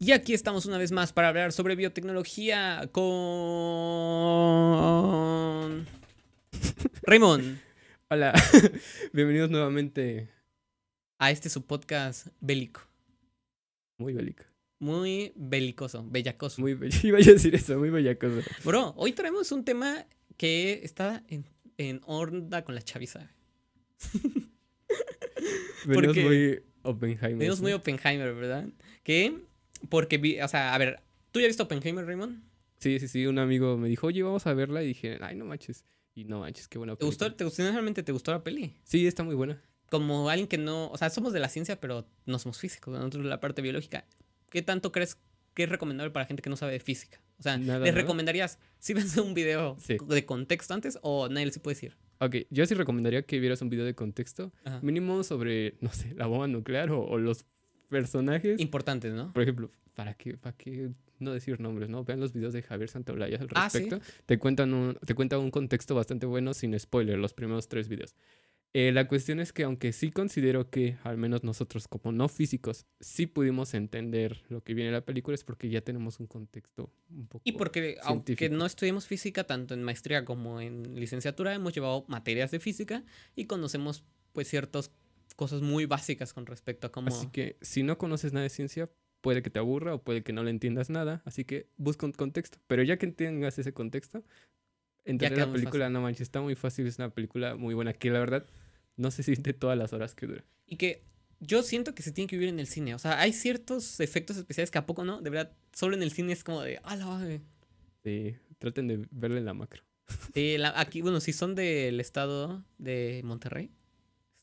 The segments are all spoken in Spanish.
Y aquí estamos una vez más para hablar sobre biotecnología con... Raymond. Hola, bienvenidos nuevamente a este su podcast bélico. Muy bélico. Muy belicoso, bellacoso. Muy voy iba a decir eso, muy bellacoso. Bro, hoy traemos un tema que está en, en onda con la chaviza. Venimos muy Oppenheimer. Venimos muy Oppenheimer, ¿verdad? Que porque vi, o sea, a ver, ¿tú ya has visto Oppenheimer, Raymond? Sí, sí, sí, un amigo me dijo, oye, vamos a verla y dije, ay, no manches. Y no manches, qué buena ¿Te gustó, te realmente te gustó la peli? Sí, está muy buena. Como alguien que no, o sea, somos de la ciencia, pero no somos físicos, nosotros la parte biológica. ¿Qué tanto crees que es recomendable para gente que no sabe de física? O sea, ¿les recomendarías si ves un video de contexto antes o nadie les puede decir? Ok, yo sí recomendaría que vieras un video de contexto, mínimo sobre, no sé, la bomba nuclear o los personajes. Importantes, ¿no? Por ejemplo, ¿para qué, para qué no decir nombres, ¿no? Vean los videos de Javier Santaolalla al ah, respecto. Ah, Te cuentan un, te cuenta un contexto bastante bueno sin spoiler, los primeros tres videos. Eh, la cuestión es que aunque sí considero que al menos nosotros como no físicos sí pudimos entender lo que viene en la película es porque ya tenemos un contexto un poco Y porque aunque no estudiamos física tanto en maestría como en licenciatura hemos llevado materias de física y conocemos pues ciertos cosas muy básicas con respecto a cómo... Así que si no conoces nada de ciencia, puede que te aburra o puede que no le entiendas nada, así que busca un contexto. Pero ya que tengas ese contexto, en la película, no manches, está muy fácil, es una película muy buena que la verdad no se siente todas las horas que dura. Y que yo siento que se tiene que vivir en el cine, o sea, hay ciertos efectos especiales que a poco no, de verdad, solo en el cine es como de, ah, Sí, traten de verla en la macro. aquí, bueno, si son del estado de Monterrey,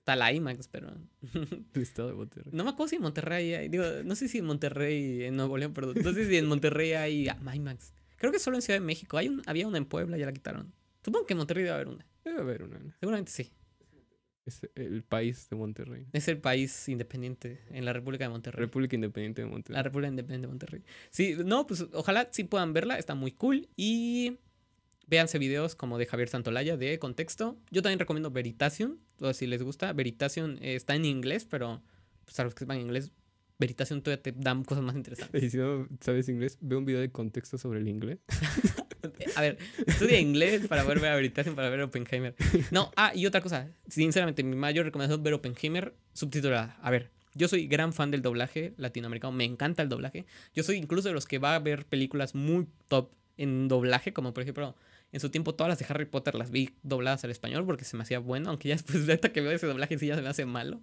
Está la IMAX, pero. estado de Monterrey. No me acuerdo si en Monterrey hay. Digo, no sé si en Monterrey, en Nuevo León, perdón. No sé si en Monterrey hay IMAX. Creo que solo en Ciudad de México. Hay había una en Puebla, ya la quitaron. Supongo que en Monterrey debe haber una. Debe haber una. Seguramente sí. Es el país de Monterrey. Es el país independiente en la República de Monterrey. República Independiente de Monterrey. La República Independiente de Monterrey. Sí, no, pues ojalá sí puedan verla, está muy cool. Y Véanse videos como de Javier Santolaya de contexto. Yo también recomiendo Veritasium, si les gusta. Veritasium eh, está en inglés, pero pues, a los que sepan inglés, Veritasium todavía te dan cosas más interesantes. Y si no sabes inglés, ve un video de contexto sobre el inglés. a ver, estudia inglés para ver a Veritasium, para ver Oppenheimer. No, ah, y otra cosa. Sinceramente, mi mayor recomendación es ver Oppenheimer subtitulada. A ver, yo soy gran fan del doblaje latinoamericano, me encanta el doblaje. Yo soy incluso de los que va a ver películas muy top en doblaje, como por ejemplo en su tiempo todas las de Harry Potter las vi dobladas al español porque se me hacía bueno, aunque ya después de que veo ese doblaje sí ya se me hace malo.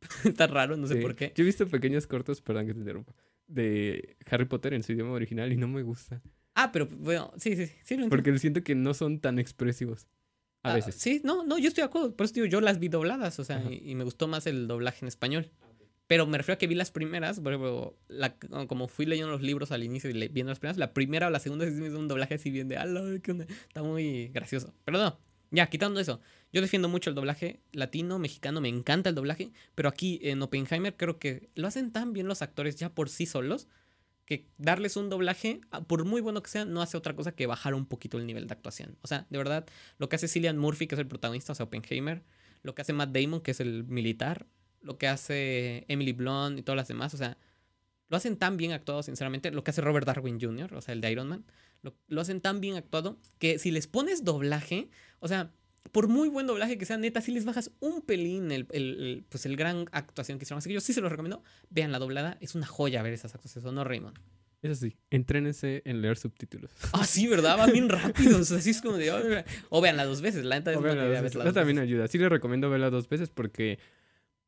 Está raro, no sé por qué. Yo he visto pequeños cortos, perdón que te interrumpa, de Harry Potter en su idioma original y no me gusta. Ah, pero bueno, sí, sí, sí. porque siento que no son tan expresivos. A ah, veces. Sí, no, no, yo estoy de acuerdo. Por eso digo, yo las vi dobladas, o sea, y, me gustó más el doblaje en español. Pero me refiero a que vi las primeras, por como fui leyendo los libros al inicio y viendo las primeras, la primera o la segunda es un doblaje así bien de, ala, está muy gracioso. Pero no, ya, quitando eso, yo defiendo mucho el doblaje latino, mexicano, me encanta el doblaje, pero aquí en Oppenheimer creo que lo hacen tan bien los actores ya por sí solos que darles un doblaje, por muy bueno que sea, no hace otra cosa que bajar un poquito el nivel de actuación. O sea, de verdad, lo que hace Cillian Murphy, que es el protagonista, o sea, Oppenheimer, lo que hace Matt Damon, que es el militar, lo que hace Emily Blunt y todas las demás, o sea, lo hacen tan bien actuado, sinceramente, lo que hace Robert Darwin Jr., o sea, el de Iron Man, lo, hacen tan bien actuado que si les pones doblaje, o sea, por muy buen doblaje que sea, neta, si les bajas un pelín el, el, pues el gran actuación que hicieron. Así que yo sí se los recomiendo. Vean la doblada. Es una joya ver esas actuaciones, ¿no, Raymond? Eso sí, Entrénense en leer subtítulos. Ah, sí, ¿verdad? Va bien rápido. o sea, así es como de... O veanla dos veces. La neta es una Eso también ayuda. Sí les recomiendo verla dos veces porque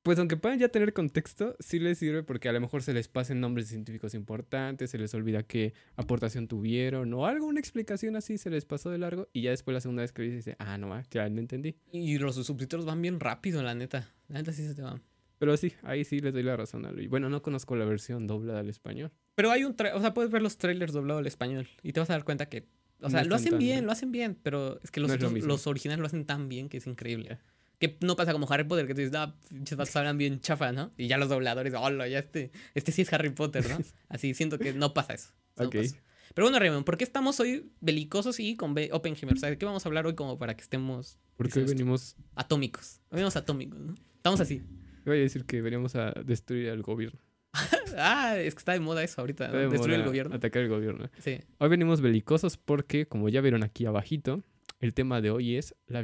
pues aunque puedan ya tener contexto, sí les sirve porque a lo mejor se les pasen nombres científicos importantes, se les olvida qué aportación tuvieron o algo, una explicación así se les pasó de largo y ya después la segunda vez que dice, ah, no, ya no entendí. Y los subtítulos van bien rápido, la neta. La neta sí se te van. Pero sí, ahí sí les doy la razón a Luis. Bueno, no conozco la versión doblada al español. Pero hay un, o sea, puedes ver los trailers doblados al español y te vas a dar cuenta que, o sea, lo hacen bien, lo hacen bien, pero es que los, los originales lo hacen tan bien que es increíble. Que no pasa como Harry Potter, que tú dices, ah, pinches hablan bien chafa, ¿no? Y ya los dobladores, hola, ya este, este sí es Harry Potter, ¿no? Así siento que no pasa eso. Pero bueno, Raymond, ¿por qué estamos hoy belicosos y con Oppenheimer? O sea, qué vamos a hablar hoy como para que estemos... Porque venimos... Atómicos. venimos atómicos, ¿no? Estamos así. Voy a decir que venimos a destruir al gobierno. ah, es que está de moda eso ahorita, destruir el gobierno. Atacar el gobierno. Sí. Hoy venimos belicosos porque, como ya vieron aquí abajito, el tema de hoy es la,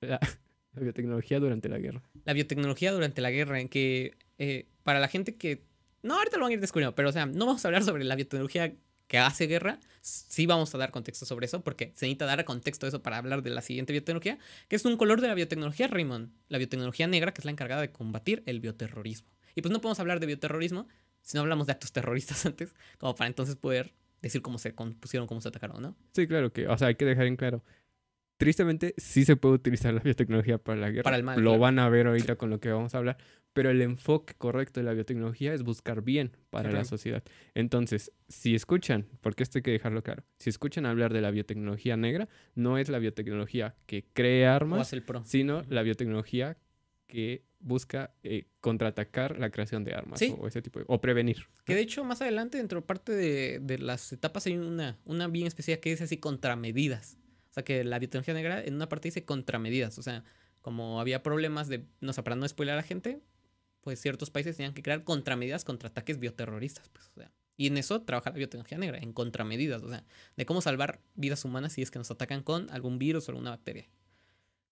la, la biotecnología durante la guerra. La biotecnología durante la guerra, en que eh, para la gente que... No, ahorita lo van a ir descubriendo, pero o sea, no vamos a hablar sobre la biotecnología que hace guerra, sí vamos a dar contexto sobre eso, porque se necesita dar contexto eso para hablar de la siguiente biotecnología, que es un color de la biotecnología Raymond, la biotecnología negra, que es la encargada de combatir el bioterrorismo. Y pues no podemos hablar de bioterrorismo si no hablamos de actos terroristas antes, como para entonces poder decir cómo se compusieron, cómo se atacaron, ¿no? Sí, claro que, o sea, hay que dejar en claro, Tristemente, sí se puede utilizar la biotecnología para la guerra. lo van a ver ahorita con lo que vamos a hablar. Pero el enfoque correcto de la biotecnología es buscar bien para la sociedad. Entonces, si escuchan, porque esto hay que dejarlo claro, si escuchan hablar de la biotecnología negra, no es la biotecnología que crea armas, sino la biotecnología que busca eh, contraatacar la creación de armas o ese tipo o prevenir. Que de hecho más adelante dentro parte de, las etapas hay una, una bien especial que es así contramedidas sea, que la biotecnología negra en una parte dice contramedidas. O sea, como había problemas de, no para no spoiler a la gente, pues ciertos países tenían que crear contramedidas contra ataques bioterroristas. Pues, y en eso trabaja la biotecnología negra, en contramedidas, o sea, de cómo salvar vidas humanas si es que nos atacan con algún virus o alguna bacteria.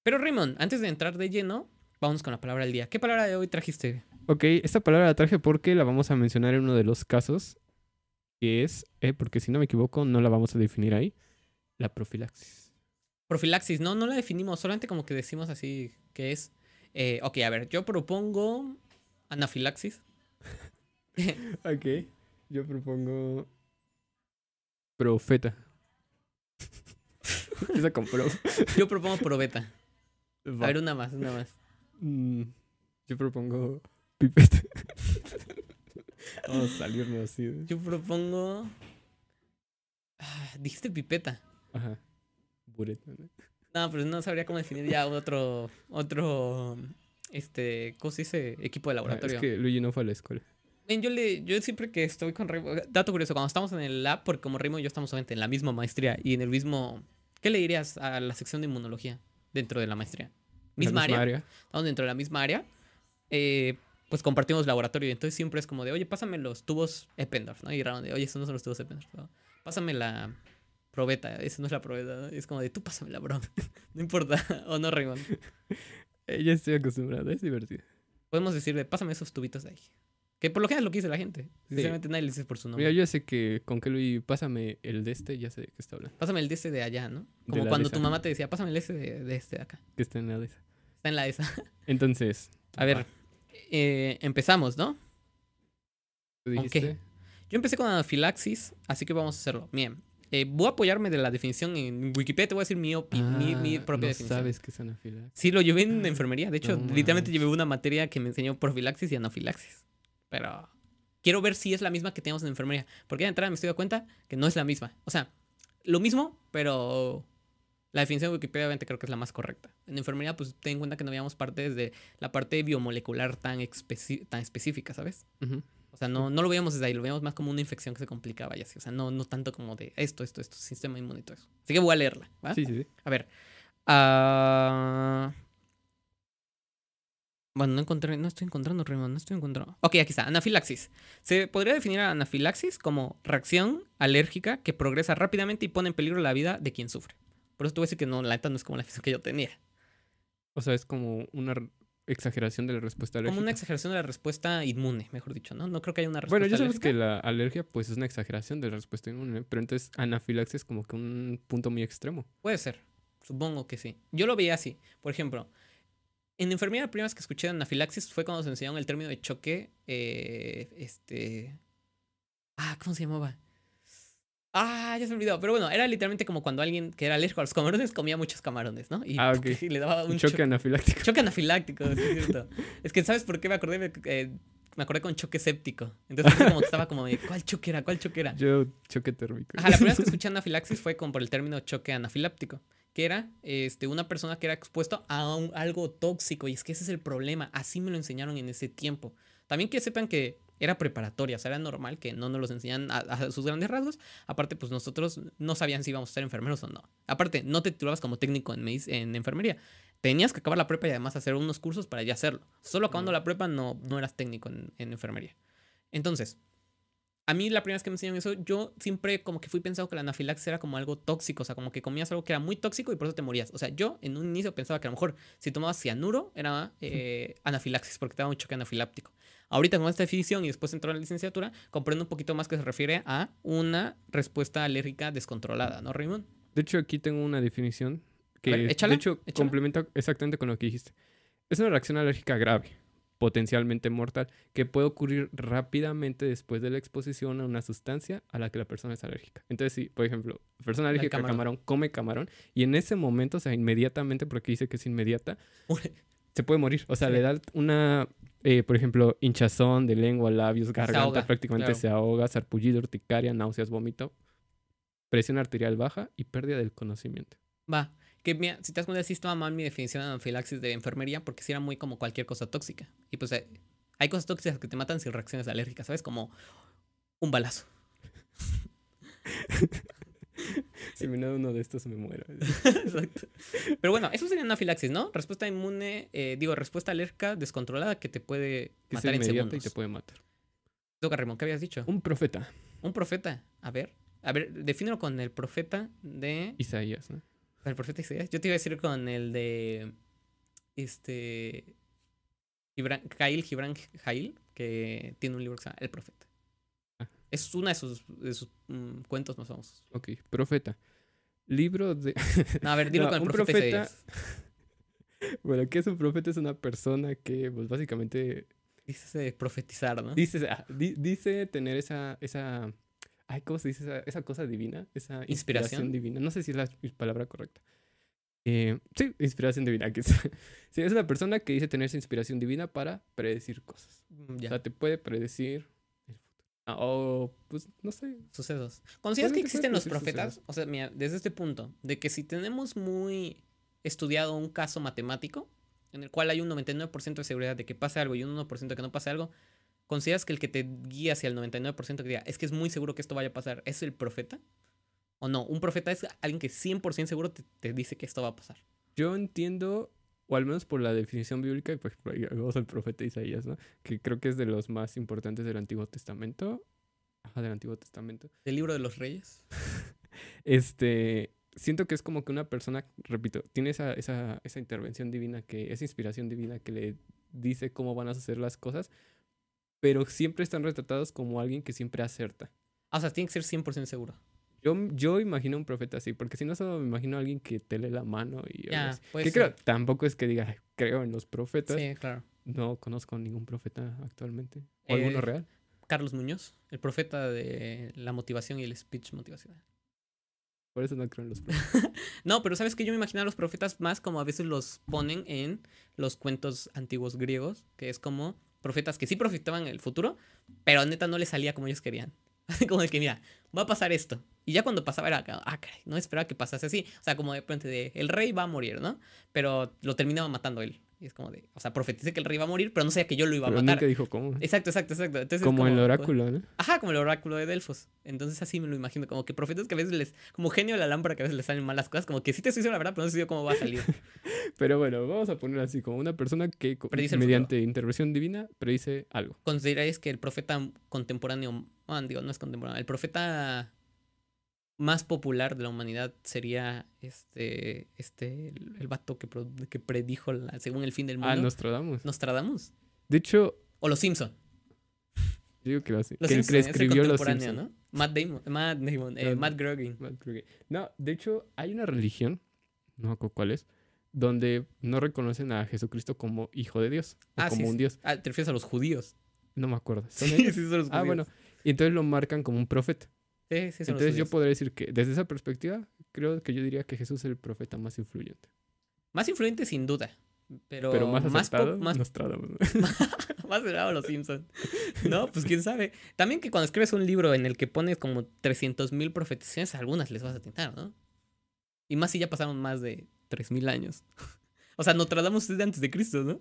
Pero Raymond, antes de entrar de lleno, vamos con la palabra del día. ¿Qué palabra de hoy trajiste? Ok, esta palabra la traje porque la vamos a mencionar en uno de los casos, que es, eh, porque si no me equivoco, no la vamos a definir ahí, la profilaxis. Profilaxis, no, no la definimos, solamente como que decimos así que es. Eh, ok, a ver, yo propongo anafilaxis. ok, yo propongo. Profeta. yo propongo probeta. A ver, una más, una más. Mm, yo propongo pipeta. Vamos a salirnos así. Yo propongo. Ah, dijiste pipeta. Ajá. No, pues no sabría cómo definir ya otro, otro, este, ¿cómo se dice? Equipo de ah, laboratorio. es que Luigi no fue a la escuela. yo, le, yo siempre que estoy con Rimo... dato curioso, cuando estamos en el lab, porque como Rimo y yo estamos solamente en la misma maestría y en el mismo, ¿qué le dirías a la sección de inmunología dentro de la maestría? Misma, área. Estamos dentro de la misma área. Eh, pues compartimos laboratorio. Y Entonces siempre es como de, oye, pásame los tubos Eppendorf, ¿no? Y raro, de, oye, esos no son los tubos Eppendorf. Pásame la, probeta, esa no es la probeta, es como de tú pásame la broma. no importa, o no, ella eh, ya estoy acostumbrado, es divertido. Podemos decirle, pásame esos tubitos de ahí. Que por lo general es lo que dice la gente. Sinceramente nadie le dice por su nombre. Mira, yo sé que con que Luis, pásame el de este, ya sé de qué está hablando. Pásame el de este de allá, ¿no? Como cuando tu mamá te decía, pásame el este de, este de acá. Que está en la de esa. Está en la de esa. Entonces. A ver, eh, empezamos, ¿no? dijiste? Yo empecé con anafilaxis, así que vamos a hacerlo. Bien, eh, voy a apoyarme de la definición en Wikipedia, te voy a decir mi, mi, ah, propia no sabes qué es anafilaxis? Sí, lo llevé en ah, enfermería. De hecho, literalmente llevé una materia que me enseñó profilaxis y anafilaxis. Pero quiero ver si es la misma que teníamos en enfermería. Porque de entrada me estoy dando cuenta que no es la misma. O sea, lo mismo, pero la definición de Wikipedia obviamente creo que es la más correcta. En enfermería, pues ten en cuenta que no veíamos parte de la parte biomolecular tan, tan específica, ¿sabes? Uh o sea, no, no lo veíamos desde ahí, lo veíamos más como una infección que se complicaba y así. O sea, no, no tanto como de esto, esto, esto, sistema inmune eso. Así que voy a leerla. ¿va? Sí, sí, A ver. Ah, bueno, no encontré, no estoy encontrando, Raymond, no estoy encontrando. Ok, aquí está, anafilaxis. Se podría definir a anafilaxis como reacción alérgica que progresa rápidamente y pone en peligro la vida de quien sufre. Por eso te voy a decir que no, la neta no es como la infección que yo tenía. O sea, es como una exageración de la respuesta alérgica. Como una exageración de la respuesta inmune, mejor dicho, ¿no? No creo que haya una respuesta Bueno, ya sabes que la alergia, pues, es una exageración de la respuesta inmune, pero entonces anafilaxia es como que un punto muy extremo. Puede ser, supongo que sí. Yo lo veía así. Por ejemplo, en enfermedad, primas que escuché de anafilaxis fue cuando se enseñaron el término de choque, eh, este... Ah, ¿cómo se llamaba? Ah, ya se me olvidó. Pero bueno, era literalmente como cuando alguien que era lejos a los camarones comía muchos camarones, ¿no? Y, ah, le daba un choque anafiláctico. Choque anafiláctico, es cierto. es que, ¿sabes por qué me acordé? me eh, acordé con choque séptico. Entonces como estaba como de, ¿cuál choque era? ¿Cuál choque era? Yo, choque térmico. Ajá, la primera vez que escuché anafilaxis fue con, por el término choque anafiláctico, que era este, una persona que era expuesto a algo tóxico. Y es que ese es el problema. Así me lo enseñaron en ese tiempo. También que sepan que era preparatoria, o sea, era normal que no nos los enseñan a, sus grandes rasgos. Aparte, pues nosotros no sabíamos si íbamos a ser enfermeros o no. Aparte, no te titulabas como técnico en, enfermería. Tenías que acabar la prepa y además hacer unos cursos para ya hacerlo. Solo acabando la prepa no, no eras técnico en, enfermería. Entonces, a mí la primera vez que me enseñaron eso, yo siempre como que fui pensado que la anafilaxia era como algo tóxico, o sea, como que comías algo que era muy tóxico y por eso te morías. O sea, yo en un inicio pensaba que a lo mejor si tomabas cianuro era eh, anafilaxis porque te daba un choque anafiláptico. Ahorita con esta definición y después entró en la licenciatura, comprendo un poquito más que se refiere a una respuesta alérgica descontrolada, ¿no, Raymond? De hecho, aquí tengo una definición que, hecho, complementa exactamente con lo que dijiste. Es una reacción alérgica grave, potencialmente mortal, que puede ocurrir rápidamente después de la exposición a una sustancia a la que la persona es alérgica. Entonces, si, por ejemplo, persona alérgica camarón. camarón come camarón y en ese momento, o sea, inmediatamente, porque dice que es inmediata, se puede morir. O sea, le da una eh, por ejemplo, hinchazón de lengua, labios, garganta, prácticamente se ahoga, sarpullido, urticaria, náuseas, vómito, presión arterial baja y pérdida del conocimiento. Va. Que mira, si te das cuenta, sí estaba mal mi definición de anafilaxis de enfermería, porque si era muy como cualquier cosa tóxica. Y pues eh, hay cosas tóxicas que te matan sin reacciones alérgicas, ¿sabes? Como un balazo. Si me da uno de estos, me muero. Pero bueno, eso sería anafilaxis, ¿no? Respuesta inmune, eh, digo, respuesta alérgica descontrolada que te puede matar en segundos. y te puede matar. ¿qué habías dicho? Un profeta. Un profeta. A ver, a ver, defínelo con el profeta de... Isaías, ¿no? el profeta Isaías. Yo te iba a decir con el de... Este... Gibran, Jail, Gibran Jail, que tiene un libro que se llama El Profeta. Es una de sus, sus mm, cuentos más famosos. Ok, profeta. Libro de. No, a ver, dilo con el profeta. bueno, ¿qué es un profeta? Es una persona que, pues básicamente. Dice profetizar, ¿no? Dice, ah, dice tener esa, esa. Ay, ¿cómo se dice? Esa, cosa divina. Esa inspiración. divina. No sé si es la palabra correcta. Eh, sí, inspiración divina. Que es, es una persona que dice tener esa inspiración divina para predecir cosas. Mm, ya. O sea, te puede predecir Ah, o pues no sé. Sucesos. ¿Consideras que existen los profetas? O sea, mira, desde este punto, de que si tenemos muy estudiado un caso matemático, en el cual hay un 99% de seguridad de que pase algo y un 1% de que no pase algo, ¿consideras que el que te guía hacia el 99% que diga, es que es muy seguro que esto vaya a pasar, es el profeta? ¿O no? Un profeta es alguien que 100% seguro te dice que esto va a pasar. Yo entiendo al menos por la definición bíblica, y pues vamos al profeta Isaías, ¿no? Que creo que es de los más importantes del Antiguo Testamento. Ajá, del Antiguo Testamento. ¿El libro de los reyes? este, siento que es como que una persona, repito, tiene esa, esa, esa intervención divina, que esa inspiración divina que le dice cómo van a hacer las cosas, pero siempre están retratados como alguien que siempre acerta. Ah, o sea, tiene que ser 100% seguro. Yo, yo imagino un profeta así, porque si no solo me imagino a alguien que te la mano y... creo, tampoco es que diga, creo en los profetas. Sí, claro. No conozco ningún profeta actualmente. ¿O eh, alguno real? Carlos Muñoz, el profeta de la motivación y el speech motivación. Por eso no creo en los profetas. no, pero sabes que yo me imagino a los profetas más como a veces los ponen en los cuentos antiguos griegos, que es como profetas que sí profetaban el futuro, pero neta no les salía como ellos querían. como el que, mira, va a pasar esto. Y ya cuando pasaba era, ah, caray, no esperaba que pasase así. O sea, como de repente, de, el rey va a morir, ¿no? Pero lo terminaba matando él es como de, o sea, profeticé que el rey iba a morir, pero no sabía que yo lo iba a pero matar. Nunca dijo cómo. Exacto, exacto, exacto. como, como, el oráculo, ¿no? Ajá, como el oráculo de Delfos. Entonces así me lo imagino, como que profetas que a veces les, como genio de la lámpara que a veces les salen malas cosas, como que sí te suizo la verdad, pero no sé cómo va a salir. pero bueno, vamos a poner así, como una persona que mediante intervención divina predice algo. ¿Consideráis que el profeta contemporáneo, Bueno, ah, digo, no es contemporáneo, el profeta más popular de la humanidad sería este, este, el, vato que, que predijo según el fin del ah, mundo. Ah, Nostradamus. Nostradamus. De hecho. O los Simpson. Digo que los, que escribió los ¿no? Matt Damon, Matt, Damon, eh, no, de hecho, hay una religión, no me acuerdo cuál es, donde no reconocen a Jesucristo como hijo de Dios, o ah, como un Dios. Ah, te refieres a los judíos. No me acuerdo. son los ah, judíos. Ah, bueno. Y entonces lo marcan como un profeta. Sí, sí Entonces yo podría decir que desde esa perspectiva, creo que yo diría que Jesús es el profeta más influyente. Más influyente sin duda, pero, más aceptado más, más más los Simpsons. No, pues quién sabe. También que cuando escribes un libro en el que pones como 300.000 profetizaciones, algunas les vas a tentar, ¿no? Y más si ya pasaron más de 3.000 años. O sea, nos tratamos desde antes de Cristo, ¿no?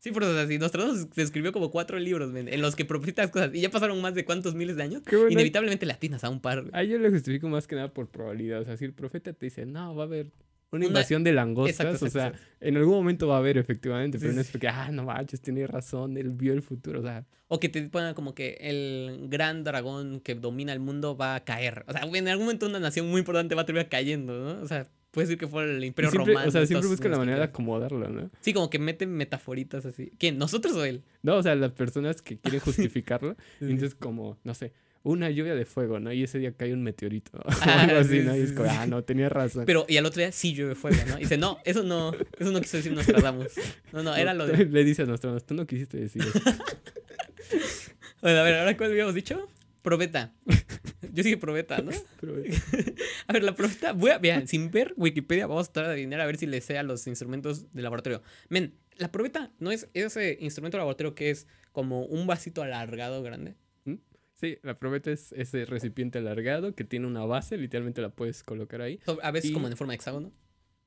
Sí, por eso, si Nostradamus se escribió como cuatro libros, en los que profetizas cosas. Y ya pasaron más de cuántos miles de años. Inevitablemente latinas a un par. Ahí yo lo justifico más que nada por probabilidad. O sea, si el profeta te dice, no, va a haber una invasión de langostas, o sea, en algún momento va a haber, efectivamente, pero no es porque, ah, no manches, tiene razón, él vio el futuro, o sea. O que te pongan como que el gran dragón que domina el mundo va a caer. O sea, en algún momento una nación muy importante va a terminar cayendo, ¿no? O sea, puede decir que fue el imperio romano. O sea, siempre buscan la manera de acomodarlo, ¿no? Sí, como que meten metaforitas así. ¿Quién? ¿Nosotros o él? No, o sea, las personas que quieren justificarlo. Entonces, como, no sé, una lluvia de fuego, ¿no? Y ese día cae un meteorito o ah, algo así, ¿no? Y es como, ah, no, tenía razón. Pero, y al otro día sí llueve fuego, ¿no? Y dice, no, eso no, eso no quiso decir Nostradamus. No, no, era lo de... Le dice a Nostradamus, tú no quisiste decir eso. bueno, a ver, ¿ahora cuál habíamos dicho? probeta. Yo dije probeta, ¿no? a ver, la probeta. Voy a, vean, sin ver Wikipedia, vamos a tratar de adivinar a ver si le sea los instrumentos de laboratorio. Men, la probeta no es ese instrumento de laboratorio que es como un vasito alargado grande. ¿Mm? Sí, la probeta es ese recipiente alargado que tiene una base, literalmente la puedes colocar ahí. A veces como en forma de hexágono.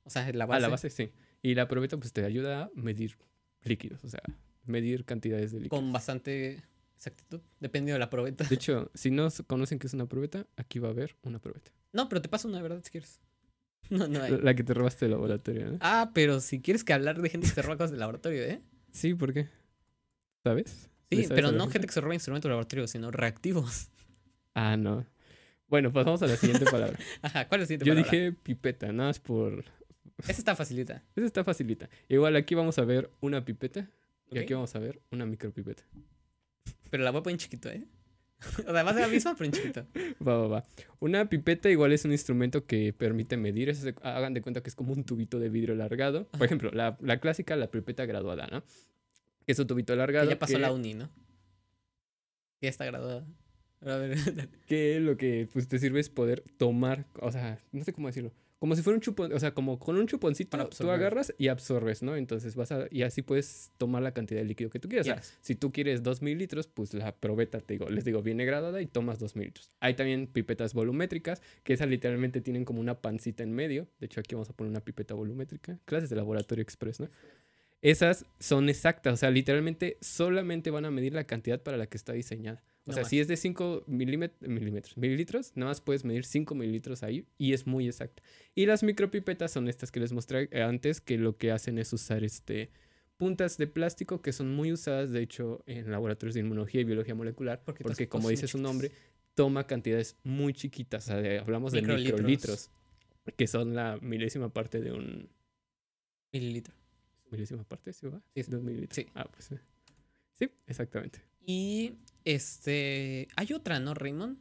O sea, la ah, base. A la base, sí. Y la probeta pues te ayuda a medir líquidos, o sea, medir cantidades de líquidos. Con bastante exactitud, dependiendo de la probeta. De hecho, si no conocen que es una probeta, aquí va a haber una probeta. No, pero te paso una de verdad si quieres. No, no hay. La que te robaste del laboratorio, ¿eh? Ah, pero si quieres que hablar de gente que se roba cosas del laboratorio, ¿eh? Sí, ¿por qué? ¿Sabes? Sí, pero no gente que se roba instrumentos del laboratorio, sino reactivos. Ah, no. Bueno, pasamos pues a la siguiente palabra. Ajá, ¿cuál es la siguiente palabra? Yo dije pipeta, nada más por... Esa está facilita. Esa está facilita. Igual aquí vamos a ver una pipeta y aquí vamos a ver una micropipeta. Pero la voy a poner chiquito, ¿eh? o sea, va a ser la misma, pero en chiquito. Va, va, va. Una pipeta igual es un instrumento que permite medir. hagan de cuenta que es como un tubito de vidrio alargado. Por ejemplo, la, clásica, la pipeta graduada, ¿no? es un tubito alargado. Que ya pasó la uni, ¿no? ya está graduada. A ver. que lo que pues, te sirve es poder tomar, o sea, no sé cómo decirlo, como si fuera un chupón, o sea, como con un chuponcito tú agarras y absorbes, ¿no? Entonces vas a, y así puedes tomar la cantidad de líquido que tú quieras. si tú quieres 2 mililitros, pues la probeta, te les digo, viene gradada y tomas 2 mililitros. Hay también pipetas volumétricas, que esas literalmente tienen como una pancita en medio. De hecho, aquí vamos a poner una pipeta volumétrica. Clases de laboratorio express, ¿no? Esas son exactas, o sea, literalmente solamente van a medir la cantidad para la que está diseñada. O sea, si es de 5 milímetros, mililitros, nada más puedes medir 5 mililitros ahí y es muy exacto. Y las micropipetas son estas que les mostré eh, antes, que lo que hacen es usar este puntas de plástico que son muy usadas, de hecho, en laboratorios de inmunología y biología molecular, porque, como dice su nombre, toma cantidades muy chiquitas. hablamos de microlitros, que son la milésima parte de un mililitro. ¿Milésima parte? ¿Sí va? Sí. Sí. Ah, pues, Sí, exactamente. Y este. Hay otra, ¿no, Raymond?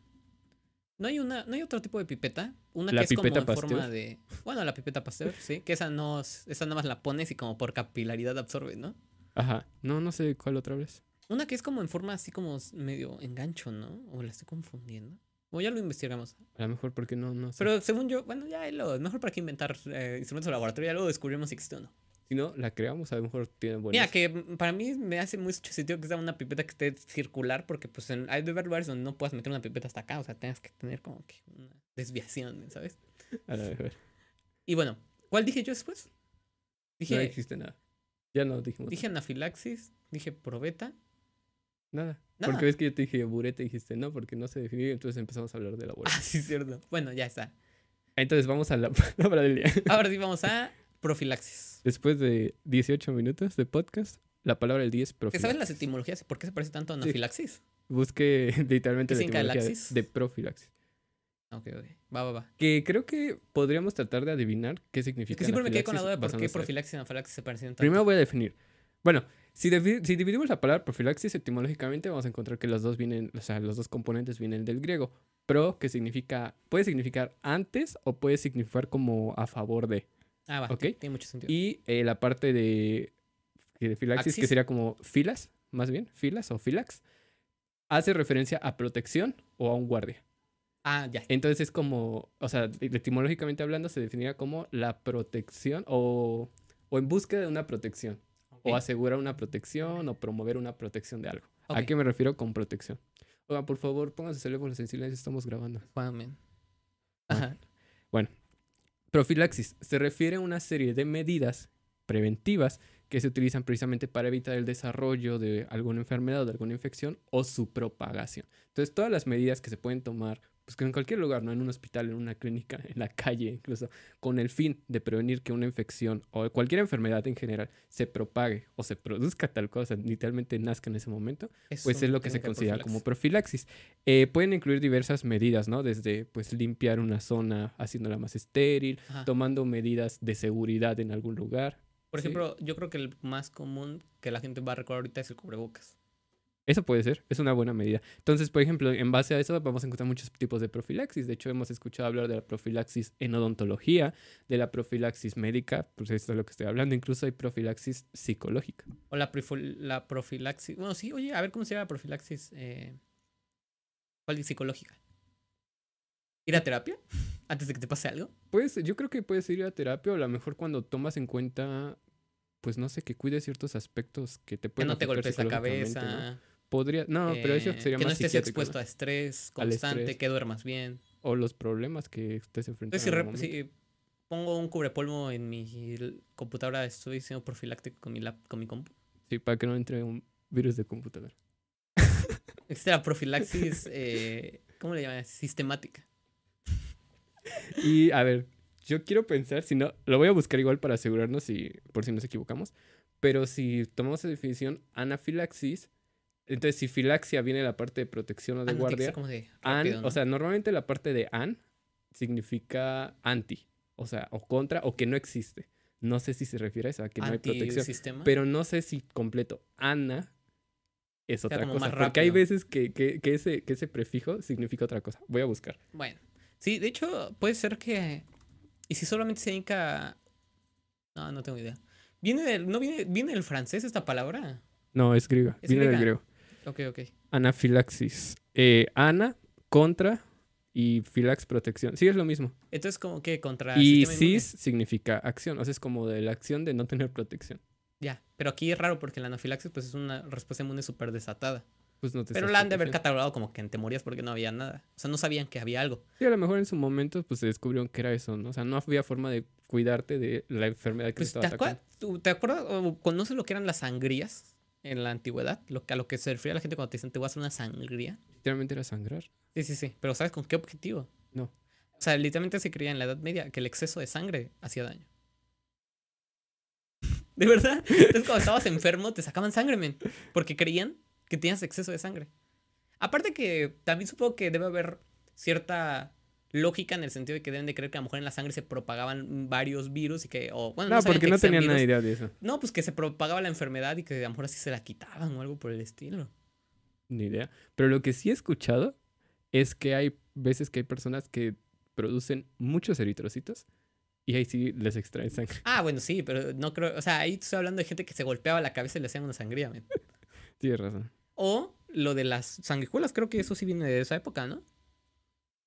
No hay una, no hay otro tipo de pipeta. Una que es como en forma de. Bueno, la pipeta Pasteur, sí. Que esa no. Esa nada más la pones y como por capilaridad absorbe, ¿no? Ajá. No, no sé cuál otra vez. Una que es como en forma así como medio engancho, ¿no? O la estoy confundiendo. O ya lo investigamos. A lo mejor porque no, no sé. Pero según yo, bueno, ya lo. Mejor para que inventar eh, instrumentos de laboratorio, ya luego descubrimos si existe o no. Si no, la creamos, a lo mejor tiene buenas. Mira, que para mí me hace mucho sentido que sea una pipeta que esté circular, porque pues en, hay de lugares donde no puedas meter una pipeta hasta acá, o sea, tengas que tener como que una desviación, ¿sabes? A Y bueno, ¿cuál dije yo después? Dije, no existe nada. Ya no dijimos. Dije anafilaxis, dije probeta. Nada. Porque ves que yo te dije bureta y dijiste no, porque no se definió, entonces empezamos a hablar de la bureta. Ah, sí, cierto. Bueno, ya está. Entonces vamos a la palabra del día. Ahora sí, vamos a profilaxis. Después de 18 minutos de podcast, la palabra del día es profilaxis. sabes las etimologías? ¿Por qué se parece tanto a anafilaxis? Busque literalmente la de, profilaxis. Ok, ok. Va, va, va. Que creo que podríamos tratar de adivinar qué significa. Es que siempre me quedé con la duda de por qué profilaxis y anafilaxis se parecen tanto. Primero voy a definir. Bueno, si, si, dividimos la palabra profilaxis etimológicamente, vamos a encontrar que los dos vienen, o sea, los dos componentes vienen del griego. Pro, que significa, puede significar antes o puede significar como a favor de. Ah, va, tiene mucho sentido. Y eh, la parte de, de filaxis, que sería como filas, más bien, filas o filax, hace referencia a protección o a un guardia. Ah, ya. Entonces es como, o sea, e-, etimológicamente hablando, se definiría como la protección o, o en búsqueda de una protección. O asegurar una protección o promover una protección de algo. ¿A qué me refiero con protección? Oiga, por favor, pónganse con en silencio, estamos grabando. Ajá. Bueno, Profilaxis se refiere a una serie de medidas preventivas que se utilizan precisamente para evitar el desarrollo de alguna enfermedad de alguna infección o su propagación. Entonces, todas las medidas que se pueden tomar pues que en cualquier lugar, ¿no? En un hospital, en una clínica, en la calle, incluso, con el fin de prevenir que una infección o cualquier enfermedad en general se propague o se produzca tal cosa, literalmente nazca en ese momento, pues es lo que se considera como profilaxis. Eh, pueden incluir diversas medidas, ¿no? Desde, pues, limpiar una zona haciéndola más estéril, tomando medidas de seguridad en algún lugar. Por ejemplo, yo creo que el más común que la gente va a recordar ahorita es el cubrebocas. Eso puede ser, es una buena medida. Entonces, por ejemplo, en base a eso vamos a encontrar muchos tipos de profilaxis. De hecho, hemos escuchado hablar de la profilaxis en odontología, de la profilaxis médica, pues esto es lo que estoy hablando. Incluso hay profilaxis psicológica. O la, la profilaxis, bueno, sí, oye, a ver cómo se llama la profilaxis eh, psicológica. ¿Ir a terapia? ¿Antes de que te pase algo? Pues yo creo que puedes ir a terapia o a lo mejor cuando tomas en cuenta, pues no sé, que cuides ciertos aspectos que te pueden... Que no te golpes la cabeza. Podría, no, pero eso eh, sería que no estés expuesto a estrés constante, que duermas bien. O los problemas que estés enfrentando. si, pongo un cubrepolvo en mi computadora, estoy siendo profiláctico con mi, con mi compu. Sí, para que no entre un virus de computadora. esta la profilaxis, eh, ¿cómo le llaman? Sistemática. Y a ver, yo quiero pensar, si no, lo voy a buscar igual para asegurarnos y por si nos equivocamos, pero si tomamos la definición, anafilaxis entonces, si filaxia viene la parte de protección o de ah, guardia, an, o sea, normalmente la parte de an significa anti, o sea, o contra o que no existe. No sé si se refiere a eso, a que no hay protección. Pero no sé si completo. Ana es otra cosa. porque hay veces que, ese, que ese prefijo significa otra cosa. Voy a buscar. Bueno. Sí, de hecho, puede ser que. Y si solamente se indica. No, no tengo idea. ¿Viene del, no viene, ¿Viene del francés esta palabra? No, es griega. viene del griego. Ok, ok. Anafilaxis. Eh, ana contra y filax protección. Sí, es lo mismo. Entonces, como que contra. Y cis significa acción. O sea, es como de la acción de no tener protección. Ya, pero aquí es raro porque la anafilaxis pues es una respuesta inmune súper desatada. Pues no te Pero la han de haber catalogado como que te morías porque no había nada. O sea, no sabían que había algo. Sí, a lo mejor en su momento pues se descubrieron que era eso, ¿no? O sea, no había forma de cuidarte de la enfermedad que pues, te estaba ¿te ¿Te acuerdas? ¿Conoces lo que eran las sangrías? en la antigüedad, lo que, a lo que se refiere la gente cuando te dicen te voy a hacer una sangría. Literalmente era sangrar. Sí, sí, sí. Pero ¿sabes con qué objetivo? No. O sea, literalmente se creía en la Edad Media que el exceso de sangre hacía daño. ¿De verdad? Entonces cuando estabas enfermo te sacaban sangre, men. Porque creían que tenías exceso de sangre. Aparte que también supongo que debe haber cierta lógica en el sentido de que deben de creer que a lo mejor en la sangre se propagaban varios virus y que, o bueno, no, porque no tenían ni idea de eso. No, pues que se propagaba la enfermedad y que a lo mejor así se la quitaban o algo por el estilo. Ni idea. Pero lo que sí he escuchado es que hay veces que hay personas que producen muchos eritrocitos y ahí sí les extraen sangre. Ah, bueno, sí, pero no creo, o sea, ahí estoy hablando de gente que se golpeaba la cabeza y le hacían una sangría, Tienes razón. O lo de las sanguijuelas, creo que eso sí viene de esa época, ¿no?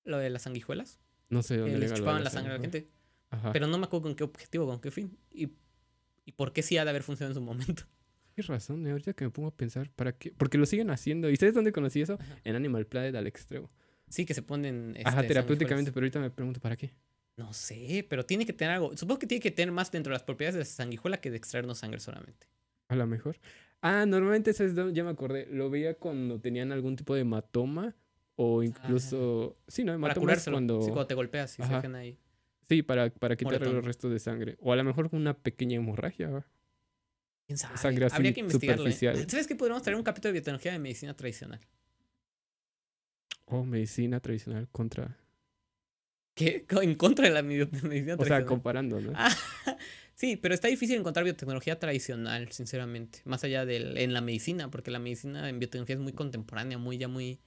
lo de las sanguijuelas. No sé dónde les chupaban la, sangre a la gente. Ajá. Pero no me acuerdo con qué objetivo, con qué fin. Y, y por qué sí ha de haber funcionado en su momento. Tienes razón, eh. ahorita que me pongo a pensar, ¿para qué? Porque lo siguen haciendo. ¿Y sabes dónde conocí eso? En Animal Planet al extremo. Sí, que se ponen. Este, Ajá, terapéuticamente, pero ahorita me pregunto, ¿para qué? No sé, pero tiene que tener algo. Supongo que tiene que tener más dentro de las propiedades de la sanguijuela que de extraernos sangre solamente. A lo mejor. Ah, normalmente eso es, ya me acordé. Lo veía cuando tenían algún tipo de hematoma o ah. incluso. sí, ¿no? para cuando... Sí, te golpeas y ahí. Sí, para, para quitar los restos de sangre. O a lo mejor una pequeña hemorragia. ¿Quién sabe? Habría que investigarlo. ¿Sabes que podríamos traer un capítulo de biotecnología de medicina tradicional? Oh, medicina tradicional contra. ¿Qué? En contra de la medicina tradicional. O sea, comparando, ¿no? Ah, sí, pero está difícil encontrar biotecnología tradicional, sinceramente. Más allá de en la medicina, porque la medicina en biotecnología es muy contemporánea, muy ya muy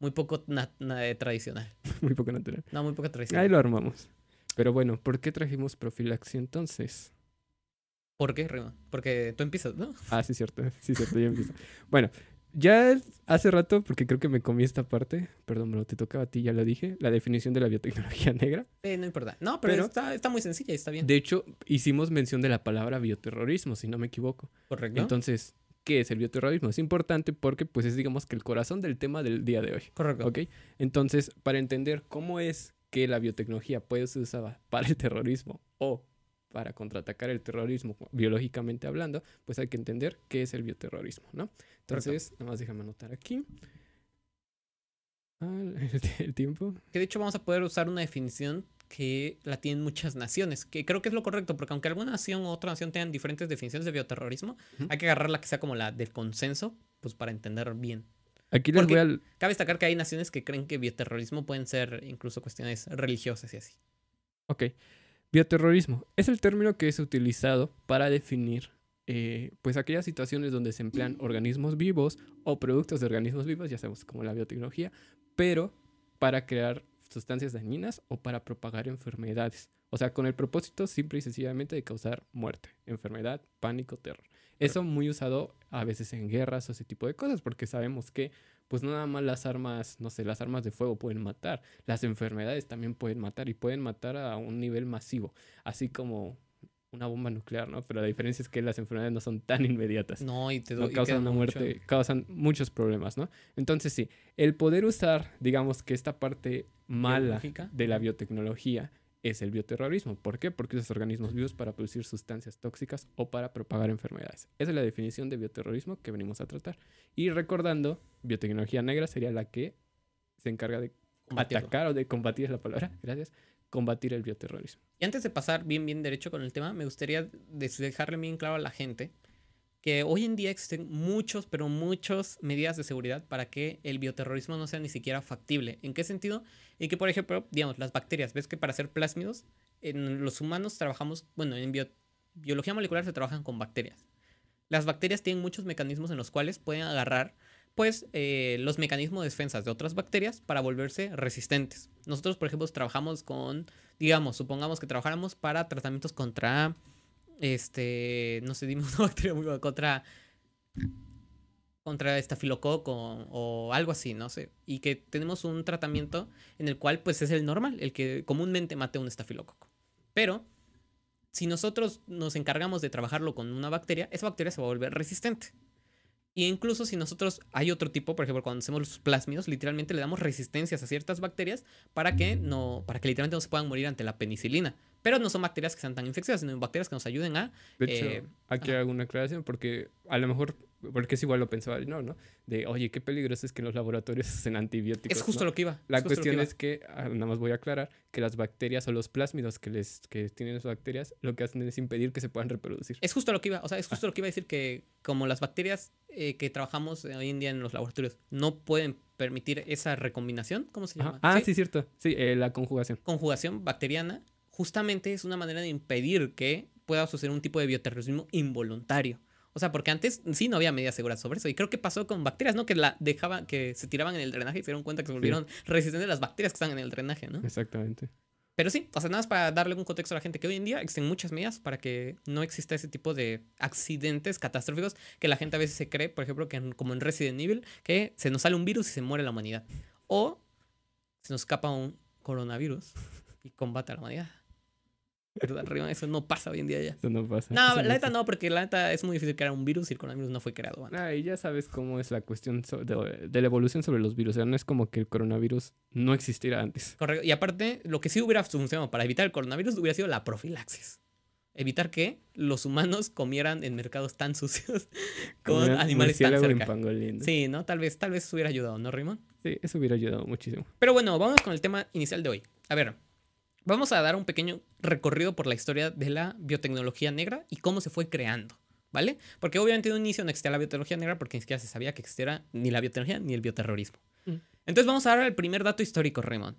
muy poco eh, tradicional. muy poco natural. No, muy poco tradicional. Ahí lo armamos. Pero bueno, ¿por qué trajimos profilaxia entonces? ¿Por qué, Rima? Porque tú empiezas, ¿no? Ah, sí, cierto. Sí, cierto, yo empiezo. bueno, ya hace rato, porque creo que me comí esta parte, perdón, lo te tocaba a ti, ya lo dije, la definición de la biotecnología negra. Eh, no importa. No, pero, está, está, muy sencilla y está bien. De hecho, hicimos mención de la palabra bioterrorismo, si no me equivoco. Correcto. Entonces, qué es el bioterrorismo. Es importante porque pues es digamos que el corazón del tema del día de hoy. Correcto. ¿Ok? Entonces, para entender cómo es que la biotecnología puede ser usada para el terrorismo o para contraatacar el terrorismo biológicamente hablando, pues hay que entender qué es el bioterrorismo, ¿no? Entonces, nada más déjame anotar aquí. Ah, el, tiempo. Que de hecho vamos a poder usar una definición que la tienen muchas naciones, que creo que es lo correcto, porque aunque alguna nación o otra nación tengan diferentes definiciones de bioterrorismo, hay que agarrar la que sea como la del consenso, pues para entender bien. Aquí les voy al... Cabe destacar que hay naciones que creen que bioterrorismo pueden ser incluso cuestiones religiosas y así. Ok. Bioterrorismo es el término que es utilizado para definir eh, pues aquellas situaciones donde se emplean organismos vivos o productos de organismos vivos, ya sabemos como la biotecnología, pero para crear sustancias dañinas o para propagar enfermedades. O sea, con el propósito simple y sencillamente de causar muerte, enfermedad, pánico, terror. Eso muy usado a veces en guerras o ese tipo de cosas, porque sabemos que, pues nada más las armas, no sé, las armas de fuego pueden matar, las enfermedades también pueden matar y pueden matar a un nivel masivo, así como una bomba nuclear, ¿no? Pero la diferencia es que las enfermedades no son tan inmediatas. No, y te no causan una muerte, causan muchos problemas, ¿no? Entonces sí, el poder usar, digamos que esta parte mala de la biotecnología es el bioterrorismo. ¿Por qué? Porque usas organismos vivos para producir sustancias tóxicas o para propagar enfermedades. Esa es la definición de bioterrorismo que venimos a tratar. Y recordando, biotecnología negra sería la que se encarga de atacar o de combatir es la palabra, gracias, combatir el bioterrorismo. Y antes de pasar bien, bien derecho con el tema, me gustaría dejarle bien claro a la gente que hoy en día existen muchos, pero muchas medidas de seguridad para que el bioterrorismo no sea ni siquiera factible. ¿En qué sentido? Y que, por ejemplo, digamos, las bacterias, ves que para hacer plásmidos, en los humanos trabajamos, bueno, en biología molecular se trabajan con bacterias. Las bacterias tienen muchos mecanismos en los cuales pueden agarrar pues eh, los mecanismos de defensa de otras bacterias para volverse resistentes. Nosotros, por ejemplo, trabajamos con, digamos, supongamos que trabajáramos para tratamientos contra, este, no sé, bacteria contra, contra estafilococo o, algo así, no sé, y que tenemos un tratamiento en el cual, pues, es el normal, el que comúnmente mate un estafilococo. Pero si nosotros nos encargamos de trabajarlo con una bacteria, esa bacteria se va a volver resistente. Y incluso si nosotros hay otro tipo, por ejemplo, cuando hacemos los plásmidos, literalmente le damos resistencias a ciertas bacterias para que no, para que literalmente no se puedan morir ante la penicilina. Pero no son bacterias que sean tan infecciosas, sino bacterias que nos ayuden a... De hecho, aquí eh, hay hago aclaración porque a lo mejor, porque es igual lo pensaba no, ¿no? De, oye, qué peligroso es que en los laboratorios hacen antibióticos. Es justo lo que iba. La cuestión es que, ah, nada más voy a aclarar, que las bacterias o los plásmidos que, les, que tienen las bacterias lo que hacen es impedir que se puedan reproducir. Es justo lo que iba, o sea, es justo ah. lo que iba a decir que como las bacterias eh, que trabajamos hoy en día en los laboratorios no pueden permitir esa recombinación, ¿cómo se llama? Ah, ¿Sí? cierto. Sí, eh, la conjugación. Conjugación bacteriana justamente es una manera de impedir que pueda suceder un tipo de bioterrorismo involuntario. O sea, porque antes sí no había medidas seguras sobre eso. Y creo que pasó con bacterias, ¿no? Que la dejaban, que se tiraban en el drenaje y se dieron cuenta que se volvieron resistentes las bacterias que están en el drenaje, ¿no? Exactamente. Pero sí, o sea, nada más para darle un contexto a la gente que hoy en día existen muchas medidas para que no exista ese tipo de accidentes catastróficos que la gente a veces se cree, por ejemplo, que como en Resident Evil, que se nos sale un virus y se muere la humanidad. O se nos escapa un coronavirus y combate a la humanidad. Eso no pasa hoy en día ya. Eso no pasa. No, la neta no, porque la neta es muy difícil crear un virus y el coronavirus no fue creado ah, y ya sabes cómo es la cuestión de, la evolución sobre los virus. O sea, no es como que el coronavirus no existiera antes. Correcto. Y aparte, lo que sí hubiera funcionado para evitar el coronavirus hubiera sido la profilaxis. Evitar que los humanos comieran en mercados tan sucios con animales tan cerca. Sí, ¿no? Tal vez, tal vez eso hubiera ayudado, ¿no, Raymond? Sí, eso hubiera ayudado muchísimo. Pero bueno, vamos con el tema inicial de hoy. A ver, Vamos a dar un pequeño recorrido por la historia de la biotecnología negra y cómo se fue creando, ¿vale? Porque obviamente en un inicio no existía la biotecnología negra porque ni siquiera se sabía que existiera ni la biotecnología ni el bioterrorismo. Mm. Entonces vamos a dar el primer dato histórico, Raymond.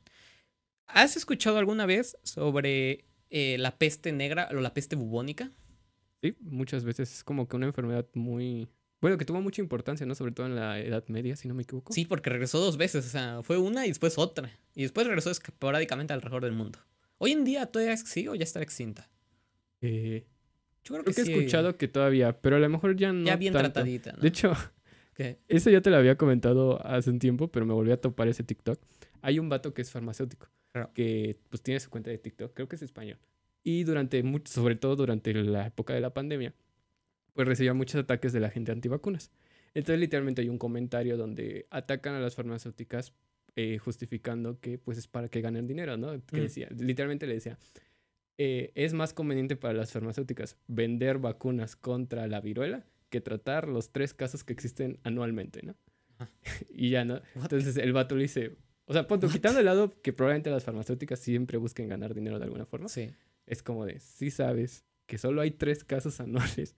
¿Has escuchado alguna vez sobre eh, la peste negra o la peste bubónica? Sí, muchas veces es como que una enfermedad muy... Bueno, que tuvo mucha importancia, ¿no? Sobre todo en la Edad Media, si no me equivoco. Sí, porque regresó dos veces, o sea, fue una y después otra. Y después regresó esporádicamente alrededor del mundo. Hoy en día todavía sí o ya está extinta. Eh, yo creo, creo que, he escuchado que todavía, pero a lo mejor ya no. Ya bien tratadita, ¿no? De hecho, eso ya te lo había comentado hace un tiempo, pero me volví a topar ese TikTok. Hay un vato que es farmacéutico, que pues tiene su cuenta de TikTok, creo que es español. Y durante mucho, sobre todo durante la época de la pandemia, pues recibía muchos ataques de la gente antivacunas. Entonces, literalmente hay un comentario donde atacan a las farmacéuticas eh, justificando que pues es para que ganen dinero, ¿no? Que mm. literalmente le decía, eh, es más conveniente para las farmacéuticas vender vacunas contra la viruela que tratar los tres casos que existen anualmente, ¿no? y ya, ¿no? Entonces el vato le dice, o sea, punto, quitando el lado que probablemente las farmacéuticas siempre busquen ganar dinero de alguna forma, sí. es como de, sí sabes que solo hay tres casos anuales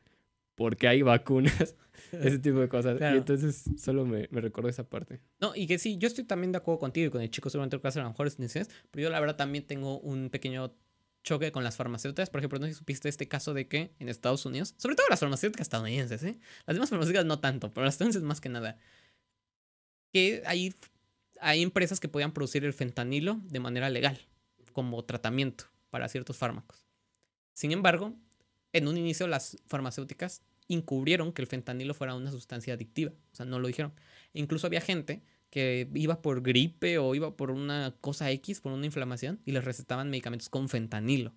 porque hay vacunas, ese tipo de cosas. Y entonces solo me, me recuerdo esa parte. No, y que sí, yo estoy también de acuerdo contigo y con el chico sobre lo que hace a mejor mejores pero yo la verdad también tengo un pequeño choque con las farmacéuticas. Por ejemplo, no sé si supiste este caso de que en Estados Unidos, sobre todo las farmacéuticas estadounidenses, ¿eh? las demás farmacéuticas no tanto, pero las estadounidenses más que nada, que hay, hay empresas que podían producir el fentanilo de manera legal, como tratamiento para ciertos fármacos. Sin embargo, en un inicio las farmacéuticas ...incubrieron que el fentanilo fuera una sustancia adictiva, o sea, no lo dijeron. incluso había gente que iba por gripe o iba por una cosa X, por una inflamación, y les recetaban medicamentos con fentanilo.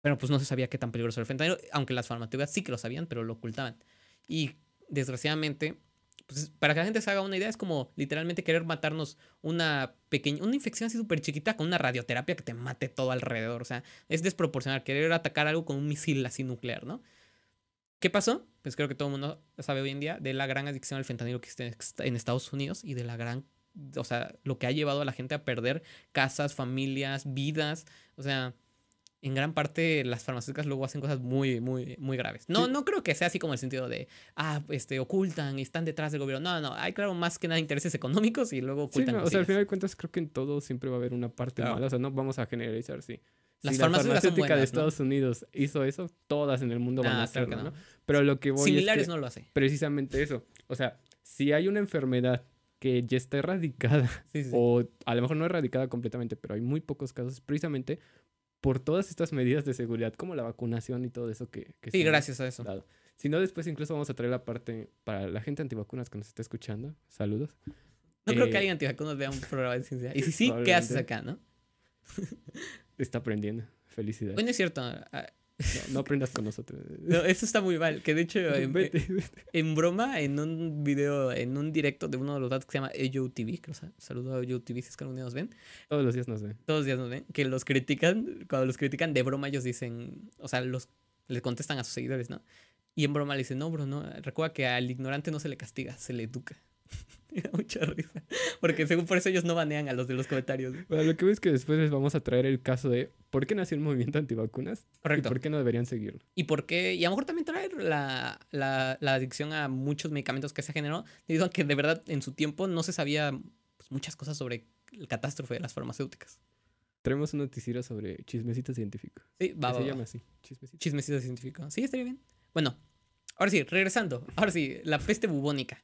Pero pues no se sabía qué tan peligroso era el fentanilo, aunque las farmacéuticas sí que lo sabían, pero lo ocultaban. Y desgraciadamente, pues, para que la gente se haga una idea, es como literalmente querer matarnos una pequeña, una infección así súper chiquita con una radioterapia que te mate todo alrededor. O sea, es desproporcional, querer atacar algo con un misil así nuclear, ¿no? ¿Qué pasó? Pues creo que todo el mundo sabe hoy en día de la gran adicción al fentanilo que existe en Estados Unidos y de la gran, o sea, lo que ha llevado a la gente a perder casas, familias, vidas, o sea, en gran parte las farmacéuticas luego hacen cosas muy, muy, muy graves. No, no creo que sea así como el sentido de, ah, este, ocultan y están detrás del gobierno. No, no, hay claro más que nada intereses económicos y luego ocultan. Sí, o sea, al final de cuentas creo que en todo siempre va a haber una parte mala, o sea, no vamos a generalizar, sí la farmacéutica de Estados Unidos hizo eso, todas en el mundo van a ah, hacerlo, no. Pero lo que voy Similares no lo hace. Precisamente eso. O sea, si hay una enfermedad que ya está erradicada, o a lo mejor no erradicada completamente, pero hay muy pocos casos, precisamente por todas estas medidas de seguridad, como la vacunación y todo eso que... que sí, gracias a eso. Si no, después incluso vamos a traer la parte para la gente antivacunas que nos está escuchando. Saludos. No creo que eh, alguien antivacunas vea un programa de ciencia. Y si sí, ¿qué haces acá, no? Está aprendiendo. Felicidades. Bueno, es cierto. Ah, ah. No, aprendas con nosotros. No, eso está muy mal. Que de hecho, em, eh, en, broma, en un video, en un directo de uno de los datos que se llama EyoTV, que saludo a TV si es que algún día nos ven. Todos los días nos ven. Todos los días nos ven. Que los critican, cuando los critican de broma, ellos dicen, o sea, los les contestan a sus seguidores, ¿no? Y en broma le dicen, no, bro, no, recuerda que al ignorante no se le castiga, se le educa. mucha risa. Porque según por eso ellos no banean a los de los comentarios. lo que veo es que después les vamos a traer el caso de por qué nació el movimiento antivacunas y por qué no deberían seguirlo. Y por qué, y a lo mejor también traer la, adicción a muchos medicamentos que se generó, debido que de verdad en su tiempo no se sabía pues, muchas cosas sobre la catástrofe de las farmacéuticas. Traemos un noticiero sobre chismecito científicos Sí, va, Se llama así, Sí, estaría bien. Bueno, ahora sí, regresando. Ahora sí, la peste bubónica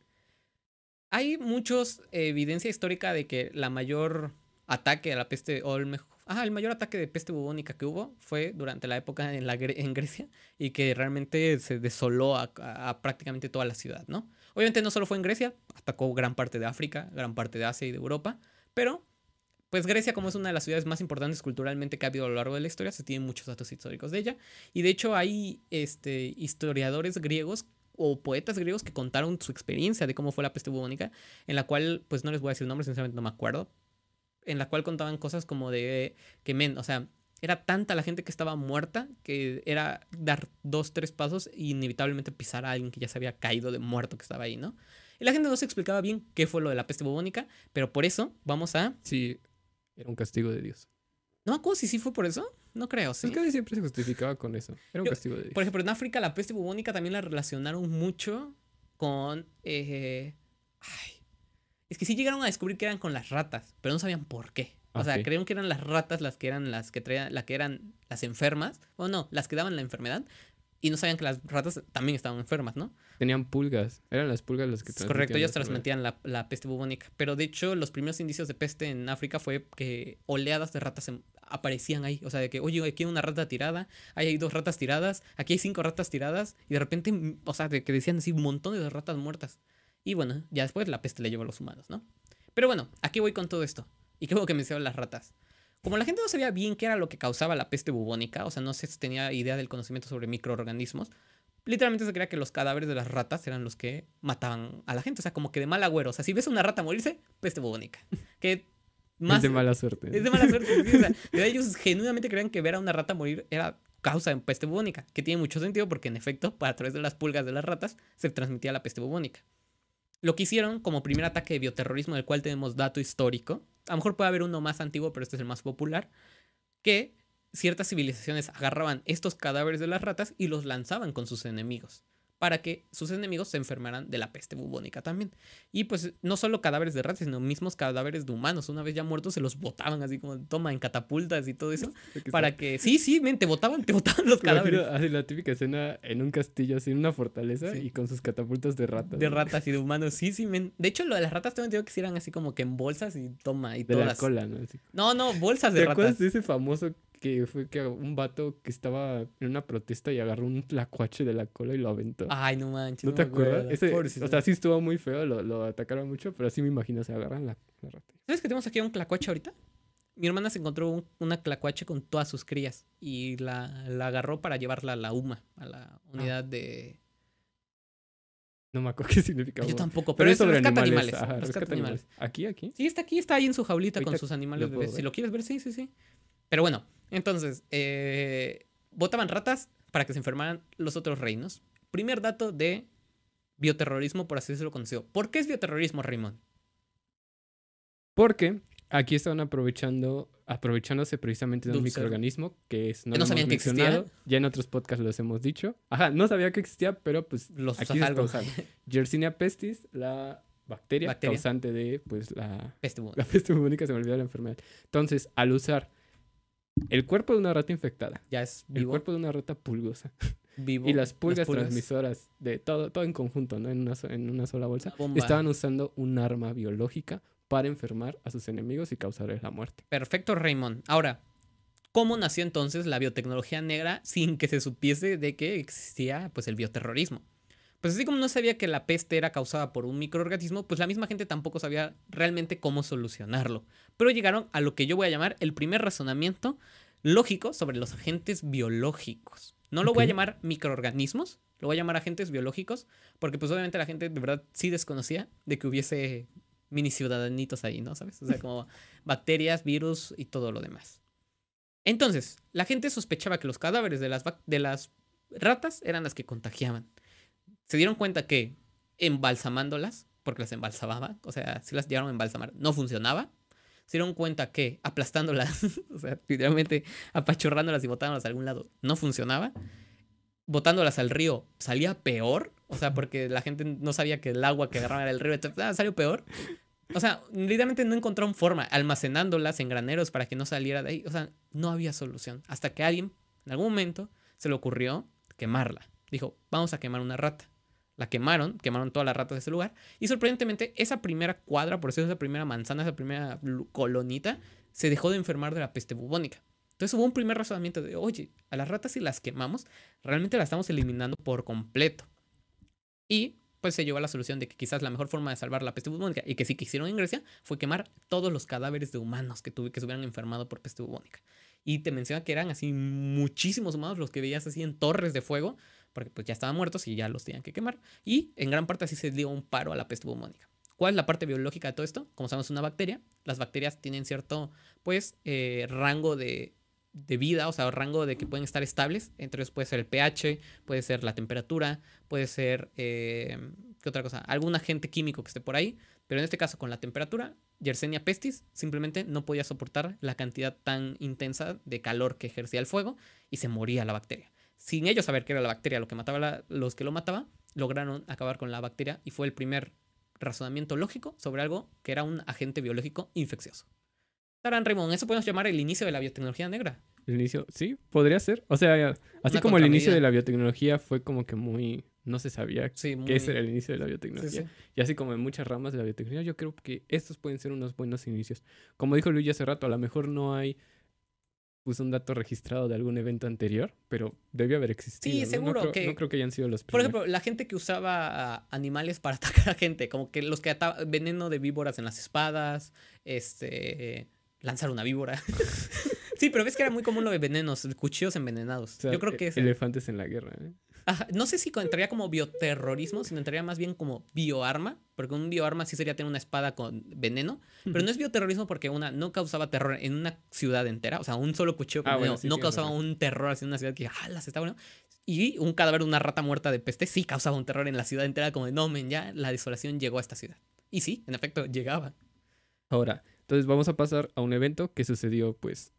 hay muchos eh, evidencia histórica de que la mayor ataque a la peste, o el mejor, ah, el mayor ataque de peste bubónica que hubo fue durante la época en, Grecia y que realmente se desoló a, prácticamente toda la ciudad, ¿no? Obviamente no solo fue en Grecia, atacó gran parte de África, gran parte de Asia y de Europa, pero pues Grecia como es una de las ciudades más importantes culturalmente que ha habido a lo largo de la historia, se tienen muchos datos históricos de ella y de hecho hay este, historiadores griegos o poetas griegos que contaron su experiencia de cómo fue la peste bubónica, en la cual, pues no les voy a decir nombres, sinceramente no me acuerdo, en la cual contaban cosas como de que, men, o sea, era tanta la gente que estaba muerta que era dar dos, tres pasos e inevitablemente pisar a alguien que ya se había caído de muerto que estaba ahí, ¿no? Y la gente no se explicaba bien qué fue lo de la peste bubónica, pero por eso vamos a... Sí, era un castigo de Dios. No me si sí fue por eso. No creo, pues sí. Es que siempre se justificaba con eso. Era un castigo de Por ejemplo, en África la peste bubónica también la relacionaron mucho con... Eh, es que sí llegaron a descubrir que eran con las ratas, pero no sabían por qué. O sea, creían que eran las ratas las que eran las que traían, la que eran las enfermas, o no, las que daban la enfermedad, y no sabían que las ratas también estaban enfermas, ¿no? Tenían pulgas, eran las pulgas las que transmitían. Correcto, ellos transmitían la, peste bubónica, pero de hecho los primeros indicios de peste en África fue que oleadas de ratas em, aparecían ahí, o sea, de que, oye, aquí hay una rata tirada, ahí hay dos ratas tiradas, aquí hay cinco ratas tiradas, y de repente, mm, o sea, de que decían así un montón de ratas muertas. Y bueno, ya después la peste le llevó a los humanos, ¿no? Pero bueno, aquí voy con todo esto. Y qué que que mencionaron las ratas. Como la gente no sabía bien qué era lo que causaba la peste bubónica, o sea, no se tenía idea del conocimiento sobre microorganismos, literalmente se creía que los cadáveres de las ratas eran los que mataban a la gente, o sea, como que de mal agüero, o sea, si ves una rata morirse, peste bubónica. Que más, es de mala suerte. Es de mala suerte. ellos genuinamente creían que ver a una rata morir era causa de peste bubónica, que tiene mucho sentido porque en efecto, a través de las pulgas de las ratas se transmitía la peste bubónica. Lo que hicieron como primer ataque de bioterrorismo del cual tenemos dato histórico a lo mejor puede haber uno más antiguo, pero este es el más popular, que ciertas civilizaciones agarraban estos cadáveres de las ratas y los lanzaban con sus enemigos para que sus enemigos se enfermaran de la peste bubónica también. Y pues no solo cadáveres de ratas, sino mismos cadáveres de humanos. Una vez ya muertos se los botaban así como, toma, en catapultas y todo eso. para que, sí, sí, men, te botaban, te botaban los cadáveres. hace la típica escena en un castillo, así en una fortaleza y con sus catapultas de ratas. De ratas y de humanos, sí, sí, men. De hecho, lo de las ratas tengo digo que eran así como que en bolsas y toma y de todas. De la cola, ¿no? No, no, bolsas de ratas. ¿Te acuerdas de ese famoso que fue que un vato que estaba en una protesta y agarró un tlacuache de la cola y lo aventó. Ay, no manches. ¿No, te acuerdas? o sea, sí estuvo muy feo, lo, atacaron mucho, pero así me imagino, se agarran la, ¿Sabes que tenemos aquí un tlacuache ahorita? Mi hermana se encontró una tlacuache con todas sus crías y la, la, agarró para llevarla a la UMA, a la ah. unidad de... No me acuerdo qué significaba. Yo tampoco, pero, eso rescata animales. rescata, animales. ¿Aquí, aquí? Sí, está aquí, está ahí en su jaulita con sus animales Si lo quieres ver, sí, sí, sí. Pero bueno, entonces, votaban eh, ratas para que se enfermaran los otros reinos. Primer dato de bioterrorismo, por así decirlo conocido. ¿Por qué es bioterrorismo, Raymond? Porque aquí estaban aprovechando, aprovechándose precisamente de un microorganismo que es no, no sabían que existía. Ya en otros podcasts los hemos dicho. Ajá, no sabía que existía, pero pues los aquí Yersinia pestis, la bacteria, causante de pues la peste La peste se me olvidó la enfermedad. Entonces, al usar el cuerpo de una rata infectada. Ya es vivo? El cuerpo de una rata pulgosa. Vivo. Y las pulgas, transmisoras de todo, todo en conjunto, ¿no? En una, sola bolsa. estaban usando un arma biológica para enfermar a sus enemigos y causarles la muerte. Perfecto, Raymond. Ahora, ¿cómo nació entonces la biotecnología negra sin que se supiese de que existía pues el bioterrorismo? pues así como no sabía que la peste era causada por un microorganismo, pues la misma gente tampoco sabía realmente cómo solucionarlo. Pero llegaron a lo que yo voy a llamar el primer razonamiento lógico sobre los agentes biológicos. No lo voy a llamar microorganismos, lo voy a llamar agentes biológicos, porque pues obviamente la gente de verdad sí desconocía de que hubiese mini ciudadanitos ahí, ¿no? ¿Sabes? O sea, como bacterias, virus y todo lo demás. Entonces, la gente sospechaba que los cadáveres de las, de las ratas eran las que contagiaban se dieron cuenta que embalsamándolas, porque las embalsamaba, o sea, si las llevaron a embalsamar, no funcionaba. Se dieron cuenta que aplastándolas, o sea, literalmente apachurrándolas y botándolas a algún lado, no funcionaba. Botándolas al río salía peor, o sea, porque la gente no sabía que el agua que agarraba era el río, ah, salió peor. O sea, literalmente no encontraron forma, almacenándolas en graneros para que no saliera de ahí. O sea, no había solución. Hasta que alguien, en algún momento, se le ocurrió quemarla. Dijo, vamos a quemar una rata la quemaron, quemaron todas las ratas de ese lugar. Y sorprendentemente, esa primera cuadra, por eso esa primera manzana, esa primera colonita, se dejó de enfermar de la peste bubónica. Entonces hubo un primer razonamiento de, oye, a las ratas si las quemamos, realmente las estamos eliminando por completo. Y pues se llegó a la solución de que quizás la mejor forma de salvar la peste bubónica, y que sí que hicieron en Grecia, fue quemar todos los cadáveres de humanos que, que se hubieran enfermado por peste bubónica. Y te menciona que eran así muchísimos humanos los que veías así en torres de fuego, porque pues ya estaban muertos y ya los tenían que quemar. Y en gran parte así se dio un paro a la peste bubónica. ¿Cuál es la parte biológica de todo esto? Como sabemos, una bacteria. Las bacterias tienen cierto, pues, eh, rango de, vida, o sea, rango de que pueden estar estables. Entre ellos puede ser el pH, puede ser la temperatura, puede ser, eh, ¿qué otra cosa? Algún agente químico que esté por ahí. Pero en este caso, con la temperatura, Yersenia pestis simplemente no podía soportar la cantidad tan intensa de calor que ejercía el fuego y se moría la bacteria sin ellos saber qué era la bacteria lo que mataba los que lo mataba, lograron acabar con la bacteria y fue el primer razonamiento lógico sobre algo que era un agente biológico infeccioso. Tarán Raymond, eso podemos llamar el inicio de la biotecnología negra. El inicio, sí, podría ser. O sea, así como el inicio de la biotecnología fue como que muy. No se sabía que era el inicio de la biotecnología. Y así como en muchas ramas de la biotecnología, yo creo que estos pueden ser unos buenos inicios. Como dijo Luis hace rato, a lo mejor no hay puso un dato registrado de algún evento anterior, pero debió haber existido. Sí, seguro creo, que. No creo que hayan sido los primeros. Por ejemplo, la gente que usaba ah, animales para atacar a gente, como que los que ataban veneno de víboras en las espadas, este. lanzar una víbora. sí, pero ves que era muy común lo de venenos, cuchillos envenenados. Yo creo e que. Es, elefantes en la guerra, ¿eh? no sé si entraría como bioterrorismo, sino entraría más bien como bioarma, porque un bioarma sí sería tener una espada con veneno, pero no es bioterrorismo porque una no causaba terror en una ciudad entera, o sea, un solo cuchillo ah, no causaba un terror hacia una ciudad que, ¡ah, está bueno! Y un cadáver, una rata muerta de peste, sí causaba un terror en la ciudad entera, como de, no, men, ya la desolación llegó a esta ciudad. Y sí, en efecto, llegaba. Ahora, entonces vamos a pasar a un evento que sucedió, pues,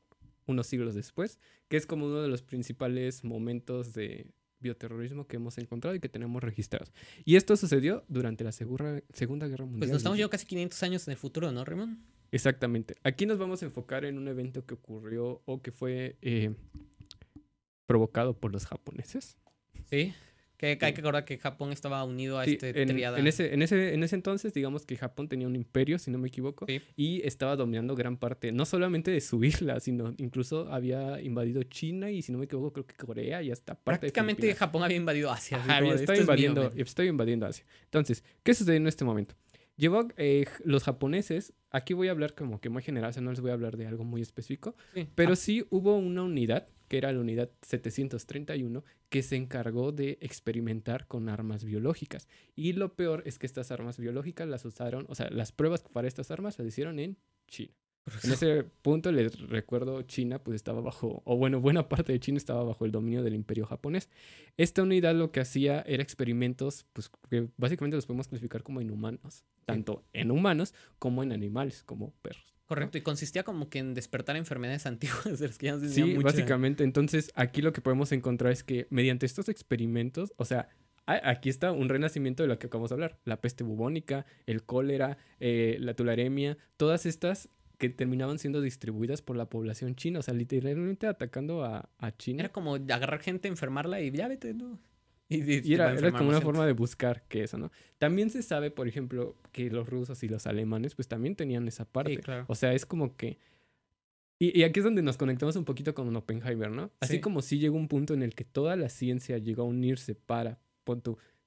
unos siglos después, que es como uno de los principales momentos de bioterrorismo que hemos encontrado y que tenemos registrados. Y esto sucedió durante la Segunda Guerra Mundial. Pues nos estamos llevando casi 500 años en el futuro, ¿no, Raymond? Exactamente. Aquí nos vamos a enfocar en un evento que ocurrió o que fue eh, provocado por los japoneses. Sí. Que hay que acordar que Japón estaba unido a este en, En ese, en, ese, en ese entonces, digamos que Japón tenía un imperio, si no me equivoco, y estaba dominando gran parte, no solamente de su isla, sino incluso había invadido China y, si no me equivoco, creo que Corea y hasta parte Prácticamente Japón había invadido Asia. estoy, invadiendo, estoy invadiendo Asia. Entonces, ¿qué sucede en este momento? Llevó eh, los japoneses, aquí voy a hablar como que muy general, o sea, no les voy a hablar de algo muy específico, pero ah. sí hubo una unidad, que era la unidad 731, que se encargó de experimentar con armas biológicas. Y lo peor es que estas armas biológicas las usaron, o sea, las pruebas para estas armas las hicieron en China. En ese punto les recuerdo China pues estaba bajo, o bueno, buena parte de China estaba bajo el dominio del imperio japonés. Esta unidad lo que hacía era experimentos pues que básicamente los podemos clasificar como inhumanos, tanto en humanos como en animales, como perros. Correcto, y consistía como que en despertar enfermedades antiguas de las que ya se Sí, básicamente. Entonces, aquí lo que podemos encontrar es que mediante estos experimentos, o sea, aquí está un renacimiento de lo que acabamos de hablar: la peste bubónica, el cólera, eh, la tularemia, todas estas que terminaban siendo distribuidas por la población china, o sea, literalmente atacando a, China. Era como agarrar gente, enfermarla y ya vete ¿no? Y, era, como una forma de buscar que eso, ¿no? También se sabe, por ejemplo, que los rusos y los alemanes pues también tenían esa parte. O sea, es como que... Y, aquí es donde nos conectamos un poquito con Oppenheimer, ¿no? Así como sí llegó un punto en el que toda la ciencia llegó a unirse para, pon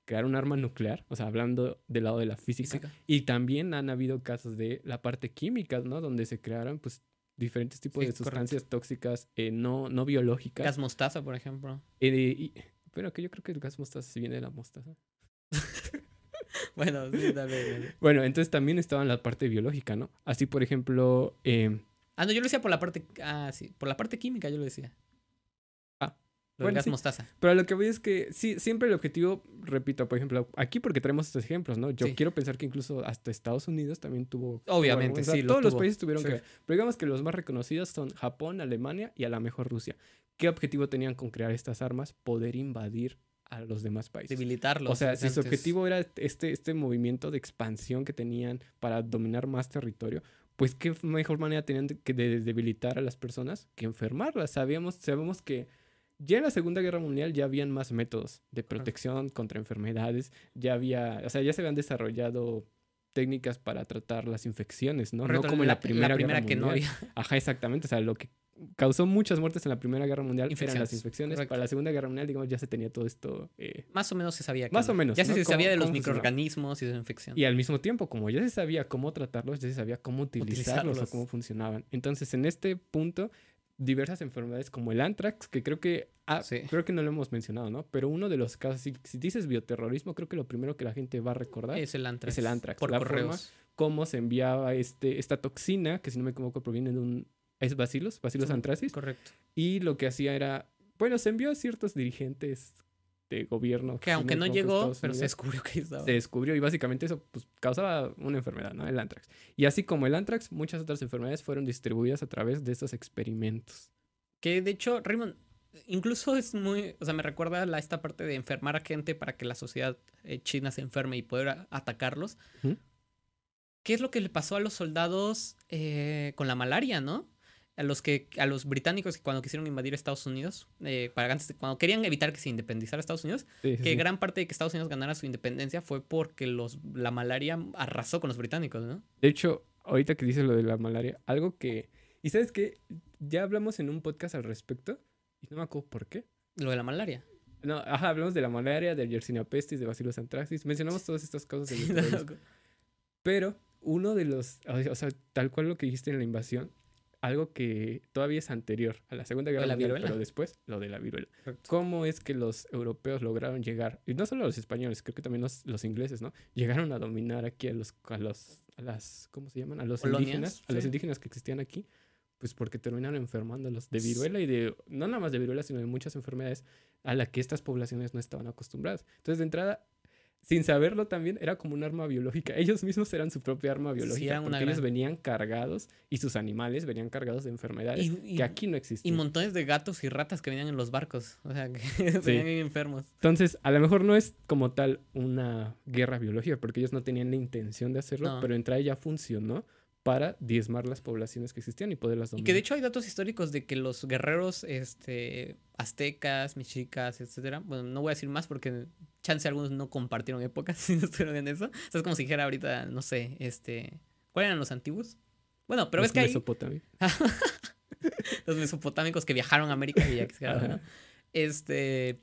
crear un arma nuclear, o sea, hablando del lado de la física, y también han habido casos de la parte química, ¿no? Donde se crearon, pues, diferentes tipos de sustancias tóxicas eh, no, no biológicas. Gas mostaza, por ejemplo. pero que yo creo que el gas mostaza se viene de la mostaza. bueno, sí, también. Bueno, entonces también estaba en la parte biológica, ¿no? Así, por ejemplo... Eh, ah, no, yo lo decía por la parte... Ah, sí, por la parte química yo lo decía. Pero lo que voy es que sí, siempre el objetivo, repito, por ejemplo, aquí porque traemos estos ejemplos, ¿no? Yo quiero pensar que incluso hasta Estados Unidos también tuvo. Obviamente, sí. todos los países tuvieron que. Pero digamos que los más reconocidos son Japón, Alemania y a lo mejor Rusia. ¿Qué objetivo tenían con crear estas armas? Poder invadir a los demás países. Debilitarlos. O sea, si su objetivo era este, este movimiento de expansión que tenían para dominar más territorio, pues qué mejor manera tenían de, debilitar a las personas que enfermarlas. Sabíamos, sabemos que ya en la Segunda Guerra Mundial ya habían más métodos de protección contra enfermedades, ya había, o sea, ya se habían desarrollado técnicas para tratar las infecciones, ¿no? no como en la, primera, la primera que no había. Ajá, exactamente, o sea, lo que causó muchas muertes en la Primera Guerra Mundial eran las infecciones. Para la Segunda Guerra Mundial, digamos, ya se tenía todo esto. Eh, más o menos se sabía. más o menos. Ya se sabía de los microorganismos y de la infección. Y al mismo tiempo, como ya se sabía cómo tratarlos, ya se sabía cómo utilizarlos. o cómo funcionaban. Entonces, en este punto, diversas enfermedades como el anthrax, que creo que, ah, creo que no lo hemos mencionado, ¿no? Pero uno de los casos, si, dices bioterrorismo, creo que lo primero que la gente va a recordar es el anthrax. Es el Por la correos. cómo se enviaba este, esta toxina, que si no me equivoco proviene de un... Es bacilos, bacilos Correcto. Y lo que hacía era... Bueno, se envió a ciertos dirigentes de gobierno. Que aunque no llegó, pero se descubrió que estaba. Se descubrió y básicamente eso pues, causaba una enfermedad, ¿no? El antrax. Y así como el antrax, muchas otras enfermedades fueron distribuidas a través de estos experimentos. Que de hecho, Raymond, incluso es muy, o sea, me recuerda la esta parte de enfermar a gente para que la sociedad eh, china se enferme y poder atacarlos. ¿Qué es lo que le pasó a los soldados eh, con la malaria, no? a los que a los británicos cuando quisieron invadir Estados Unidos eh, para cuando querían evitar que se independizara Estados Unidos que gran parte de que Estados Unidos ganara su independencia fue porque los la malaria arrasó con los británicos no de hecho ahorita que dices lo de la malaria algo que y sabes que ya hablamos en un podcast al respecto y no me acuerdo por qué lo de la malaria no ajá hablamos de la malaria del Yersinia pestis de Bacillus anthracis mencionamos todas estas cosas pero uno de los o sea tal cual lo que dijiste en la invasión algo que todavía es anterior a la Segunda Guerra Mundial, pero después lo de la viruela. ¿Cómo es que los europeos lograron llegar, y no solo los españoles, creo que también los, ingleses, ¿no? Llegaron a dominar aquí a los, a las, ¿cómo se llaman? A los indígenas, a los indígenas que existían aquí, pues porque terminaron enfermándolos de viruela y de, no nada más de viruela, sino de muchas enfermedades a las que estas poblaciones no estaban acostumbradas. Entonces, de entrada, sin saberlo también, era como un arma biológica. Ellos mismos eran su propia arma biológica. porque ellos venían cargados y sus animales venían cargados de enfermedades y, que aquí no existían. Y montones de gatos y ratas que venían en los barcos. O sea, que venían enfermos. Entonces, a lo mejor no es como tal una guerra biológica, porque ellos no tenían la intención de hacerlo, pero entre ella funcionó para diezmar las poblaciones que existían y poderlas dominar. Y que de hecho hay datos históricos de que los guerreros este, aztecas, mexicas, etcétera, bueno, no voy a decir más porque chance algunos no compartieron épocas si no estuvieron en eso. O sea, es como si dijera ahorita, no sé, este, ¿cuáles eran los antiguos? Bueno, pero es que Hay... los mesopotámicos que viajaron a América y ya que ¿no? Este,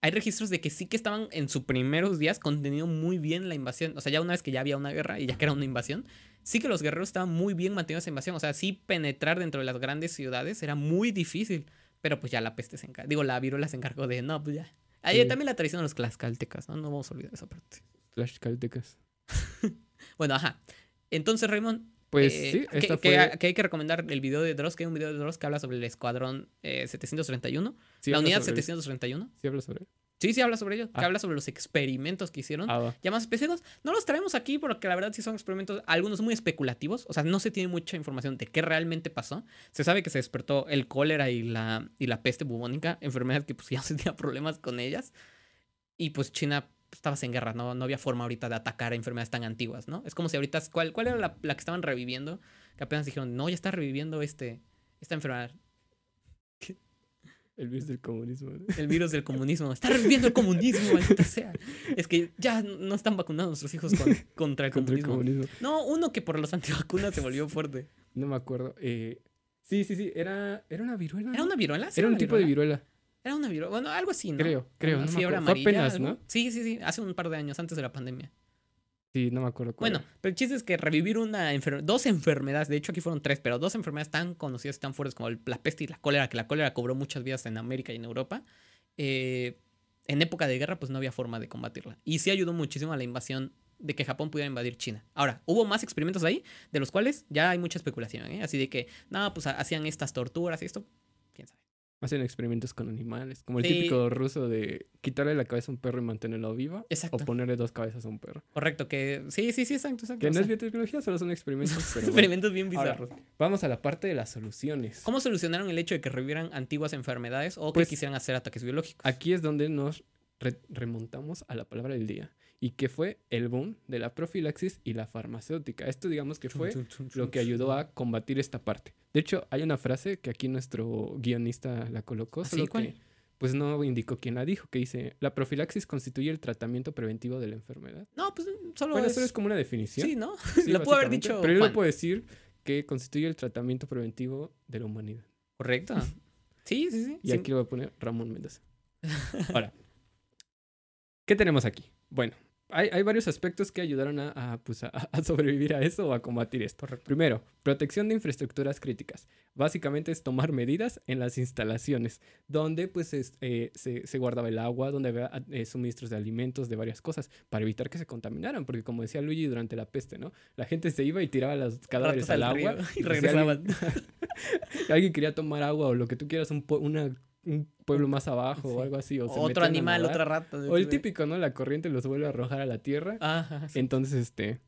hay registros de que sí que estaban en sus primeros días conteniendo muy bien la invasión. O sea, ya una vez que ya había una guerra y ya que era una invasión, sí que los guerreros estaban muy bien mantenidos en invasión. O sea, sí penetrar dentro de las grandes ciudades era muy difícil. Pero pues ya la peste se encargó. Digo, la viruela se encargó de. No, pues ya. Ahí también la traición de los tlaxcaltecas, ¿no? No vamos a olvidar esa parte. Tlaxcaltecas. bueno, ajá. Entonces, Raymond. Pues eh, sí, que, hay que recomendar el video de Dross, que hay un video de Dross que habla sobre el escuadrón 731. Eh, la unidad 731. Sí, habla sobre él. Sí, sí habla sobre ello. Que ah. habla sobre los experimentos que hicieron. Ah, ya más específicos. No los traemos aquí porque la verdad sí son experimentos, algunos muy especulativos. O sea, no se tiene mucha información de qué realmente pasó. Se sabe que se despertó el cólera y la, y la peste bubónica, enfermedad que pues ya se tenía problemas con ellas. Y pues China pues, estabas en guerra, ¿no? no había forma ahorita de atacar a enfermedades tan antiguas, ¿no? Es como si ahorita, ¿cuál, cuál era la, que estaban reviviendo? Que apenas dijeron, no, ya está reviviendo este, esta enfermedad el virus del comunismo. El virus del comunismo. Está reviviendo el comunismo, sea. Es que ya no están vacunados nuestros hijos contra, el, comunismo. No, uno que por los antivacunas se volvió fuerte. No me acuerdo. Eh, sí, sí, sí. Era, era una viruela. ¿Era una viruela? era, un tipo de viruela. Era una viruela. Bueno, algo así, Creo, creo. Fue apenas, ¿no? Sí, sí, sí. Hace un par de años, antes de la pandemia. Sí, no me acuerdo Bueno, pero el chiste es que revivir una dos enfermedades, de hecho aquí fueron tres, pero dos enfermedades tan conocidas y tan fuertes como la peste y la cólera, que la cólera cobró muchas vidas en América y en Europa, eh, en época de guerra pues no había forma de combatirla. Y sí ayudó muchísimo a la invasión de que Japón pudiera invadir China. Ahora, hubo más experimentos ahí, de los cuales ya hay mucha especulación, ¿eh? así de que, no, pues hacían estas torturas y esto, Hacen experimentos con animales, como el típico ruso de quitarle la cabeza a un perro y mantenerlo viva. Exacto. O ponerle dos cabezas a un perro. Correcto, que sí, sí, sí, exacto, Que no es biotecnología, solo son experimentos. pero experimentos bien bizarros. vamos a la parte de las soluciones. ¿Cómo solucionaron el hecho de que revivieran antiguas enfermedades o que pues, quisieran hacer ataques biológicos? Aquí es donde nos remontamos a la palabra del día y que fue el boom de la profilaxis y la farmacéutica. Esto digamos que fue lo que ayudó a combatir esta parte. De hecho, hay una frase que aquí nuestro guionista la colocó, ¿Ah, solo que pues no indicó quién la dijo, que dice, la profilaxis constituye el tratamiento preventivo de la enfermedad. No, pues solo Bueno, es... eso es como una definición. Sí, ¿no? lo puedo haber dicho Pero yo le puedo decir que constituye el tratamiento preventivo de la humanidad. Correcto. sí, sí, sí. Y aquí lo voy a poner Ramón Mendoza. Ahora, ¿qué tenemos aquí? Bueno, hay, varios aspectos que ayudaron pues, a, sobrevivir a eso o a combatir esto. Primero, protección de infraestructuras críticas. Básicamente es tomar medidas en las instalaciones, donde pues eh, se, guardaba el agua, donde había ah, eh, suministros de alimentos, de varias cosas, para evitar que se contaminaran, porque como decía Luigi durante la peste, ¿no? La gente se iba y tiraba los cadáveres al, agua y pues, regresaban. alguien, quería tomar agua o lo que tú quieras, una un pueblo más abajo o algo así. O, otro animal, otra rata. O el típico, ¿no? La corriente los vuelve a arrojar a la tierra. Ajá, Entonces, este,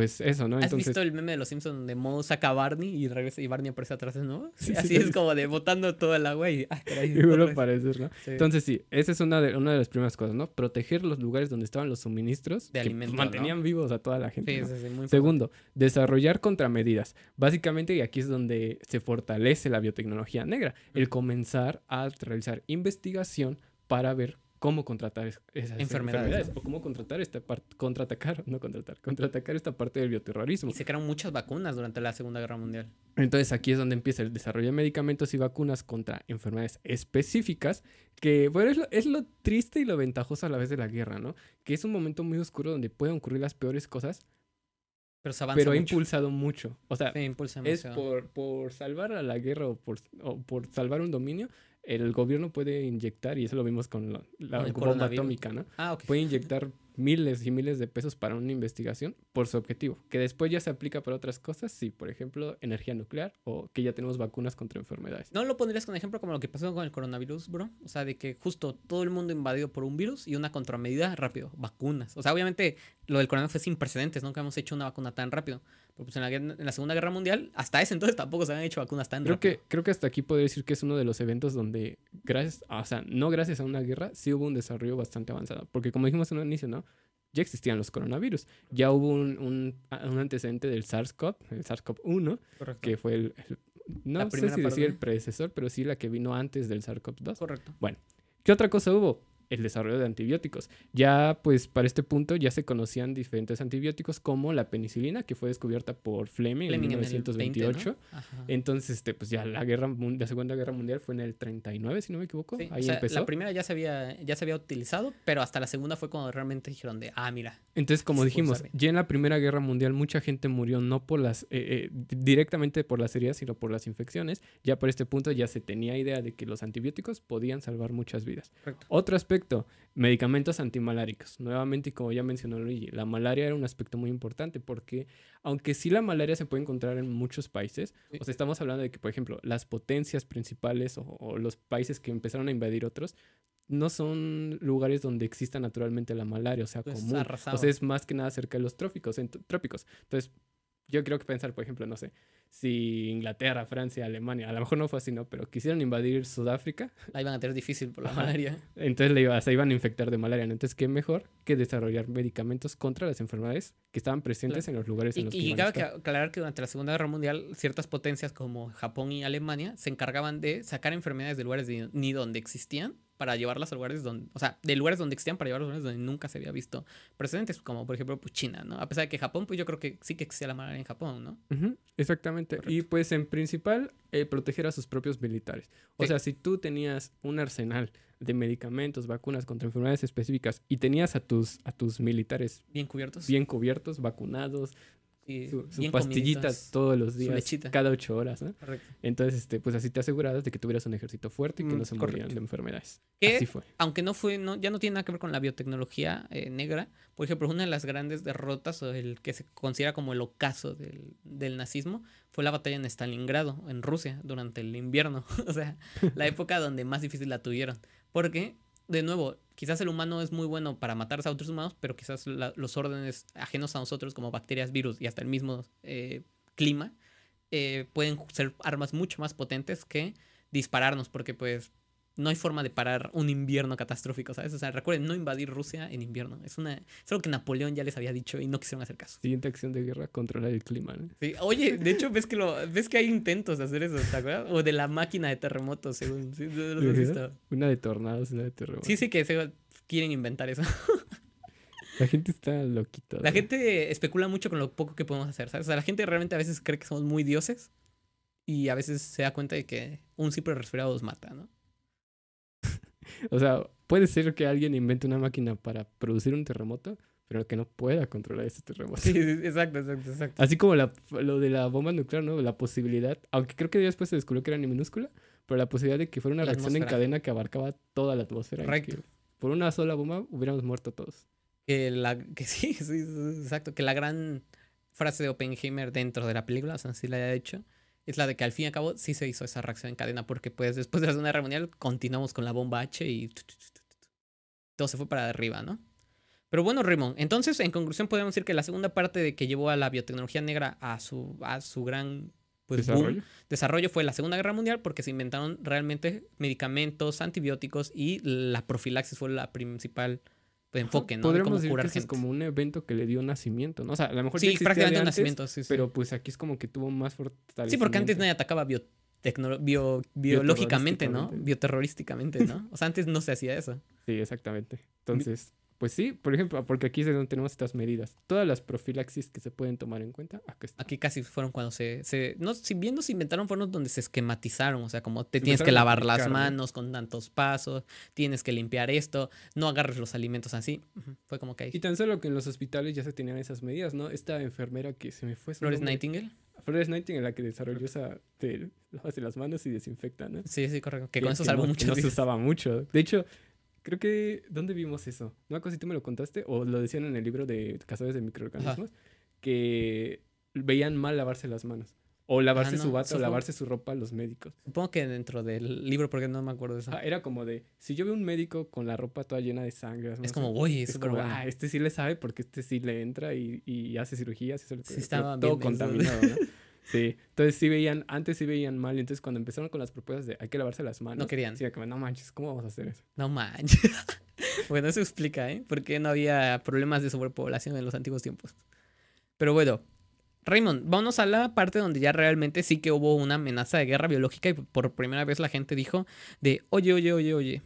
pues eso, ¿no? ¿Has visto el meme de los Simpsons donde Mo saca a Barney y regresa y Barney aparece atrás de así es como de botando todo el agua y... Ah, Entonces sí, esa es una de, una de las primeras cosas, ¿no? Proteger los lugares donde estaban los suministros de que alimentos, mantenían vivos a toda la gente. Segundo, desarrollar contramedidas. Básicamente, y aquí es donde se fortalece la biotecnología negra, el comenzar a realizar investigación para ver cómo contratar esas enfermedades, o cómo contratar esta parte, contraatacar, no contratar, contraatacar esta parte del bioterrorismo. Y se crearon muchas vacunas durante la Segunda Guerra Mundial. Entonces aquí es donde empieza el desarrollo de medicamentos y vacunas contra enfermedades específicas, que bueno, es lo, triste y lo ventajoso a la vez de la guerra, ¿no? Que es un momento muy oscuro donde pueden ocurrir las peores cosas, pero, se pero ha impulsado mucho. O sea, es por, por, salvar a la guerra o por, o por, salvar un dominio, el gobierno puede inyectar, y eso lo vimos con la, bomba atómica, ¿no? Ah, puede inyectar miles y miles de pesos para una investigación por su objetivo, que después ya se aplica para otras cosas, si por ejemplo, energía nuclear o que ya tenemos vacunas contra enfermedades. ¿No lo pondrías con ejemplo como lo que pasó con el coronavirus, bro? O sea, de que justo todo el mundo invadido por un virus y una contramedida rápido, vacunas. O sea, obviamente lo del coronavirus es sin precedentes, nunca hemos hecho una vacuna tan rápido, pues en, la, Segunda Guerra Mundial, hasta ese entonces tampoco se habían hecho vacunas tan creo Que, creo que hasta aquí podría decir que es uno de los eventos donde, gracias, o sea, no gracias a una guerra, sí hubo un desarrollo bastante avanzado. Porque como dijimos en un inicio, ¿no? Ya existían los coronavirus. Ya hubo un, un, antecedente del SARS-CoV, el SARS-CoV-1, que fue el, no sé si decir el predecesor, pero sí la que vino antes del SARS-CoV-2. Correcto. Bueno, ¿qué otra cosa hubo? el desarrollo de antibióticos. Ya, pues, para este punto ya se conocían diferentes antibióticos como la penicilina, que fue descubierta por Fleming, en 1928. Entonces, este, pues ya la, guerra, la Segunda Guerra Mundial fue en el 39, si no me equivoco. Ahí empezó. La primera ya se, había, ya se había utilizado, pero hasta la segunda fue cuando realmente dijeron de, ah, mira. Entonces, como dijimos, ya en la Primera Guerra Mundial mucha gente murió no por las, eh, eh, directamente por las heridas, sino por las infecciones. Ya para este punto ya se tenía idea de que los antibióticos podían salvar muchas vidas. Otro aspecto Perfecto. Medicamentos antimaláricos. Nuevamente, como ya mencionó Luigi, la malaria era un aspecto muy importante porque, aunque sí la malaria se puede encontrar en muchos países, o sea, estamos hablando de que, por ejemplo, las potencias principales o, los países que empezaron a invadir otros no son lugares donde exista naturalmente la malaria, o sea, pues común. es más que nada cerca de los trópicos, en trópicos. Entonces, yo creo que pensar, por ejemplo, no sé, si Inglaterra, Francia, Alemania, a lo mejor no fue así, ¿no? Pero quisieron invadir Sudáfrica. La iban a tener difícil por la malaria. Entonces le iba, se iban a infectar de malaria. Entonces, ¿qué mejor que desarrollar medicamentos contra las enfermedades que estaban presentes en los lugares en los y que Y cabe aclarar que durante la Segunda Guerra Mundial, ciertas potencias como Japón y Alemania se encargaban de sacar enfermedades de lugares ni donde existían para llevarlas a lugares donde, o sea, de lugares donde existían para llevarlas a lugares donde nunca se había visto precedentes, como por ejemplo pues, China, ¿no? A pesar de que Japón, pues yo creo que sí que existía la malaria en Japón, ¿no? Exactamente. Y pues en principal, eh, proteger a sus propios militares. O sea, si tú tenías un arsenal de medicamentos, vacunas contra enfermedades específicas y tenías a tus, a tus militares bien cubiertos. Bien cubiertos, vacunados, su, pastillitas todos los días, cada ocho horas. Entonces, este, pues así te asegurabas de que tuvieras un ejército fuerte y que mm, no se de enfermedades. así fue. Aunque no fue, no, ya no tiene nada que ver con la biotecnología eh, negra, por ejemplo, una de las grandes derrotas o el que se considera como el ocaso del, del nazismo fue la batalla en Stalingrado, en Rusia, durante el invierno. o sea, la época donde más difícil la tuvieron. Porque, de nuevo, Quizás el humano es muy bueno para matarse a otros humanos, pero quizás los órdenes ajenos a nosotros, como bacterias, virus y hasta el mismo eh, clima, eh, pueden ser armas mucho más potentes que dispararnos, porque pues no hay forma de parar un invierno catastrófico, ¿sabes? O sea, recuerden, no invadir Rusia en invierno. Es, una, es algo que Napoleón ya les había dicho y no quisieron hacer caso. Siguiente acción de guerra, controlar el clima. ¿no? Sí. Oye, de hecho, ves que, lo, ves que hay intentos de hacer eso, ¿te O de la máquina de terremotos, según. ¿sí? Una de tornados, una de terremotos. Sí, sí, que quieren inventar eso. La gente está loquita. La gente especula mucho con lo poco que podemos hacer, ¿sabes? O sea, la gente realmente a veces cree que somos muy dioses y a veces se da cuenta de que un simple resfriado los mata, ¿no? o sea, puede ser que alguien invente una máquina para producir un terremoto, pero que no pueda controlar ese terremoto. Sí, exacto, exacto, exacto. Así como lo de la bomba nuclear, ¿no? La posibilidad, aunque creo que después se descubrió que era ni minúscula, pero la posibilidad de que fuera una reacción en cadena que abarcaba toda la atmósfera. por una sola bomba hubiéramos muerto todos. Que, la, que sí, sí, exacto. Que la gran frase de Oppenheimer dentro de la película, o sea, la haya hecho, es la de que al fin y al cabo sí se hizo esa reacción en cadena, porque pues, después de la Segunda Guerra Mundial continuamos con la bomba H y todo se fue para arriba, ¿no? Pero bueno, Raymond, entonces en conclusión podemos decir que la segunda parte de que llevó a la biotecnología negra a su, a su gran pues, ¿Desarrollo? desarrollo fue la Segunda Guerra Mundial porque se inventaron realmente medicamentos, antibióticos y la profilaxis fue la principal enfoque, ¿no? es como un evento que le dio nacimiento, ¿no? O sea, a lo mejor sí, prácticamente nacimiento, sí, Pero pues aquí es como que tuvo más fortaleza. Sí, porque antes nadie atacaba biológicamente, ¿no? Bioterrorísticamente, ¿no? O sea, antes no se hacía eso. Sí, exactamente. Entonces. Pues sí, por ejemplo, ah, porque aquí es donde tenemos estas medidas. Todas las profilaxis que se pueden tomar en cuenta, Aquí casi fueron cuando se, se no, si bien se inventaron, fueron donde se esquematizaron. O sea, como te tienes que lavar las manos con tantos pasos, tienes que limpiar esto, no agarres los alimentos así. Fue como que ahí. Y tan solo que en los hospitales ya se tenían esas medidas, ¿no? Esta enfermera que se me fue. Flores Nightingale. Flores Nightingale, la que desarrolló esa de las manos y desinfecta, ¿no? Sí, sí, correcto. Que, con eso salvo No se usaba mucho. De hecho, Creo que, ¿dónde vimos eso? No, acaso si tú me lo contaste, o lo decían en el libro de Cazadores de Microorganismos, que veían mal lavarse las manos. O lavarse ah, su bata, o lavarse su ropa los médicos. Supongo que dentro del libro, porque no me acuerdo de eso. Ah, era como de, si yo veo un médico con la ropa toda llena de sangre. Es como, oye, es, ah, este sí le sabe porque este sí le entra y, hace cirugías. Y todo contaminado, ¿no? Sí, entonces sí veían, antes sí veían mal, y entonces cuando empezaron con las propuestas de hay que lavarse las manos. No querían. Sí, que no manches, ¿cómo vamos a hacer eso? No manches. bueno, eso explica, ¿eh? porque no había problemas de sobrepoblación en los antiguos tiempos. Pero bueno, Raymond, vámonos a la parte donde ya realmente sí que hubo una amenaza de guerra biológica y por primera vez la gente dijo de, oye, oye, oye, oye,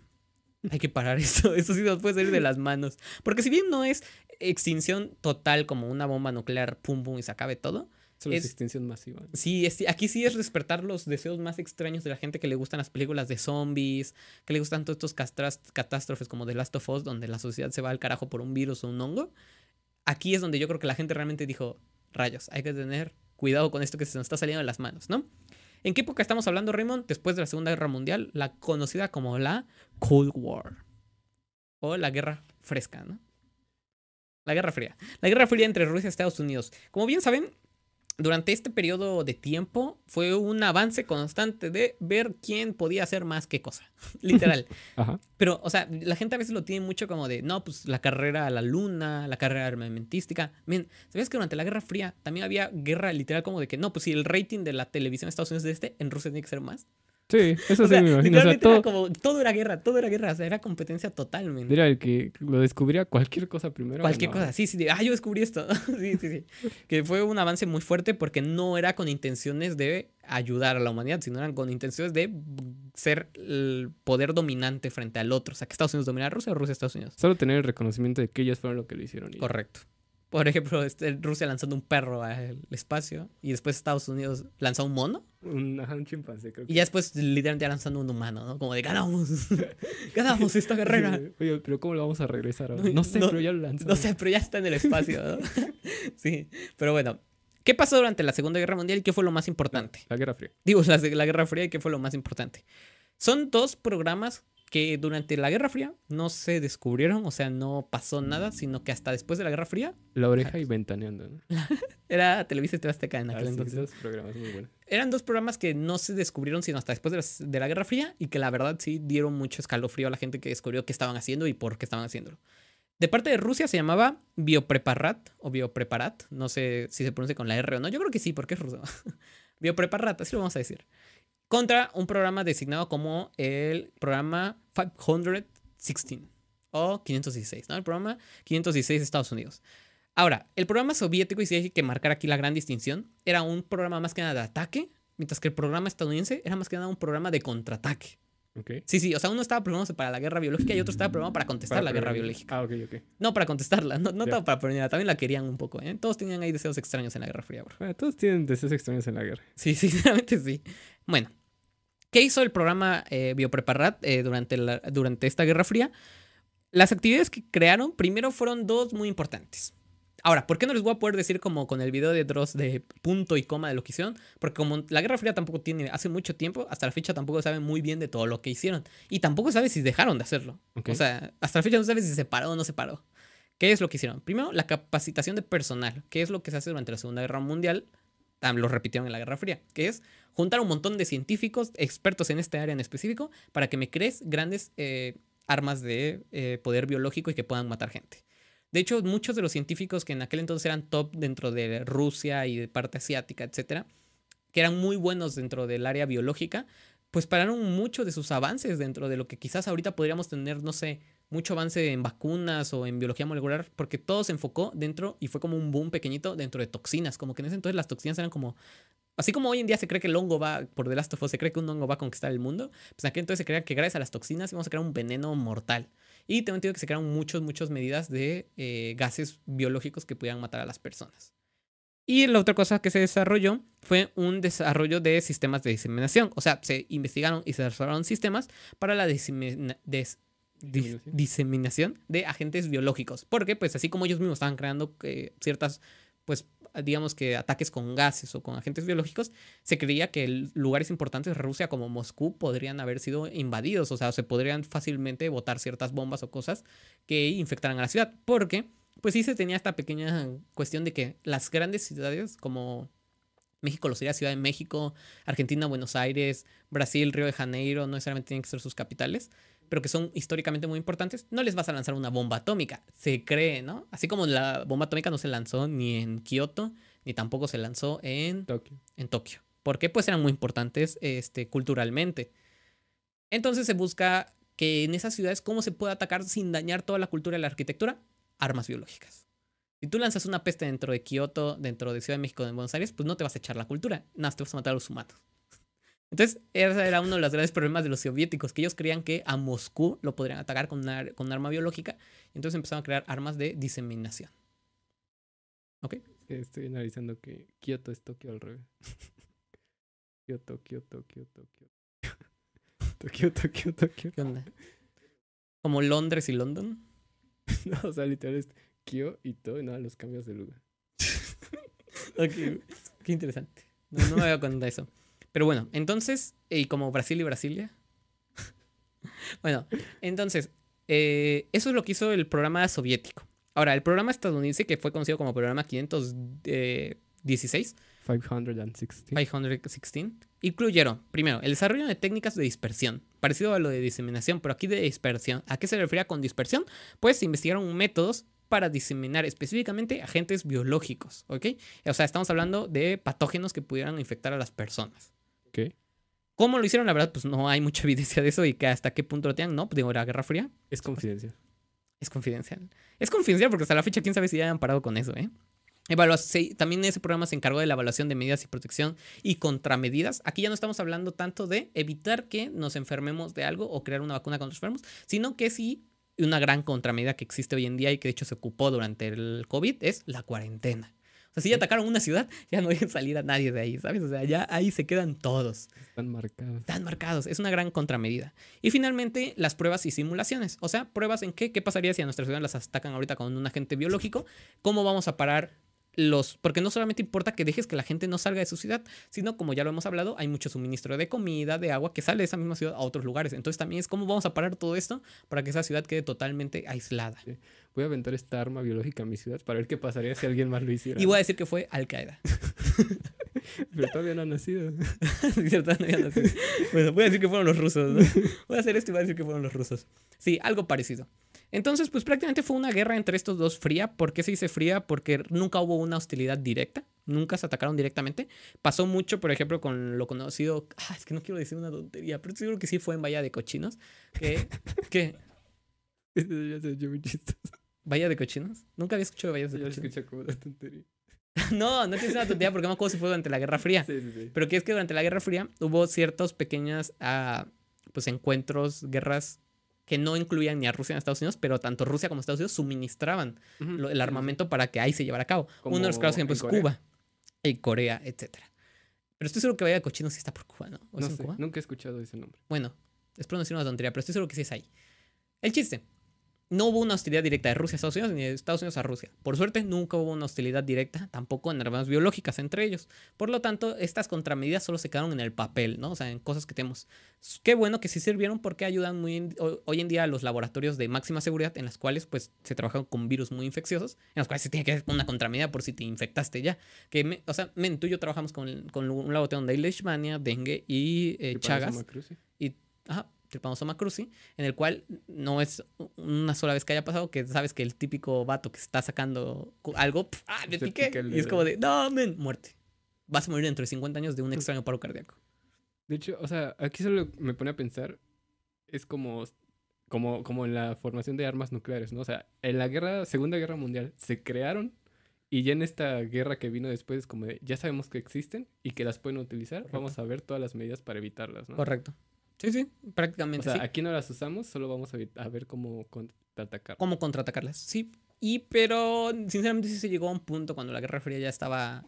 hay que parar esto, esto sí nos puede salir de las manos. Porque si bien no es extinción total como una bomba nuclear, pum, pum, y se acabe todo, son es, masiva. Sí, aquí sí es despertar los deseos más extraños de la gente que le gustan las películas de zombies, que le gustan todos estos catástrofes como The Last of Us, donde la sociedad se va al carajo por un virus o un hongo. Aquí es donde yo creo que la gente realmente dijo, rayos, hay que tener cuidado con esto que se nos está saliendo de las manos, ¿no? ¿En qué época estamos hablando, Raymond? Después de la Segunda Guerra Mundial, la conocida como la Cold War. O la Guerra Fresca, ¿no? La Guerra Fría. La Guerra Fría entre Rusia y Estados Unidos. Como bien saben, durante este periodo de tiempo fue un avance constante de ver quién podía hacer más qué cosa, literal. Pero, o sea, la gente a veces lo tiene mucho como de, no, pues la carrera a la luna, la carrera armamentística. Miren, ¿sabías que durante la Guerra Fría también había guerra literal como de que, no, pues si el rating de la televisión de Estados Unidos es de este, en Rusia tiene que ser más? Sí, eso todo... Era guerra, todo era guerra, era competencia totalmente. Era el que lo descubría cualquier cosa primero. Cualquier cosa, sí, sí, ah, yo descubrí esto. sí, sí, sí. Que fue un avance muy fuerte porque no era con intenciones de ayudar a la humanidad, sino eran con intenciones de ser el poder dominante frente al otro. O sea, que Estados Unidos dominara Rusia o Rusia Estados Unidos. Solo tener el reconocimiento de que ellos fueron lo que lo hicieron. Correcto. Por ejemplo, este, Rusia lanzando un perro al espacio y después Estados Unidos lanza un mono. Un, ajá, chimpancé, creo. Que. Y ya después literalmente lanzando un humano, ¿no? Como de ganamos, ganamos esta carrera. Oye, pero ¿cómo lo vamos a regresar? No sé, pero ya lo lanzamos. No sé, pero ya está en el espacio, ¿no? sí, pero bueno. ¿Qué pasó durante la Segunda Guerra Mundial y qué fue lo más importante? La, Guerra Fría. Digo, la, la Guerra Fría y qué fue lo más importante. Son dos programas que durante la Guerra Fría no se descubrieron, o sea, no pasó nada, sino que hasta después de la Guerra Fría. La oreja y ventaneando. Era Televisa y Azteca en aquel ah, entonces. Eran dos programas que no se descubrieron sino hasta después de, de la Guerra Fría y que la verdad sí dieron mucho escalofrío a la gente que descubrió qué estaban haciendo y por qué estaban haciéndolo. De parte de Rusia se llamaba Biopreparat o Biopreparat. No sé si se pronuncia con la R o no. Yo creo que sí, porque es ruso. Biopreparat, así lo vamos a decir contra un programa designado como el programa 516 o 516, ¿no? El programa 516 de Estados Unidos. Ahora, el programa soviético, y si hay que marcar aquí la gran distinción, era un programa más que nada de ataque, mientras que el programa estadounidense era más que nada un programa de contraataque. Sí, sí, o sea, uno estaba programado para la guerra biológica y otro estaba programado para contestar la guerra biológica. Ah, ok, ok. No, para contestarla, no, no para también la querían un poco, ¿eh? Todos tenían ahí deseos extraños en la Guerra Fría, ah, todos tienen deseos extraños en la guerra. Sí, sinceramente sí. Bueno, ¿qué hizo el programa eh, Biopreparat eh, durante, la, durante esta Guerra Fría? Las actividades que crearon primero fueron dos muy importantes. Ahora, ¿por qué no les voy a poder decir como con el video de Dross de punto y coma de lo que hicieron? Porque como la Guerra Fría tampoco tiene, hace mucho tiempo, hasta la fecha tampoco saben muy bien de todo lo que hicieron. Y tampoco sabe si dejaron de hacerlo. O sea, hasta la fecha no sabe si se paró o no se paró. ¿Qué es lo que hicieron? Primero, la capacitación de personal, que es lo que se hace durante la Segunda Guerra Mundial, lo repitieron en la Guerra Fría, que es juntar un montón de científicos, expertos en este área en específico, para que me crees grandes eh, armas de eh, poder biológico y que puedan matar gente. De hecho, muchos de los científicos que en aquel entonces eran top dentro de Rusia y de parte asiática, etcétera, que eran muy buenos dentro del área biológica, pues pararon mucho de sus avances dentro de lo que quizás ahorita podríamos tener, no sé, mucho avance en vacunas o en biología molecular, porque todo se enfocó dentro y fue como un boom pequeñito dentro de toxinas, como que en ese entonces las toxinas eran como, así como hoy en día se cree que el hongo va, por The se cree que un hongo va a conquistar el mundo, pues en aquel entonces se creía que gracias a las toxinas íbamos a crear un veneno mortal. Y también entendido que se crearon muchas, muchas medidas de eh, gases biológicos que pudieran matar a las personas. Y la otra cosa que se desarrolló fue un desarrollo de sistemas de diseminación. O sea, se investigaron y se desarrollaron sistemas para la diseminación de agentes biológicos. Porque, pues, así como ellos mismos estaban creando eh, ciertas pues digamos que ataques con gases o con agentes biológicos, se creía que lugares importantes de Rusia como Moscú podrían haber sido invadidos, o sea, se podrían fácilmente botar ciertas bombas o cosas que infectaran a la ciudad, porque pues sí se tenía esta pequeña cuestión de que las grandes ciudades como México lo sería Ciudad de México, Argentina, Buenos Aires, Brasil, Río de Janeiro, no necesariamente tienen que ser sus capitales, pero que son históricamente muy importantes, no les vas a lanzar una bomba atómica, se cree, ¿no? Así como la bomba atómica no se lanzó ni en Kioto, ni tampoco se lanzó en Tokio. En Tokio. Porque pues eran muy importantes este, culturalmente. Entonces se busca que en esas ciudades cómo se puede atacar sin dañar toda la cultura y la arquitectura, armas biológicas. Si tú lanzas una peste dentro de Kioto, dentro de Ciudad de México, en Buenos Aires, pues no te vas a echar la cultura, nada, te vas a matar a los humanos. Entonces, ese era uno de los grandes problemas de los soviéticos, que ellos creían que a Moscú lo podrían atacar con, una, con arma biológica. Y entonces empezaron a crear armas de diseminación. ¿Ok? Estoy analizando que Kioto es Tokio al revés. Kioto, Kioto, Kioto, Kioto. Tokio, Tokio, Tokio. ¿Qué onda? ¿Como Londres y London? no, o sea, literal es y todo y nada, los cambios de lugar. ok, qué interesante. No, me voy a contar eso. Pero bueno, entonces, y como Brasil y Brasilia. bueno, entonces, eh, eso es lo que hizo el programa soviético. Ahora, el programa estadounidense que fue conocido como programa 516. 516. Eh, Incluyeron, primero, el desarrollo de técnicas de dispersión, parecido a lo de diseminación, pero aquí de dispersión. ¿A qué se refería con dispersión? Pues investigaron métodos para diseminar específicamente agentes biológicos, ¿ok? O sea, estamos hablando de patógenos que pudieran infectar a las personas. ¿Cómo lo hicieron? La verdad, pues no hay mucha evidencia de eso y hasta qué punto lo tenían, ¿no? Digo, era Guerra Fría. Es pues, confidencial. Es confidencial. Es confidencial porque hasta la fecha quién sabe si ya han parado con eso, ¿eh? también ese programa se encargó de la evaluación de medidas y protección y contramedidas. Aquí ya no estamos hablando tanto de evitar que nos enfermemos de algo o crear una vacuna contra los enfermos, sino que sí una gran contramedida que existe hoy en día y que de hecho se ocupó durante el COVID es la cuarentena. O sea, si ya atacaron una ciudad, ya no a salir a nadie de ahí, ¿sabes? O sea, ya ahí se quedan todos. Están marcados. Están marcados. Es una gran contramedida. Y finalmente, las pruebas y simulaciones. O sea, pruebas en qué, qué pasaría si a nuestra ciudad las atacan ahorita con un agente biológico, cómo vamos a parar los, porque no solamente importa que dejes que la gente no salga de su ciudad, sino como ya lo hemos hablado, hay mucho suministro de comida, de agua que sale de esa misma ciudad a otros lugares. Entonces también es cómo vamos a parar todo esto para que esa ciudad quede totalmente aislada. Voy a aventar esta arma biológica a mi ciudad para ver qué pasaría si alguien más lo hiciera. Y voy a decir que fue Al Qaeda. Pero todavía no han nacido. no nacido. Bueno, voy a decir que fueron los rusos. ¿no? Voy a hacer esto y voy a decir que fueron los rusos. Sí, algo parecido. Entonces, pues prácticamente fue una guerra entre estos dos fría. ¿Por qué se dice fría? Porque nunca hubo una hostilidad directa. Nunca se atacaron directamente. Pasó mucho, por ejemplo, con lo conocido. Ah, es que no quiero decir una tontería, pero seguro que sí fue en Bahía de Cochinos. qué que ya se muy chistoso. de Cochinos? Nunca había escuchado de Bahía de Cochinos. Ya escuché como la tontería. no, no es una tontería porque me acuerdo si fue durante la Guerra Fría. Sí, sí, sí. Pero que es que durante la Guerra Fría hubo ciertos pequeños ah, pues, encuentros, guerras que no incluían ni a Rusia ni a Estados Unidos, pero tanto Rusia como Estados Unidos suministraban el armamento para que ahí se llevara a cabo. Uno de los claros ejemplos es Cuba y Corea, etc. Pero estoy seguro que vaya de Cochino si está por Cuba, ¿no? Nunca he escuchado ese nombre. Bueno, es no una tontería, pero estoy seguro que sí es ahí. El chiste no hubo una hostilidad directa de Rusia a Estados Unidos ni de Estados Unidos a Rusia. Por suerte, nunca hubo una hostilidad directa tampoco en armas biológicas entre ellos. Por lo tanto, estas contramedidas solo se quedaron en el papel, ¿no? O sea, en cosas que tenemos. Qué bueno que sí sirvieron porque ayudan muy hoy en día a los laboratorios de máxima seguridad en las cuales pues se trabajan con virus muy infecciosos, en los cuales se tiene que hacer una contramedida por si te infectaste ya. Que o sea, men, y yo trabajamos con, con un laboratorio De leishmania, dengue y eh, Chagas. Y, panosoma cruzi, en el cual no es una sola vez que haya pasado que sabes que el típico vato que está sacando algo, ah, me piqué. Y es como de, no, men, muerte. Vas a morir dentro de 50 años de un pues extraño paro cardíaco. De hecho, o sea, aquí solo me pone a pensar, es como, como, como en la formación de armas nucleares, ¿no? O sea, en la guerra, Segunda Guerra Mundial se crearon y ya en esta guerra que vino después, es como de, ya sabemos que existen y que las pueden utilizar, vamos a ver todas las medidas para evitarlas, ¿no? Correcto. Sí, sí, prácticamente. aquí no las usamos, solo vamos a ver cómo contraatacarlas. Cómo contraatacarlas, sí. Y pero, sinceramente, sí se llegó a un punto cuando la Guerra Fría ya estaba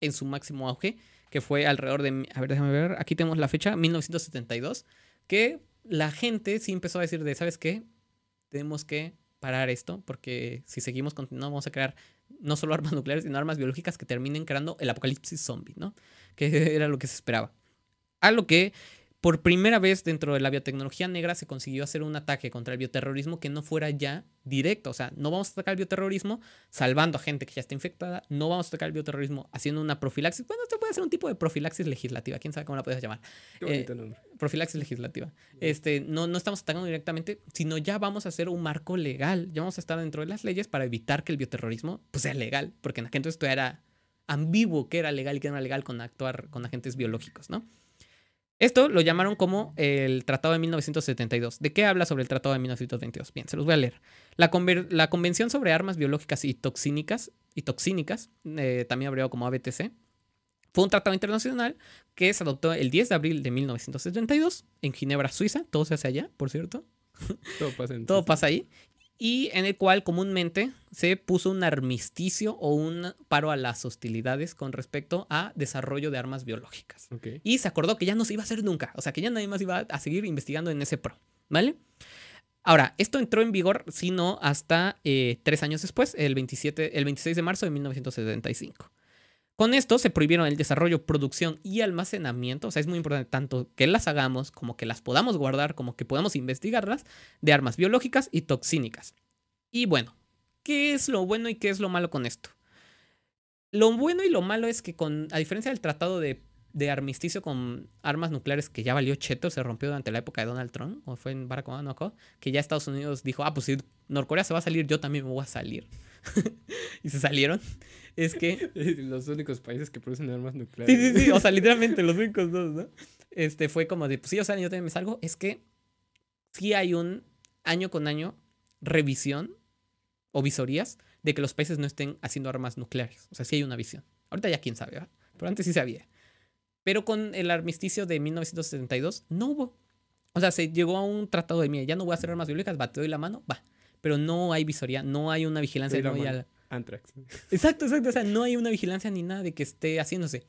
en su máximo auge, que fue alrededor de, a ver, déjame ver, aquí tenemos la fecha, 1972, que la gente sí empezó a decir de, ¿sabes qué? Tenemos que parar esto, porque si seguimos continuando vamos a crear no solo armas nucleares, sino armas biológicas que terminen creando el apocalipsis zombie, ¿no? Que era lo que se esperaba. A lo que por primera vez dentro de la biotecnología negra se consiguió hacer un ataque contra el bioterrorismo que no fuera ya directo. O sea, no vamos a atacar el bioterrorismo salvando a gente que ya está infectada, no vamos a atacar el bioterrorismo haciendo una profilaxis. Bueno, esto puede ser un tipo de profilaxis legislativa, quién sabe cómo la puedes llamar. Eh, profilaxis legislativa. Este, no, no estamos atacando directamente, sino ya vamos a hacer un marco legal, ya vamos a estar dentro de las leyes para evitar que el bioterrorismo pues, sea legal, porque en aquel entonces esto era ambiguo que era legal y que no era legal con actuar con agentes biológicos, ¿no? Esto lo llamaron como el Tratado de 1972. ¿De qué habla sobre el Tratado de 1922? Bien, se los voy a leer. La, Convención sobre Armas Biológicas y Toxínicas, y toxínicas eh, también abreviado como ABTC, fue un tratado internacional que se adoptó el 10 de abril de 1972 en Ginebra, Suiza. Todo se hace allá, por cierto. Todo pasa, en Todo pasa ahí y en el cual comúnmente se puso un armisticio o un paro a las hostilidades con respecto a desarrollo de armas biológicas. Y se acordó que ya no se iba a hacer nunca, o sea, que ya nadie más iba a seguir investigando en ese pro, ¿vale? Ahora, esto entró en vigor, sino hasta eh, tres años después, el, 27, el 26 de marzo de 1975. Con esto se prohibieron el desarrollo, producción y almacenamiento, o sea, es muy importante tanto que las hagamos como que las podamos guardar, como que podamos investigarlas, de armas biológicas y toxínicas. Y bueno, ¿qué es lo bueno y qué es lo malo con esto? Lo bueno y lo malo es que a diferencia del tratado de, armisticio con armas nucleares que ya valió cheto, se rompió durante la época de Donald Trump, o fue en Barack Obama, que ya Estados Unidos dijo, ah, pues si Norcorea se va a salir, yo también me voy a salir. y se salieron es que los únicos países que producen armas nucleares. Sí, sí, sí, o sea, literalmente los únicos dos, ¿no? Este fue como de, pues sí, o sea, yo también me salgo, es que sí hay un año con año revisión o visorías de que los países no estén haciendo armas nucleares. O sea, sí hay una visión. Ahorita ya quién sabe, ¿verdad? Pero antes sí se había. Pero con el armisticio de 1972 no hubo. O sea, se llegó a un tratado de mía, ya no voy a hacer armas biológicas, va, te doy la mano, va. Pero no hay visoría, no hay una vigilancia. No Antrax. Exacto, exacto. O sea, no hay una vigilancia ni nada de que esté haciéndose.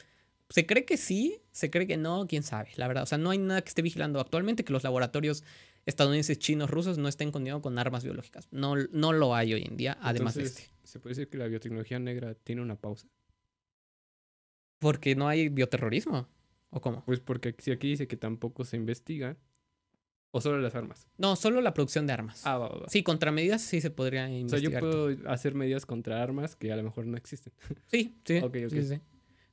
Se cree que sí, se cree que no, quién sabe, la verdad. O sea, no hay nada que esté vigilando actualmente que los laboratorios estadounidenses, chinos, rusos no estén condenados con armas biológicas. No, no lo hay hoy en día, además de este. ¿Se puede decir que la biotecnología negra tiene una pausa? Porque no hay bioterrorismo. ¿O cómo? Pues porque si aquí dice que tampoco se investiga, ¿O solo las armas? No, solo la producción de armas. Ah, va, va, va. Sí, contra medidas sí se podrían investigar. O sea, yo puedo hacer medidas contra armas que a lo mejor no existen. Sí, sí. Ok, sí,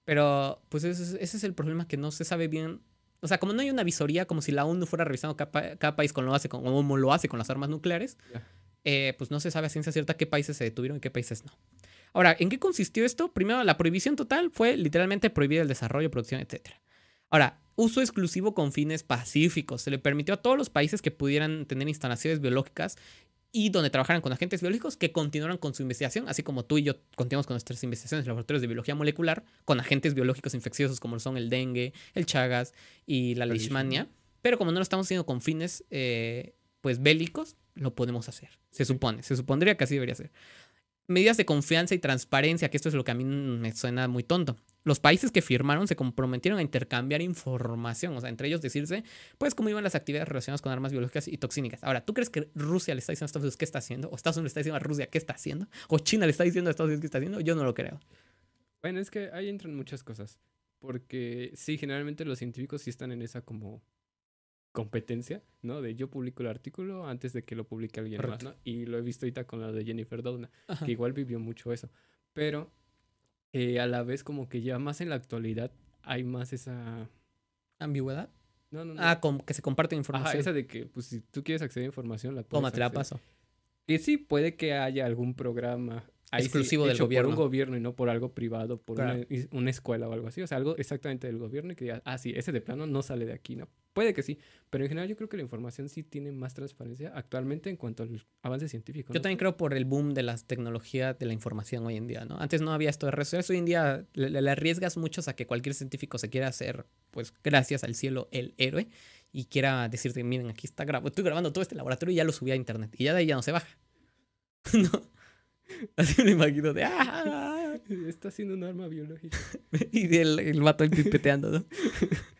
Pero, pues ese, es el problema que no se sabe bien o sea, como no hay una visoría, como si la ONU fuera revisando cada, cada país lo hace, como lo hace con las armas nucleares, eh, pues no se sabe a ciencia cierta qué países se detuvieron y qué países no. Ahora, ¿en qué consistió esto? Primero, la prohibición total fue literalmente prohibir el desarrollo, producción, etc. Ahora, uso exclusivo con fines pacíficos. Se le permitió a todos los países que pudieran tener instalaciones biológicas y donde trabajaran con agentes biológicos que continuaran con su investigación, así como tú y yo continuamos con nuestras investigaciones en laboratorios de biología molecular con agentes biológicos infecciosos como son el dengue, el chagas y la leishmania. Pero como no lo estamos haciendo con fines eh, pues bélicos, lo podemos hacer. Se supone, se supondría que así debería ser medidas de confianza y transparencia, que esto es lo que a mí me suena muy tonto los países que firmaron se comprometieron a intercambiar información, o sea, entre ellos decirse, pues, cómo iban las actividades relacionadas con armas biológicas y toxínicas. Ahora, ¿tú crees que Rusia le está diciendo a Estados Unidos qué está haciendo? ¿O Estados Unidos le está diciendo a Rusia qué está haciendo? ¿O China le está diciendo a Estados Unidos qué está haciendo? Yo no lo creo. Bueno, es que ahí entran muchas cosas, porque sí, generalmente los científicos sí están en esa como competencia, ¿no? De yo publico el artículo antes de que lo publique alguien más, ¿no? Y lo he visto ahorita con la de Jennifer Doudna, que igual vivió mucho eso. Pero a la vez como que ya más en la actualidad hay más esa... ¿Ambigüedad? No, no, no. Ah, como que se comparte información. Ah, esa de que, pues, si tú quieres acceder a información, la puedes Toma, te la paso. Y sí, puede que haya algún programa exclusivo del gobierno. por un gobierno y no por algo privado, por una, escuela o algo así. O sea, algo exactamente del gobierno y que diga, ah, sí, ese de plano no sale de aquí, ¿no? Puede que sí, pero en general yo creo que la información sí tiene más transparencia actualmente en cuanto al avance científico. Yo también creo por el boom de las tecnologías de la información hoy en día, ¿no? Antes no había esto de redes hoy en día le, arriesgas muchos a que cualquier científico se quiera hacer, pues gracias al cielo, el héroe y quiera decirte, miren, aquí está grabando, estoy grabando todo este laboratorio y ya lo subí a internet y ya de ahí ya no se baja. no. Así me imagino de ¡Ah! Está haciendo un arma biológica. y el, el pipeteando, ¿no?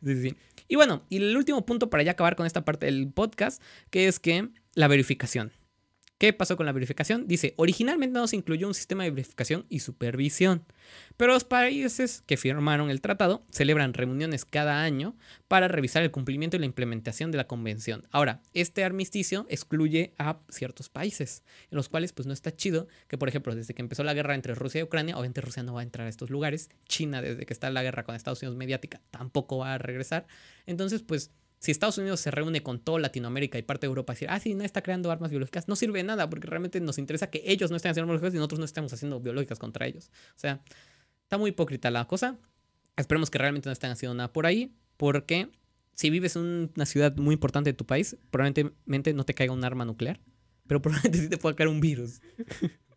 sí, sí. Y bueno, y el último punto para ya acabar con esta parte del podcast, que es que la verificación. ¿Qué pasó con la verificación? Dice, originalmente no se incluyó un sistema de verificación y supervisión, pero los países que firmaron el tratado celebran reuniones cada año para revisar el cumplimiento y la implementación de la convención. Ahora, este armisticio excluye a ciertos países, en los cuales pues no está chido que, por ejemplo, desde que empezó la guerra entre Rusia y Ucrania, obviamente Rusia no va a entrar a estos lugares, China desde que está la guerra con Estados Unidos mediática tampoco va a regresar, entonces pues si Estados Unidos se reúne con toda Latinoamérica y parte de Europa y decir, ah, sí, no está creando armas biológicas, no sirve de nada porque realmente nos interesa que ellos no estén haciendo armas biológicas y nosotros no estemos haciendo biológicas contra ellos. O sea, está muy hipócrita la cosa. Esperemos que realmente no estén haciendo nada por ahí porque si vives en una ciudad muy importante de tu país, probablemente no te caiga un arma nuclear, pero probablemente sí te pueda caer un virus.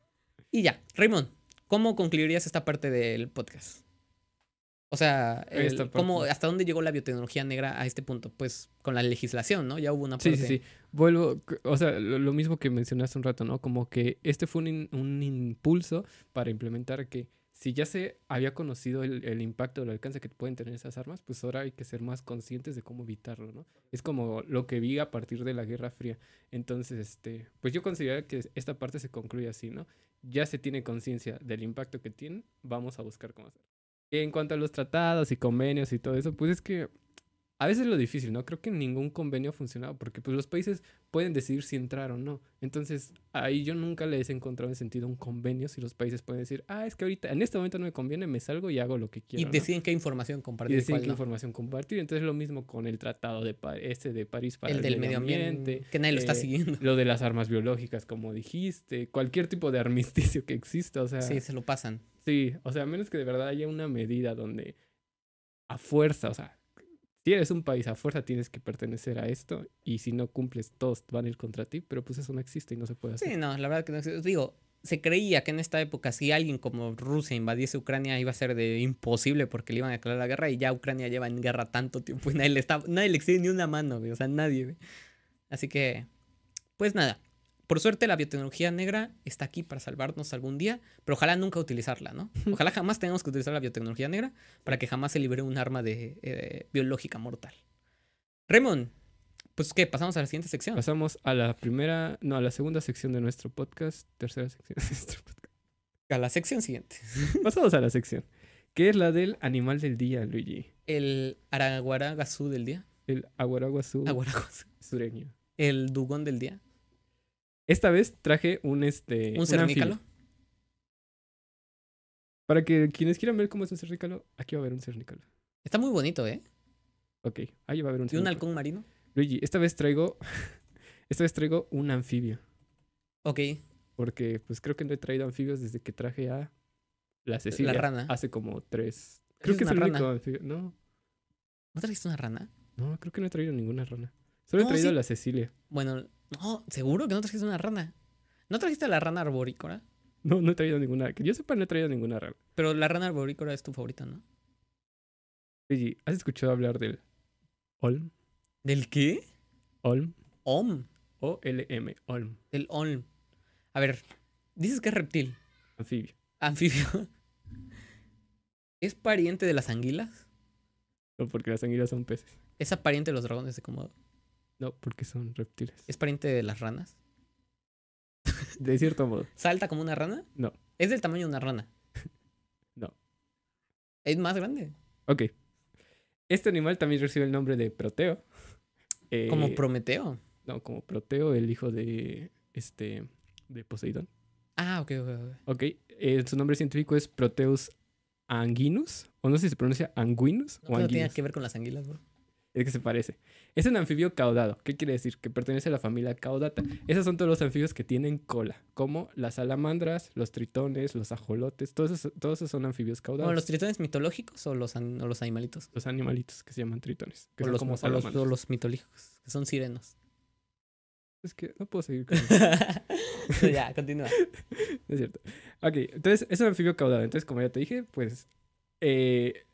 y ya, Raymond, ¿cómo concluirías esta parte del podcast? O sea, ¿hasta dónde llegó la biotecnología negra a este punto? Pues con la legislación, ¿no? Ya hubo una... Parte. Sí, sí, sí. Vuelvo, o sea, lo, mismo que mencionaste un rato, ¿no? Como que este fue un, impulso para implementar que si ya se había conocido el, impacto el alcance que pueden tener esas armas, pues ahora hay que ser más conscientes de cómo evitarlo, ¿no? Es como lo que vi a partir de la Guerra Fría. Entonces, este, pues yo considero que esta parte se concluye así, ¿no? Ya se tiene conciencia del impacto que tiene, vamos a buscar cómo hacerlo en cuanto a los tratados y convenios y todo eso, pues es que a veces lo difícil, ¿no? Creo que ningún convenio ha funcionado porque pues los países pueden decidir si entrar o no. Entonces, ahí yo nunca les he encontrado en sentido un convenio si los países pueden decir, ah, es que ahorita en este momento no me conviene, me salgo y hago lo que quiero. Y deciden qué información compartir. Y deciden qué información compartir. Entonces, lo mismo con el tratado de este de París para el, del medio ambiente, Que nadie lo está eh, siguiendo. Lo de las armas biológicas, como dijiste. Cualquier tipo de armisticio que exista, o sea. Sí, se lo pasan. Sí, o sea, a menos que de verdad haya una medida donde a fuerza, o sea, si eres un país a fuerza tienes que pertenecer a esto y si no cumples todos van a ir contra ti, pero pues eso no existe y no se puede hacer. Sí, no, la verdad que no existe. Digo, se creía que en esta época si alguien como Rusia invadiese Ucrania iba a ser de imposible porque le iban a declarar la guerra y ya Ucrania lleva en guerra tanto tiempo y nadie le, está, nadie le extiende ni una mano, o sea, nadie. Así que, pues nada, por suerte la biotecnología negra está aquí para salvarnos algún día, pero ojalá nunca utilizarla, ¿no? Ojalá jamás tengamos que utilizar la biotecnología negra para que jamás se libere un arma de, eh, biológica mortal. Raymond, pues qué, pasamos a la siguiente sección. Pasamos a la primera, no, a la segunda sección de nuestro podcast, tercera sección de nuestro podcast. A la sección siguiente. Pasamos a la sección, que es la del animal del día, Luigi. El araguaragazú del día. El aguaraguazú. Aguaraguazú. Sureño. El dugón del día. Esta vez traje un este. ¿Un cernícalo? Para que quienes quieran ver cómo es un cernícalo, aquí va a haber un cernícalo. Está muy bonito, ¿eh? Ok, ahí va a haber un cernícalo. ¿Y un halcón marino? Luigi, esta vez traigo. esta vez traigo un anfibio. Ok. Porque pues creo que no he traído anfibios desde que traje a la Cecilia. La rana. Hace como tres. Creo que es el único anfibio. No. ¿No trajiste una rana? No, creo que no he traído ninguna rana. Solo he traído a la Cecilia. Bueno, no, seguro que no trajiste una rana. ¿No trajiste la rana arborícora? No, no he traído ninguna. Que yo sepa, no he traído ninguna rana. Pero la rana arborícora es tu favorita, ¿no? sí. ¿has escuchado hablar del Olm? ¿Del qué? Olm. Olm O-L-M, Olm. Del Olm. A ver, dices que es reptil. Anfibio. Anfibio. ¿Es pariente de las anguilas? No, porque las anguilas son peces. ¿Es pariente de los dragones de Komodo? No, porque son reptiles. ¿Es pariente de las ranas? De cierto modo. ¿Salta como una rana? No. ¿Es del tamaño de una rana? No. ¿Es más grande? Ok. Este animal también recibe el nombre de Proteo. ¿Como eh, Prometeo? No, como Proteo, el hijo de, este, de Poseidón. Ah, ok, ok, ok. okay. Eh, su nombre científico es Proteus anguinus. O no sé si se pronuncia anguinus no, o anguinus. tiene que ver con las anguilas, bro. Es que se parece. Es un anfibio caudado. ¿Qué quiere decir? Que pertenece a la familia caudata. Esos son todos los anfibios que tienen cola, como las salamandras, los tritones, los ajolotes. Todos esos, todos son anfibios caudados. ¿O ¿Los tritones mitológicos o los, los animalitos? Los animalitos que se llaman tritones. o, los, como los, mitológicos, que son sirenos. Es que no puedo seguir con ya, continúa. es cierto. Ok, entonces es un anfibio caudado. Entonces, como ya te dije, pues eh,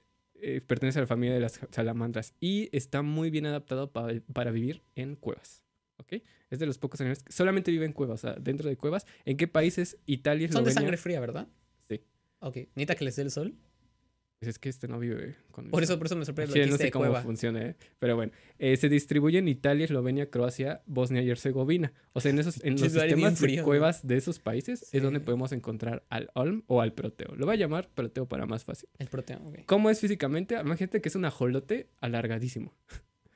eh, pertenece a la familia de las salamandras y está muy bien adaptado para vivir en cuevas. ¿Ok? Es de los pocos animales que solamente vive en cuevas, o sea, dentro de cuevas. ¿En qué países? Italia, Eslovenia. Son de sangre fría, ¿verdad? Sí. Ok. ¿Nita que les dé el sol? Es que este no vive con... Por eso, por eso me sorprende. Sí, no sé cómo funciona, ¿eh? pero bueno. Eh, se distribuye en Italia, Eslovenia, Croacia, Bosnia y Herzegovina. O sea, en, esos, en los sistemas de cuevas de esos países es donde podemos encontrar al olm o al proteo. Lo voy a llamar proteo para más fácil. El proteo, ok. ¿Cómo es físicamente? Imagínate que es un ajolote alargadísimo.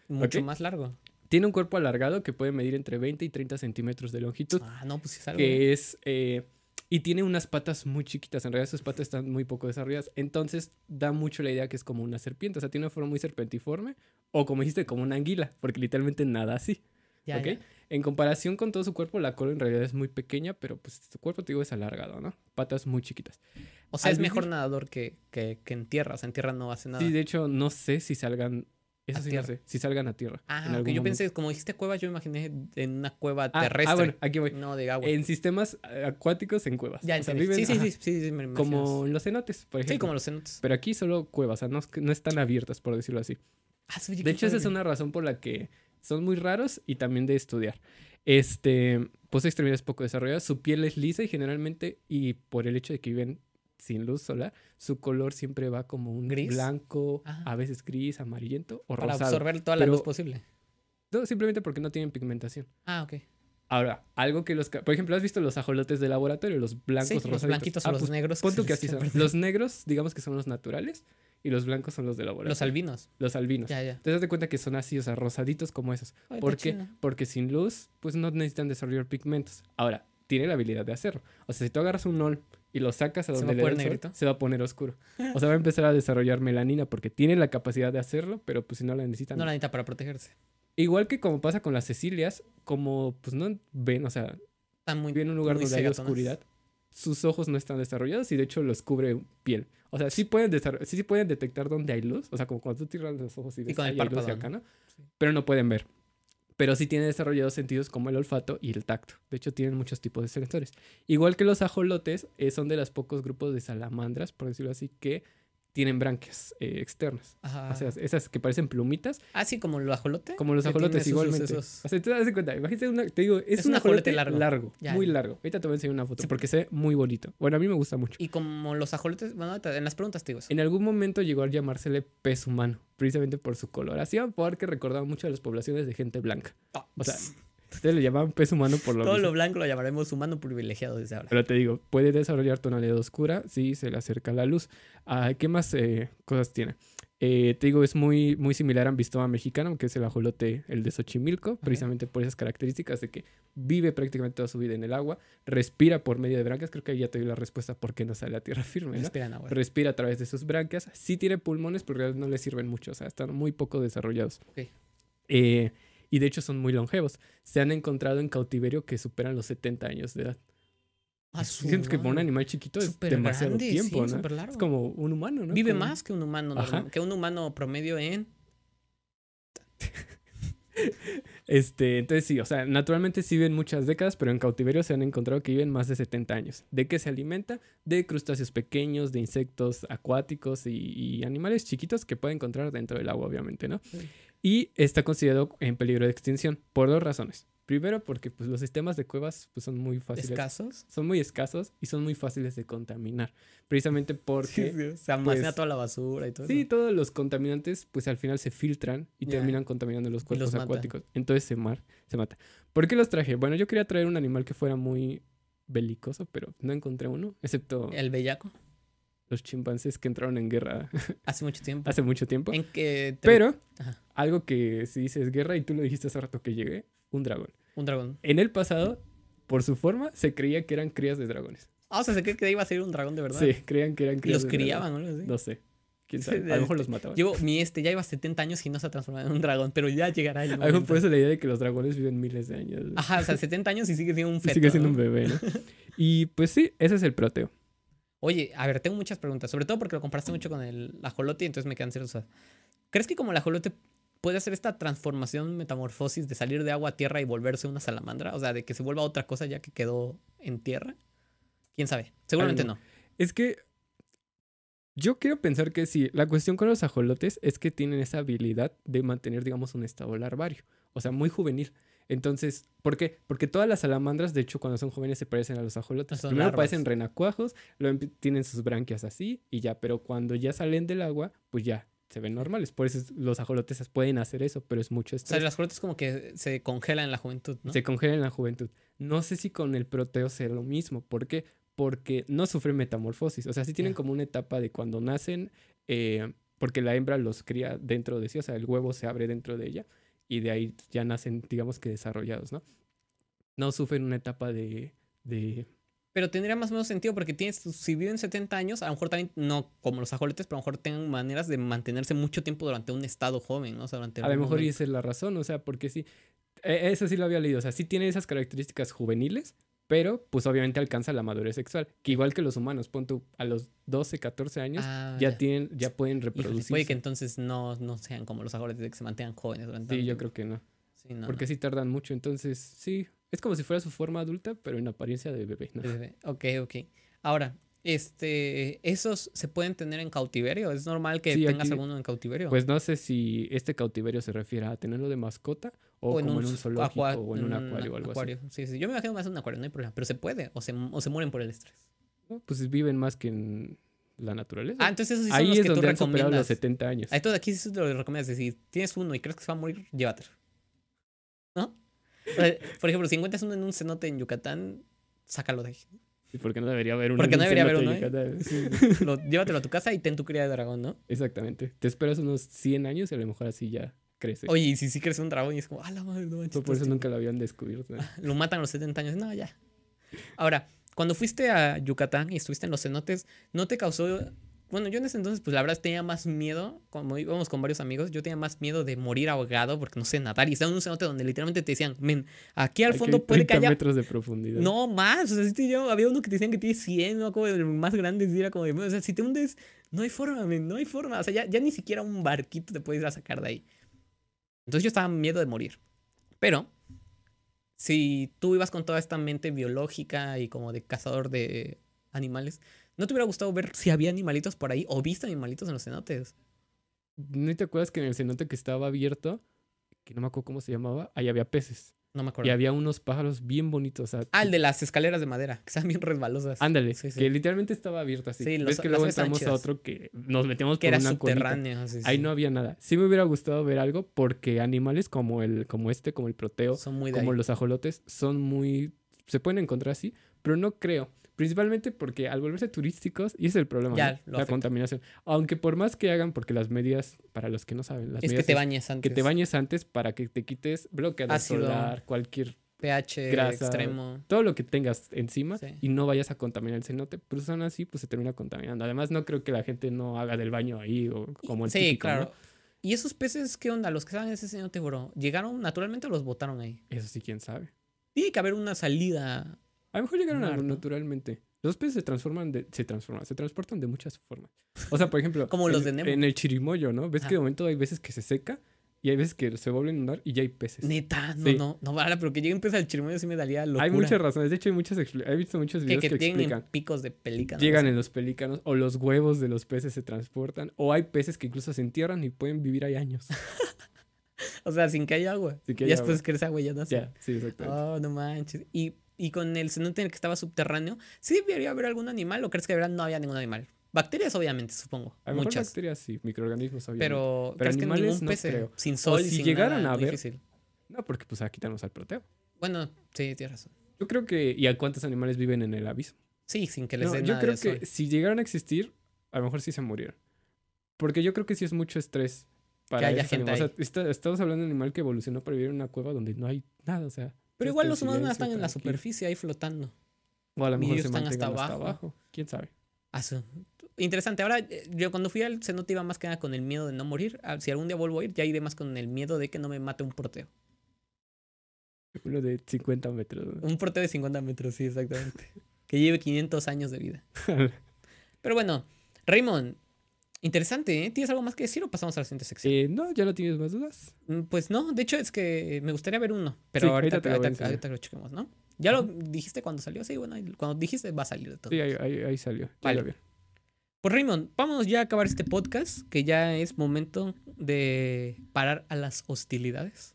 Mucho más largo. Tiene un cuerpo alargado que puede medir entre 20 y 30 centímetros de longitud. Ah, no, pues es algo. Que ¿eh? es... Eh, y tiene unas patas muy chiquitas, en realidad sus patas están muy poco desarrolladas. Entonces da mucho la idea que es como una serpiente, o sea, tiene una forma muy serpentiforme, o como dijiste, como una anguila, porque literalmente nada así. Ya, En comparación con todo su cuerpo, la cola en realidad es muy pequeña, pero pues su cuerpo, te digo, es alargado, ¿no? Patas muy chiquitas. O sea, es mejor nadador que, que, que en tierra, o sea, en tierra no hace nada. Sí, de hecho, no sé si salgan eso sí si salgan a tierra. Ajá, yo pensé, como dijiste cuevas, yo imaginé en una cueva ah, ah, terrestre. Ah, bueno, aquí voy. No, de agua. En sistemas eh, acuáticos, en cuevas. Ya, o sea, sí, sí, sí, sí, sí Como los cenotes, por ejemplo. Sí, como los cenotes. Pero aquí solo cuevas, o sea, no, están abiertas, por decirlo así. Ah, de hecho, esa es una razón por la que son muy raros y también de estudiar. Este, pues extremidades poco desarrolladas, su piel es lisa y generalmente, y por el hecho de que viven sin luz solar, su color siempre va como un gris, blanco, a veces gris, amarillento o Para absorber toda la luz posible. No, simplemente porque no tienen pigmentación. Ah, ok. Ahora, algo que los... Por ejemplo, ¿has visto los ajolotes de laboratorio? Los blancos, sí, los blanquitos ah, los pues, negros. que, son. Los negros, digamos que son los naturales y los blancos son los de laboratorio. Los albinos. Los albinos. Ya, ya. Entonces, das de cuenta que son así, o sea, rosaditos como esos. ¿Por qué? Porque sin luz, pues no necesitan desarrollar pigmentos. Ahora, tiene la habilidad de hacerlo. O sea, si tú agarras un nol y lo sacas a donde ¿Se va el sol, se va a poner oscuro. O sea, va a empezar a desarrollar melanina porque tiene la capacidad de hacerlo, pero pues si no la necesitan. No la necesita para protegerse. Igual que como pasa con las Cecilias, como pues no ven, o sea, están muy bien un lugar donde hay oscuridad, sus ojos no están desarrollados y de hecho los cubre piel. O sea, sí pueden, sí, sí pueden detectar dónde hay luz, o sea, como cuando tú tiras los ojos y ves acá, ¿no? Pero no pueden ver pero sí tiene desarrollados sentidos como el olfato y el tacto. De hecho, tienen muchos tipos de sensores. Igual que los ajolotes, eh, son de los pocos grupos de salamandras, por decirlo así, que tienen branquias eh, externas. O sea, esas que parecen plumitas. Ah, sí, como los ajolotes. Como los ajolotes igualmente. O sea, te das cuenta, imagínate te digo, es, un, ajolote, largo, muy largo. Ahorita te voy a enseñar una foto porque se ve muy bonito. Bueno, a mí me gusta mucho. Y como los ajolotes, bueno, en las preguntas te digo eso. En algún momento llegó a llamársele pez humano, precisamente por su coloración, que recordaba mucho a las poblaciones de gente blanca. Ah, o sea, Ustedes le llamaban pez humano por lo Todo lo blanco lo llamaremos humano privilegiado desde ahora. Pero te digo, puede desarrollar tonalidad oscura si se le acerca la luz. Ah, ¿Qué más eh, cosas tiene? Eh, te digo, es muy, muy similar a Ambistoma mexicano, que es el ajolote, el de Xochimilco, precisamente por esas características de que vive prácticamente toda su vida en el agua, respira por medio de branquias, creo que ahí ya te doy la respuesta por qué no sale a tierra firme. ¿no? Respira, respira a través de sus branquias, sí tiene pulmones, pero no le sirven mucho, o sea, están muy poco desarrollados. Okay. Eh, y de hecho son muy longevos. Se han encontrado en cautiverio que superan los 70 años de edad. Siento que para un animal chiquito es demasiado tiempo, ¿no? Es como un humano, ¿no? Vive más que un humano, que un humano promedio en. este, entonces sí, o sea, naturalmente sí viven muchas décadas, pero en cautiverio se han encontrado que viven más de 70 años. ¿De qué se alimenta? De crustáceos pequeños, de insectos acuáticos y, y animales chiquitos que puede encontrar dentro del agua, obviamente, ¿no? Sí y está considerado en peligro de extinción por dos razones. Primero, porque pues, los sistemas de cuevas pues, son muy fáciles. ¿Escasos? Son muy escasos y son muy fáciles de contaminar. Precisamente porque. Se almacena pues, toda la basura y todo. Sí, todos los contaminantes, pues al final se filtran y terminan contaminando los cuerpos acuáticos. Entonces se, mar, se mata. ¿Por qué los traje? Bueno, yo quería traer un animal que fuera muy belicoso, pero no encontré uno, excepto. ¿El bellaco? los chimpancés que entraron en guerra. Hace mucho tiempo. Hace mucho tiempo. ¿En Pero algo que si dices guerra y tú lo dijiste hace rato que llegué, un dragón. Un dragón. En el pasado, por su forma, se creía que eran crías de dragones. Ah, o sea, se creía que iba a ser un dragón de verdad. Sí, creían que eran crías. Los criaban, ¿no? No sé. ¿Quién sabe? A lo mejor este, los mataban. Llevo, mi este ya lleva 70 años y no se ha transformado en un dragón, pero ya llegará el momento. Algo por eso la idea de que los dragones viven miles de años. Ajá, o sea, 70 años y sigue siendo un feto. siendo un bebé, Y pues sí, ese es el proteo. Oye, a ver, tengo muchas preguntas, sobre todo porque lo comparaste mucho con el ajolote y entonces me quedan ciertas. ¿Crees que como el ajolote puede hacer esta transformación, metamorfosis de salir de agua a tierra y volverse una salamandra? O sea, de que se vuelva otra cosa ya que quedó en tierra. ¿Quién sabe? Seguramente no. Es que yo quiero pensar que sí. La cuestión con los ajolotes es que tienen esa habilidad de mantener, digamos, un estado larvario. O sea, muy juvenil. Entonces, ¿por qué? Porque todas las salamandras, de hecho, cuando son jóvenes se parecen a los ajolotes. Primero parecen renacuajos, luego tienen sus branquias así y ya, pero cuando ya salen del agua, pues ya se ven normales. Por eso los ajolotes pueden hacer eso, pero es mucho estrés. O sea, los ajolotes como que se congelan en la juventud, ¿no? Se congelan en la juventud. No sé si con el proteo sea lo mismo. ¿Por qué? Porque no sufren metamorfosis. O sea, sí tienen como una etapa de cuando nacen, eh, porque la hembra los cría dentro de sí, o sea, el huevo se abre dentro de ella y de ahí ya nacen, digamos que desarrollados, ¿no? No sufren una etapa de, de... Pero tendría más o menos sentido porque tienes, si viven 70 años, a lo mejor también, no como los ajoletes pero a lo mejor tengan maneras de mantenerse mucho tiempo durante un estado joven, ¿no? O durante a lo mejor y esa es la razón, o sea, porque sí, e, eso sí lo había leído, o sea, sí tiene esas características juveniles, pero pues obviamente alcanza la madurez sexual, que igual que los humanos, pon a los 12, 14 años ah, ya, tienen ya pueden reproducirse. puede que entonces no, sean como los de que se mantengan jóvenes durante Sí, yo creo que no. porque sí tardan mucho, entonces sí, es como si fuera su forma adulta, pero en apariencia de bebé, ¿no? Ok, ok. Ahora, este, ¿esos se pueden tener en cautiverio? ¿Es normal que tengas alguno en cautiverio? Pues no sé si este cautiverio se refiere a tenerlo de mascota o, en como un, en un zoológico o en un acuario o algo así. Sí, sí. Yo me imagino más en un acuario, no hay problema. Pero se puede, o se, o se mueren por el estrés. pues viven más que en la naturaleza. Ah, entonces eso sí Ahí es que donde tú recomiendas. los 70 años. Esto aquí sí te lo recomiendas. Si tienes uno y crees que se va a morir, llévatelo. ¿No? Por ejemplo, si encuentras uno en un cenote en Yucatán, sácalo de ahí. ¿Y por qué no debería haber uno? Porque no debería haber uno. ¿eh? llévatelo a tu casa y ten tu cría de dragón, ¿no? Exactamente. Te esperas unos 100 años y a lo mejor así ya crece. Oye, y si sí crece un dragón y es como, ah, la madre, no pues Por eso nunca lo habían descubierto. Lo matan a los 70 años. No, ya. Ahora, cuando fuiste a Yucatán y estuviste en los cenotes, ¿no te causó bueno, yo en ese entonces, pues la verdad tenía más miedo, como íbamos con varios amigos, yo tenía más miedo de morir ahogado porque no sé nadar. Y estaba en un cenote donde literalmente te decían, men, aquí al fondo puede caer haya. metros de profundidad. No más. O sea, si yo, había uno que te decían que tiene 100, más grande, y era como O sea, si te hundes, no hay forma, men, no hay forma. O sea, ya, ni siquiera un barquito te puede ir a sacar de ahí. Entonces yo estaba miedo de morir. Pero si tú ibas con toda esta mente biológica y como de cazador de animales, ¿no te hubiera gustado ver si había animalitos por ahí o viste animalitos en los cenotes? ¿No te acuerdas que en el cenote que estaba abierto, que no me acuerdo cómo se llamaba, ahí había peces? Y había unos pájaros bien bonitos. al ah, el de las escaleras de madera, que están bien resbalosas. Ándale, que literalmente estaba abierto así. Sí, los, ¿Ves que luego entramos a otro que nos metíamos que por una subterráneo. Ahí no había nada. Sí me hubiera gustado ver algo porque animales como el como este, como el proteo, como los ajolotes, son muy se pueden encontrar así, pero no creo. Principalmente porque al volverse turísticos, y es el problema, la contaminación. Aunque por más que hagan, porque las medidas, para los que no saben, las es que te bañes antes. Que te bañes antes para que te quites bloqueador de solar, cualquier pH extremo. Todo lo que tengas encima y no vayas a contaminar el cenote. Pero son así, pues se termina contaminando. Además, no creo que la gente no haga del baño ahí o como el Sí, claro. ¿Y esos peces qué onda? Los que estaban en ese cenote, bro, ¿llegaron naturalmente o los botaron ahí? Eso sí, quién sabe. Tiene que haber una salida a lo mejor llegaron a naturalmente. Los peces se transforman se transforman, se transportan de muchas formas. O sea, por ejemplo, como los de Nemo. en el chirimoyo, ¿no? Ves que de momento hay veces que se seca y hay veces que se vuelve a inundar y ya hay peces. Neta, no, no, no, vale, pero que llegue lleguen peces al chirimoyo sí me daría locura. Hay muchas razones, de hecho hay muchas, he visto muchos videos que, que, que tienen explican. picos de pelícanos. Llegan en los pelícanos o los huevos de los peces se transportan o hay peces que incluso se entierran y pueden vivir ahí años. o sea, sin que haya agua. Sin que haya y después que crece agua ya nace. No sí, exactamente. Oh, no manches. Y y con el cenote en el que estaba subterráneo, ¿sí debería haber algún animal o crees que de verdad no había ningún animal? Bacterias, obviamente, supongo. A lo muchas. bacterias sí, microorganismos, obviamente. Pero, creo. sin sol si llegaran a ver, No, porque pues aquí tenemos al proteo. Bueno, sí, tienes razón. Yo creo que. ¿Y a cuántos animales viven en el abismo? Sí, sin que les den nada. Yo creo que si llegaran a existir, a lo mejor sí se murieron. Porque yo creo que sí es mucho estrés para que haya este gente O sea, estamos hablando de un animal que evolucionó para vivir en una cueva donde no hay nada, o sea. Pero igual los humanos están en la superficie ahí flotando. O a lo mejor y ellos se están hasta abajo. ¿Quién sabe? Ah, interesante. Ahora, eh, yo cuando fui al cenote iba más que nada con el miedo de no morir. Ah, si algún día vuelvo a ir, ya iré más con el miedo de que no me mate un porteo. Uno de 50 metros. Un porteo de 50 metros, sí, exactamente. que lleve 500 años de vida. Pero bueno, Raymond, Interesante, ¿eh? ¿Tienes algo más que decir o pasamos a la siguiente sección? Eh, no, ¿ya no tienes más dudas? Mm, pues no, de hecho es que me gustaría ver uno, pero ahorita, ahorita, lo chequemos, ¿no? ¿Ya lo dijiste cuando salió? Sí, bueno, cuando dijiste va a salir de todo. Sí, ahí, ahí, salió. Vale. Pues Raymond, vámonos ya a acabar este podcast, que ya es momento de parar a las hostilidades.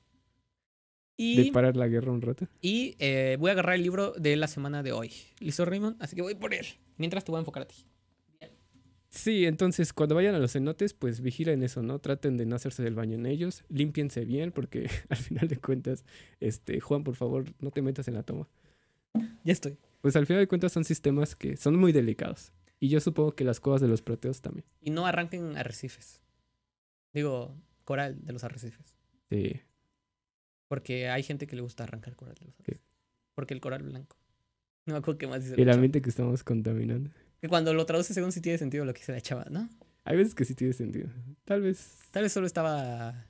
Y, de parar la guerra un rato. Y eh, voy a agarrar el libro de la semana de hoy. ¿Listo, Raymond? Así que voy por él. Mientras te voy a enfocar a ti. Sí, entonces cuando vayan a los cenotes, pues vigilen eso, ¿no? Traten de no hacerse del baño en ellos, límpiense bien, porque al final de cuentas, este, Juan, por favor, no te metas en la toma. Ya estoy. Pues al final de cuentas son sistemas que son muy delicados. Y yo supongo que las cuevas de los proteos también. Y no arranquen arrecifes. Digo, coral de los arrecifes. Sí. Porque hay gente que le gusta arrancar coral de los arrecifes. Porque el coral blanco. No me acuerdo qué más dice. Y la mente que estamos contaminando. Que cuando lo traduce según si tiene sentido lo que dice la chava, ¿no? Hay veces que sí tiene sentido. Tal vez. Tal vez solo estaba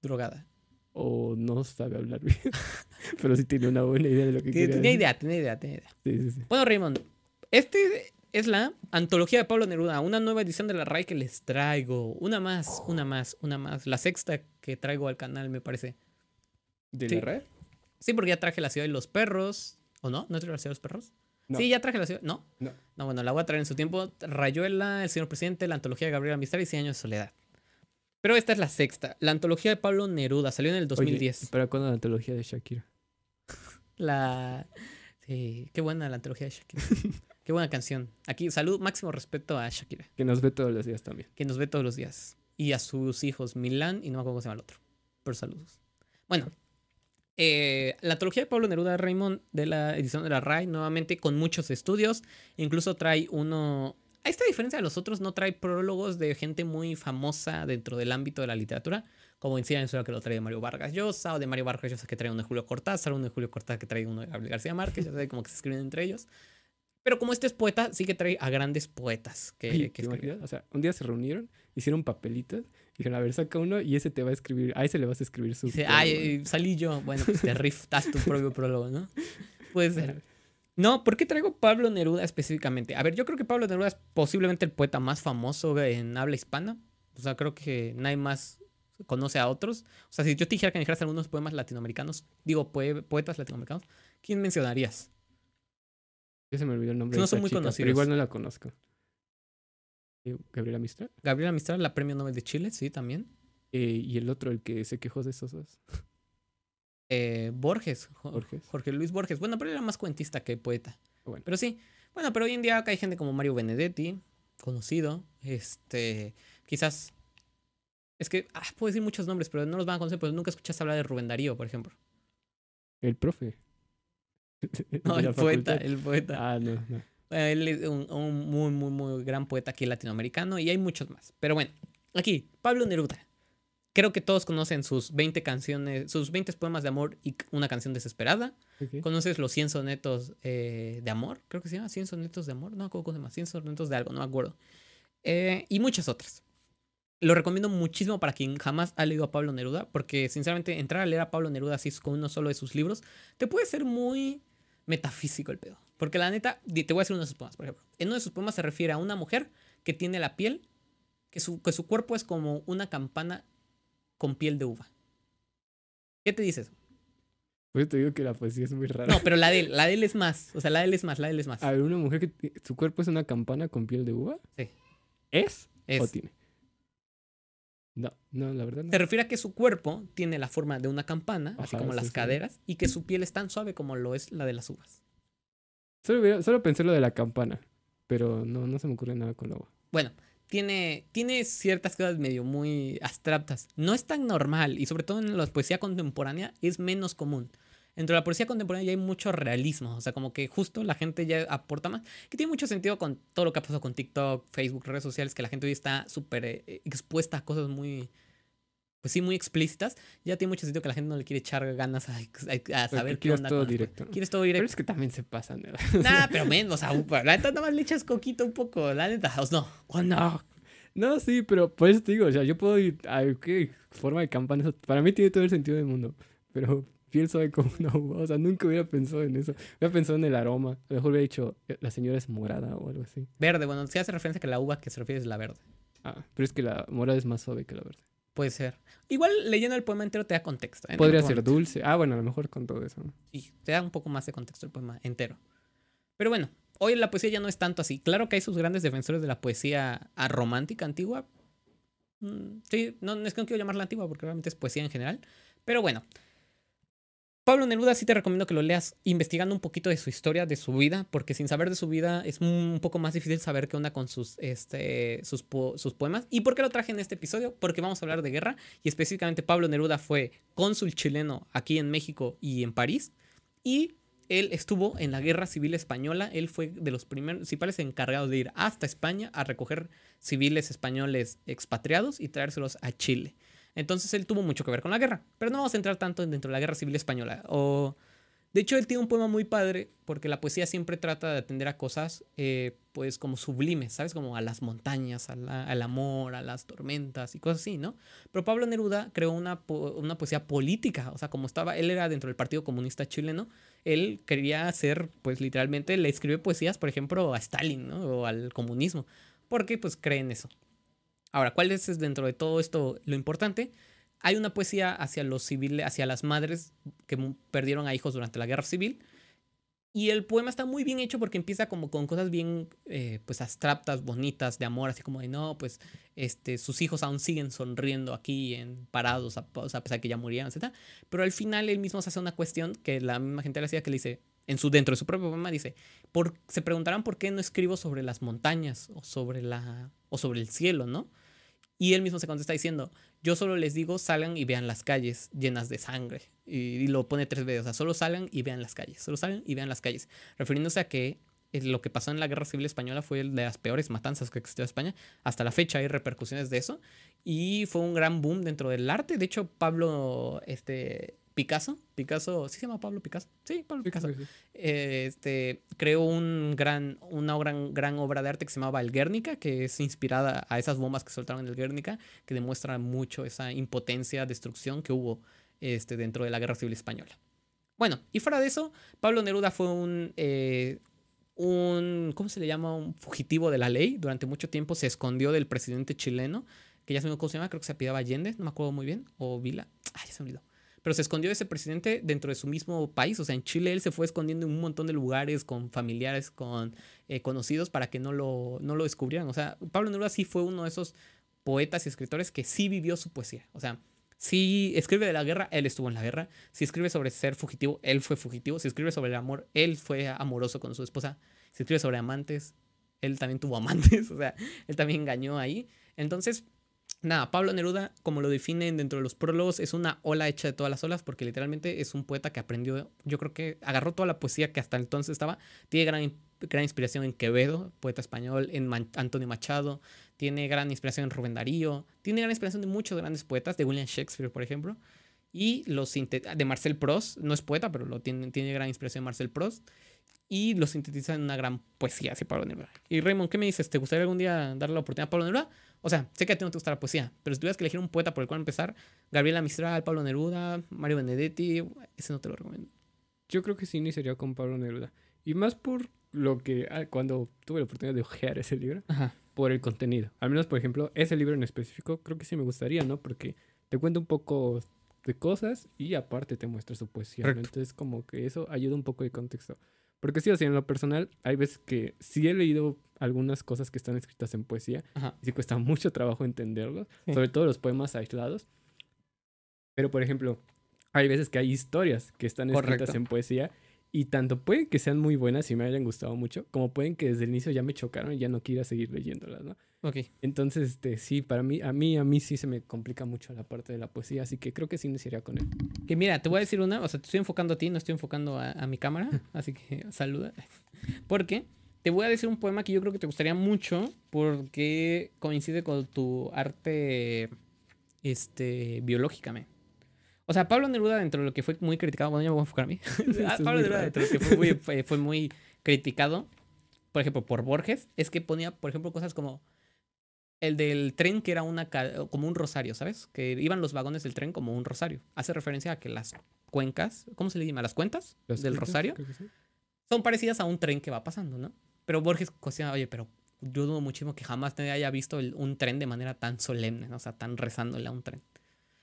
drogada. O no sabe hablar bien. Pero sí tiene una buena idea de lo que quiere. Tenía idea, tenía idea, tenía idea. Sí, sí, sí. Bueno, Raymond, este es la antología de Pablo Neruda, una nueva edición de la RAI que les traigo. Una más, una más, una más. La sexta que traigo al canal, me parece. ¿De la RAI? Sí, porque ya traje La ciudad de los perros. ¿O no? ¿No traje La ciudad de los perros? Sí, ya traje la ciudad. ¿No? ¿No? No. bueno, la voy a traer en su tiempo. Rayuela, El Señor Presidente, la antología de Gabriela Amistad y 100 años de soledad. Pero esta es la sexta. La antología de Pablo Neruda salió en el 2010. ¿pero ¿Para cuándo la antología de Shakira? la. Sí, qué buena la antología de Shakira. qué buena canción. Aquí, salud, máximo respeto a Shakira. Que nos ve todos los días también. Que nos ve todos los días. Y a sus hijos, Milán y no me acuerdo cómo se llama el otro. Pero saludos. Bueno, eh, la trilogía de Pablo Neruda Raymond de la edición de la RAI, nuevamente con muchos estudios, incluso trae uno, a esta diferencia de los otros, no trae prólogos de gente muy famosa dentro del ámbito de la literatura, como en eso que lo trae de Mario Vargas Llosa, o de Mario Vargas Llosa que trae uno de Julio Cortázar, uno de Julio Cortázar que trae uno de Gabriel García Márquez, ya sabe como que se escriben entre ellos. Pero como este es poeta, sí que trae a grandes poetas que, que O sea, un día se reunieron, hicieron papelitas Dijeron, a ver, saca uno y ese te va a escribir, a ese le vas a escribir su. ay, eh, salí yo. Bueno, pues te riftas tu propio prólogo, ¿no? Puede ser. No, ¿por qué traigo Pablo Neruda específicamente? A ver, yo creo que Pablo Neruda es posiblemente el poeta más famoso en habla hispana. O sea, creo que nadie más conoce a otros. O sea, si yo te dijera que me dijeras algunos poemas latinoamericanos, digo, poetas latinoamericanos, ¿quién mencionarías? Ya se me olvidó el nombre. Pues no de son muy chica, conocidos. Pero igual no la conozco. Eh, Gabriela Mistral. Gabriela Mistral, la Premio Nobel de Chile, sí, también. Eh, y el otro, el que se quejó de esos dos. Eh, Borges, Jorge Luis Borges. Bueno, pero era más cuentista que poeta. Bueno. Pero sí. Bueno, pero hoy en día acá hay gente como Mario Benedetti, conocido. Este, quizás. Es que ah, puedo decir muchos nombres, pero no los van a conocer, pues nunca escuchas hablar de Rubén Darío, por ejemplo. El profe. no, el poeta, el poeta. Ah, no, no. Eh, él es un, muy, muy, muy gran poeta aquí latinoamericano y hay muchos más. Pero bueno, aquí, Pablo Neruda. Creo que todos conocen sus 20 canciones, sus 20 poemas de amor y una canción desesperada. ¿Conoces los 100 sonetos eh, de amor? Creo que se llama 100 sonetos de amor. No, ¿cómo se 100 sonetos de algo, no me acuerdo. Eh, y muchas otras. Lo recomiendo muchísimo para quien jamás ha leído a Pablo Neruda, porque sinceramente entrar a leer a Pablo Neruda así con uno solo de sus libros, te puede ser muy metafísico el pedo. Porque la neta, te voy a hacer uno de sus poemas, por ejemplo. En uno de sus poemas se refiere a una mujer que tiene la piel, que su, que su cuerpo es como una campana con piel de uva. ¿Qué te dices? Pues te digo que la poesía es muy rara. No, pero la de él, la de él es más. O sea, la de él es más, la de él es más. A ver, una mujer que su cuerpo es una campana con piel de uva. Sí. ¿Es? ¿Es? ¿O tiene? No, no, la verdad no. Se refiere a que su cuerpo tiene la forma de una campana, así como las caderas, y que su piel es tan suave como lo es la de las uvas. Solo, solo, pensé lo de la campana, pero no, se me ocurre nada con lobo. Bueno, tiene, tiene ciertas cosas medio muy abstractas. No es tan normal y sobre todo en la poesía contemporánea es menos común. Dentro la poesía contemporánea ya hay mucho realismo, o sea, como que justo la gente ya aporta más, que tiene mucho sentido con todo lo que ha pasado con TikTok, Facebook, redes sociales, que la gente hoy está súper eh, expuesta a cosas muy, pues sí, muy explícitas, ya tiene mucho sentido que la gente no le quiere echar ganas a, saber qué onda. Todo directo. Quieres todo directo. Pero es que también se pasan. ¿no? pero menos, a sea, la neta nada más le echas coquito un poco, la neta, o no, o no. No, sí, pero por eso te digo, o sea, yo puedo ir a qué forma de campana, eso para mí tiene todo el sentido del mundo, pero pienso como una uva, o sea, nunca hubiera pensado en eso, hubiera pensado en el aroma, a lo mejor hubiera dicho, eh, la señora es morada o algo así. Verde, bueno, si hace referencia que la uva que se refiere es la verde. Ah, pero es que la morada es más suave que la verde. Puede ser. Igual leyendo el poema entero te da contexto. ¿eh? Podría ser dulce. Ah, bueno, a lo mejor con todo eso. Sí, te da un poco más de contexto el poema entero. Pero bueno, hoy la poesía ya no es tanto así. Claro que hay sus grandes defensores de la poesía romántica antigua. Mm, sí, no, es que no quiero llamarla antigua porque realmente es poesía en general. Pero bueno, Pablo Neruda sí te recomiendo que lo leas investigando un poquito de su historia, de su vida, porque sin saber de su vida es un poco más difícil saber qué onda con sus, este, sus, poemas. ¿Y por qué lo traje en este episodio? Porque vamos a hablar de guerra y específicamente Pablo Neruda fue cónsul chileno aquí en México y en París y él estuvo en la Guerra Civil Española, él fue de los primeros principales encargados de ir hasta España a recoger civiles españoles expatriados y traérselos a Chile. Entonces él tuvo mucho que ver con la guerra. Pero no vamos a entrar tanto dentro de la guerra civil española. O... De hecho, él tiene un poema muy padre porque la poesía siempre trata de atender a cosas eh, pues como sublimes, ¿sabes? Como a las montañas, al amor, a las tormentas y cosas así, ¿no? Pero Pablo Neruda creó una, una poesía política, o sea, como estaba, él era dentro del Partido Comunista Chileno, él quería hacer, pues literalmente, le escribe poesías, por ejemplo, a Stalin, ¿no? O al comunismo, porque pues cree en eso. Ahora, ¿cuál es dentro de todo esto lo importante? Hay una poesía hacia los civiles, hacia las madres que perdieron a hijos durante la guerra civil. Y el poema está muy bien hecho porque empieza como con cosas bien, eh, pues, abstractas, bonitas, de amor, así como de, no, pues, este, sus hijos aún siguen sonriendo aquí, en, parados, a, pesar que ya murieron, etc. Pero al final él mismo se hace una cuestión que la misma gente le hacía, que le dice, en su, dentro de su propio poema, dice, se preguntarán por qué no escribo sobre las montañas o sobre, la, o sobre el cielo, ¿no? Y él mismo se contesta diciendo, yo solo les digo, salgan y vean las calles llenas de sangre. Y, lo pone tres veces, o sea, solo salgan y vean las calles, solo salgan y vean las calles. Refiriéndose a que eh, lo que pasó en la Guerra Civil Española fue de las peores matanzas que existió en España. Hasta la fecha hay repercusiones de eso. Y fue un gran boom dentro del arte. De hecho, Pablo, este, Picasso, Picasso, ¿sí se llama Pablo Picasso? Sí, Pablo Picasso. Eh, este, creó un gran, una gran, gran obra de arte que se llamaba El Guernica, que es inspirada a esas bombas que soltaron en el Guernica, que demuestra mucho esa impotencia, destrucción que hubo este, dentro de la Guerra Civil Española. Bueno, y fuera de eso, Pablo Neruda fue un, eh, un, ¿cómo se le llama? Un fugitivo de la ley. Durante mucho tiempo se escondió del presidente chileno, que ya se me olvidó cómo se llama, creo que se apidaba Allende, no me acuerdo muy bien, o Vila, ah, ya se me olvidó pero se escondió ese presidente dentro de su mismo país. O sea, en Chile él se fue escondiendo en un montón de lugares con familiares, con eh, conocidos para que no lo, no lo descubrieran. O sea, Pablo Neruda sí fue uno de esos poetas y escritores que sí vivió su poesía. O sea, si escribe de la guerra, él estuvo en la guerra. Si escribe sobre ser fugitivo, él fue fugitivo. Si escribe sobre el amor, él fue amoroso con su esposa. Si escribe sobre amantes, él también tuvo amantes. O sea, él también engañó ahí. Entonces, nada, Pablo Neruda, como lo definen dentro de los prólogos, es una ola hecha de todas las olas, porque literalmente es un poeta que aprendió, yo creo que agarró toda la poesía que hasta entonces estaba, tiene gran, gran inspiración en Quevedo, poeta español, en Antonio Machado, tiene gran inspiración en Rubén Darío, tiene gran inspiración de muchos grandes poetas, de William Shakespeare, por ejemplo, y los de Marcel Proust, no es poeta, pero lo tiene, tiene gran inspiración Marcel Proust. Y lo sintetiza en una gran poesía, así Pablo Neruda. Y Raymond, ¿qué me dices? ¿Te gustaría algún día darle la oportunidad a Pablo Neruda? O sea, sé que a ti no te gusta la poesía, pero si tuvieras que elegir un poeta por el cual empezar, Gabriela Mistral, Pablo Neruda, Mario Benedetti, ese no te lo recomiendo. Yo creo que sí iniciaría con Pablo Neruda. Y más por lo que, ah, cuando tuve la oportunidad de ojear ese libro, por el contenido. Al menos, por ejemplo, ese libro en específico, creo que sí me gustaría, ¿no? Porque te cuenta un poco de cosas y aparte te muestra su poesía. Entonces, como que eso ayuda un poco de contexto. Porque sí, o sea, en lo personal, hay veces que sí he leído algunas cosas que están escritas en poesía. Y cuesta mucho trabajo entenderlos. Sobre todo los poemas aislados. Pero, por ejemplo, hay veces que hay historias que están escritas en poesía. Y tanto pueden que sean muy buenas y me hayan gustado mucho, como pueden que desde el inicio ya me chocaron y ya no quiera seguir leyéndolas, ¿no? Ok. Entonces, este, sí, para mí, a mí, a mí sí se me complica mucho la parte de la poesía, así que creo que sí iniciaría con él. Que mira, te voy a decir una, o sea, te estoy enfocando a ti, no estoy enfocando a, mi cámara, así que saluda. Porque te voy a decir un poema que yo creo que te gustaría mucho porque coincide con tu arte, este, biológicamente. O sea, Pablo Neruda, dentro de lo que fue muy criticado, bueno, yo me voy a enfocar a mí. Ah, Pablo Neruda, dentro de lo que eh, fue muy criticado, por ejemplo, por Borges, es que ponía, por ejemplo, cosas como el del tren que era una como un rosario, ¿sabes? Que iban los vagones del tren como un rosario. Hace referencia a que las cuencas, ¿cómo se le llama? Las cuentas del rosario son parecidas a un tren que va pasando, ¿no? Pero Borges cuestiona, oye, pero yo dudo muchísimo que jamás te haya visto un tren de manera tan solemne, ¿no? o sea, tan rezándole a un tren.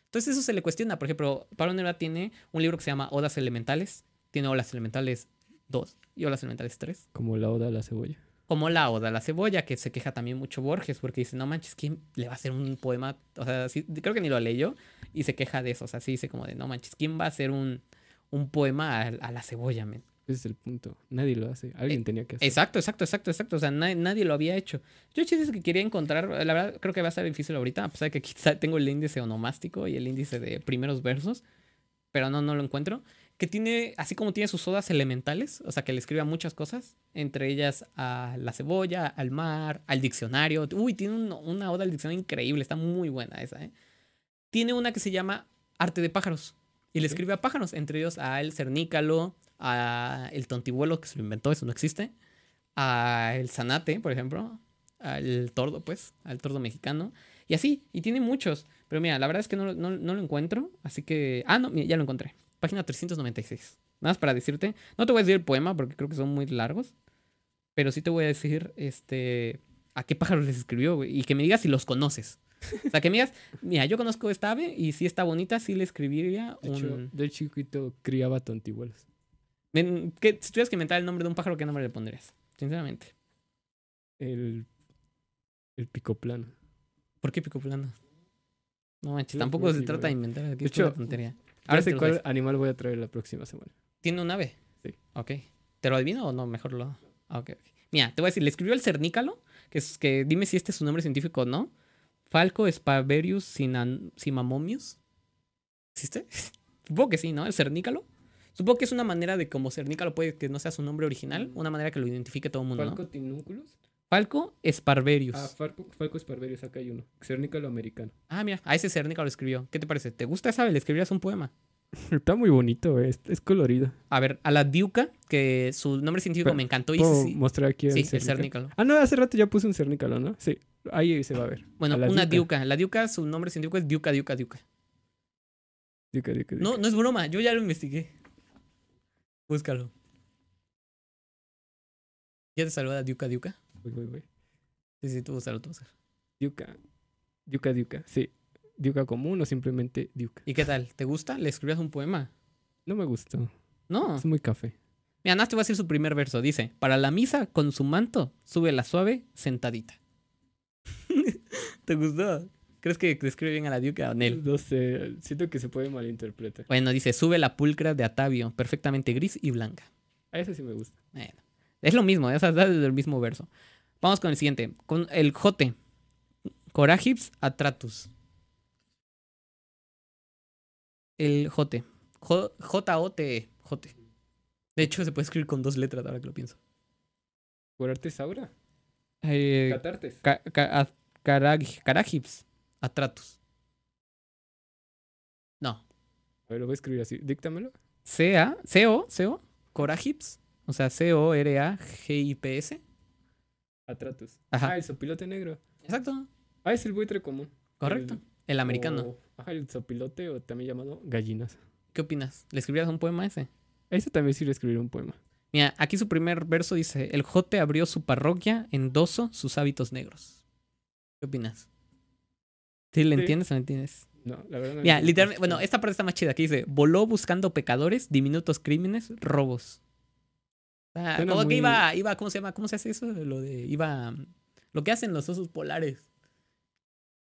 Entonces eso se le cuestiona, por ejemplo, Pablo Neruda tiene un libro que se llama Odas Elementales, tiene Olas Elementales 2 y Olas Elementales 3. Como la Oda a la Cebolla. Como la Oda, a la cebolla, que se queja también mucho Borges, porque dice, no manches, ¿quién le va a hacer un poema? O sea, creo que ni lo leyó, y se queja de eso, o sea, sí dice como de, no manches, ¿quién va a hacer un, un poema a, la cebolla, men? Ese es el punto. Nadie lo hace. Alguien eh, tenía que hacerlo. Exacto, exacto, exacto, exacto. O sea, nadie, lo había hecho. Yo chiste que quería encontrar, la verdad creo que va a ser difícil ahorita, a pesar de que quizá tengo el índice onomástico y el índice de primeros versos, pero no, no lo encuentro que tiene, así como tiene sus odas elementales, o sea, que le escribe a muchas cosas, entre ellas a la cebolla, al mar, al diccionario. Uy, tiene una oda al diccionario increíble, está muy buena esa, ¿eh? Tiene una que se llama Arte de pájaros, y le escribe a pájaros, entre ellos a el cernícalo, a el tontibuelo, que se lo inventó, eso no existe, a el zanate, por ejemplo, al tordo, pues, al tordo mexicano, y así, y tiene muchos. Pero mira, la verdad es que no, lo encuentro, así que... Ah, no, ya lo encontré página 396. Nada más para decirte. No te voy a decir el poema porque creo que son muy largos. Pero sí te voy a decir este, a qué pájaro les escribió, Y que me digas si los conoces. O sea, que me digas, mira, yo conozco esta ave y si está bonita, sí le escribiría de un... Hecho, chiquito criaba tontibuelos si tuvieras que inventar el nombre de un pájaro, ¿qué nombre le pondrías? Sinceramente. El... El picoplano. ¿Por qué picoplano? No manches, tampoco se trata de inventar. de tontería. Ahora sé cuál animal voy a traer la próxima semana. ¿Tiene un ave? Sí. Ok. ¿Te lo adivino o no? Mejor lo. Ah, ok, Mira, te voy a decir, le escribió el cernícalo, que, es, que dime si este es su nombre científico o no. Falco Spaverius Simamomius. ¿Existe? Supongo que sí, ¿no? El cernícalo. Supongo que es una manera de como cernícalo puede que no sea su nombre original, una manera que lo identifique todo el mundo. ¿Falco Tinúculus. Falco Sparverius. Ah, Falco, Sparverius, acá hay uno. Cernicalo americano. Ah, mira, a ese lo escribió. ¿Qué te parece? ¿Te gusta esa? Le escribías un poema. Está muy bonito, eh, es, colorido. A ver, a la Diuca, que su nombre científico me encantó. Y sí, mostrar aquí el Sí, cernícalo. Ah, no, hace rato ya puse un cernícalo, ¿no? Sí, ahí se va a ver. Bueno, una diuca. La Diuca, su nombre científico es Diuca, Diuca, Diuca. Diuca, Diuca, No, no es broma, yo ya lo investigué. Búscalo. ¿Ya te saluda Diuca, Diuca? Sí, sí, tú úsalo, tú otro. Diuca, Diuca, Diuca, sí. Diuca común o simplemente Diuca ¿Y qué tal? ¿Te gusta? ¿Le escribías un poema? No me gustó. No. Es muy café. Mira, nada, te a decir su primer verso. Dice, para la misa, con su manto, sube la suave, sentadita. ¿Te gustó? ¿Crees que escribe bien a la Duca o Nel? No sé, siento que se puede malinterpretar. Bueno, dice, sube la pulcra de atavio, perfectamente gris y blanca. A eso sí me gusta. Bueno. Es lo mismo, esas ¿eh? desde el mismo verso. Vamos con el siguiente, con el Jote. Corajips Atratus. El Jote. J-O-T-E. De hecho, se puede escribir con dos letras ahora que lo pienso. ¿Curarte eh, Catartes. Atratus. No. A ver, lo voy a escribir así. Díctamelo. C-A. C-O. C-O. Coragips. O sea, C-O-R-A-G-I-P-S. Atratus. Ajá. Ah, el zopilote negro. Exacto. Ah, es el buitre común. Correcto. El, americano. ajá, el zopilote o también llamado gallinas. ¿Qué opinas? ¿Le escribías un poema a ese? Ese también sirve escribir un poema. Mira, aquí su primer verso dice: El Jote abrió su parroquia, endoso sus hábitos negros. ¿Qué opinas? ¿Sí le entiendes o no entiendes? No, la verdad no. Mira, literalmente, bueno, esta parte está más chida. Aquí dice: Voló buscando pecadores, diminutos crímenes, robos que iba, iba, ¿cómo se llama? ¿Cómo se hace eso? Lo de, iba, lo que hacen los osos polares.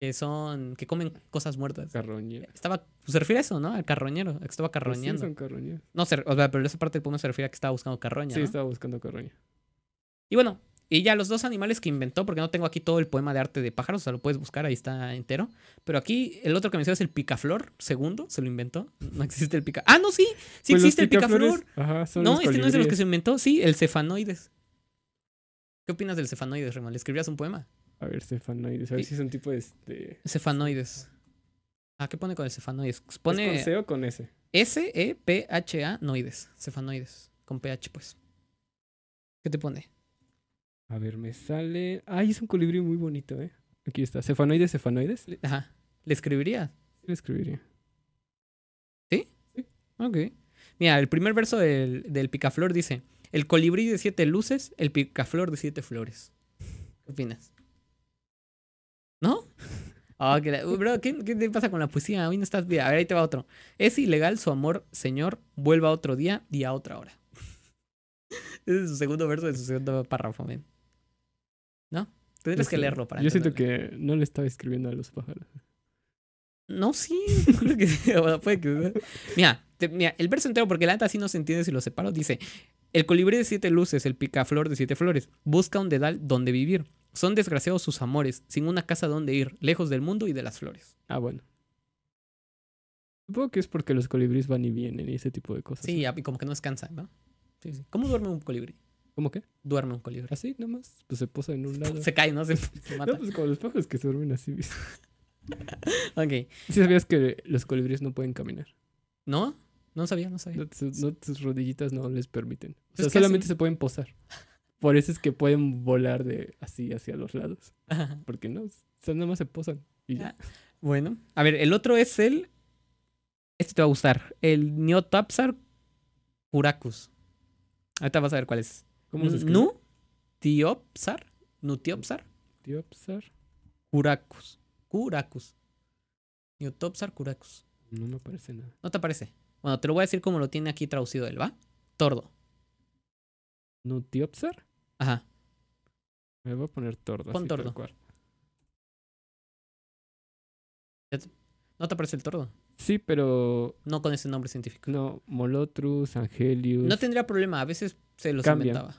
Que son, que comen cosas muertas. Carroñero. Estaba, pues, se refiere a eso, ¿no? Al carroñero, que estaba pues carroñando. Sí, son carroñeros. No, pero esa parte del poema se refiere a que estaba buscando carroña, Sí, estaba buscando carroña. Y bueno, y ya los dos animales que inventó, porque no tengo aquí todo el poema de arte de pájaros, o sea, lo puedes buscar, ahí está entero. Pero aquí el otro que mencionó es el picaflor, segundo, se lo inventó. No existe el pica. Ah, no, sí, sí pues existe el picaflor. Ajá, no, este no es de los que se inventó, sí, el cefanoides. ¿Qué opinas del cefanoides, ¿Le ¿Escribías un poema? A ver, cefanoides, a ver si es un tipo de, este... Cefanoides. Ah, ¿qué pone con el cefanoides? Pues pone... con C o con S? S-E-P-H-A-noides. Cefanoides. Con PH, pues. ¿Qué te pone? A ver, me sale. Ay, es un colibrí muy bonito, ¿eh? Aquí está. Cefanoides, cefanoides. Ajá. ¿Le escribiría? Sí, le escribiría. ¿Sí? Sí. Ok. Mira, el primer verso del, picaflor dice: El colibrí de siete luces, el picaflor de siete flores. ¿Qué opinas? ¿No? Bro, ¿qué, te pasa con la poesía? mí no estás bien. A ver, ahí te va otro. Es ilegal su amor, señor. Vuelva otro día día a otra hora. Ese es su segundo verso de su segundo párrafo, man. ¿No? Tendrías que este, leerlo para Yo siento que no le estaba escribiendo a los pájaros. No, sí. mira, mira, el verso entero, porque la neta así no se entiende si lo separo, dice: El colibrí de siete luces, el picaflor de siete flores, busca un dedal donde vivir. Son desgraciados sus amores, sin una casa donde ir, lejos del mundo y de las flores. Ah, bueno. Supongo que es porque los colibríes van y vienen y ese tipo de cosas. Sí, y como que no descansan, ¿no? Sí, sí. ¿Cómo duerme un colibrí? ¿Cómo qué? Duerme un colibrí. Así ¿Ah, nomás, pues se posa en un lado. Se cae, ¿no? Se, mata. No, pues como los pájaros que se duermen así. ok. ¿Sí sabías que los colibríes no pueden caminar? ¿No? No sabía, no sabía. No, sus, rodillitas no les permiten. O sea, solamente se pueden posar. Por eso es que pueden volar de así hacia los lados. Ajá. Porque no, o sea, nada más se posan y ya. Ah, bueno, a ver, el otro es el... Este te va a gustar. El Neotapsar Huracus. Ahorita vas a ver cuál es. ¿Cómo se escribe? Nu, Tiopsar, Nutiopsar. Tiopsar. Curacus. Curacus. Tiopsar Curacus. No me parece nada. No te parece? Bueno, te lo voy a decir como lo tiene aquí traducido él, ¿va? Tordo. ¿Nutiopsar? Ajá. Me voy a poner tordo. Pon tordo. ¿No te parece el tordo? Sí, pero. No con ese nombre científico. No, Molotrus, Angelius. No tendría problema, a veces se los inventaba.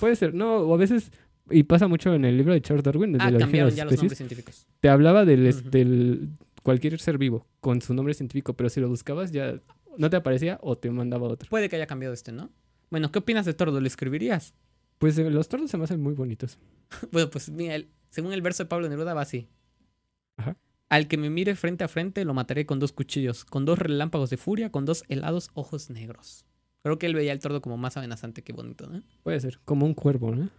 Puede ser, no, o a veces. Y pasa mucho en el libro de Charles Darwin. Ah, la cambiaron ya los nombres científicos. Te hablaba del, del, cualquier ser vivo con su nombre científico, pero si lo buscabas ya no te aparecía o te mandaba otro. Puede que haya cambiado este, ¿no? Bueno, ¿qué opinas de tordo? ¿Le escribirías? Pues eh, los tordos se me hacen muy bonitos. bueno, pues mira, según el verso de Pablo Neruda va así. Ajá. Al que me mire frente a frente lo mataré con dos cuchillos, con dos relámpagos de furia, con dos helados ojos negros. Creo que él veía el tordo como más amenazante que bonito, ¿no? Puede ser, como un cuervo, ¿no?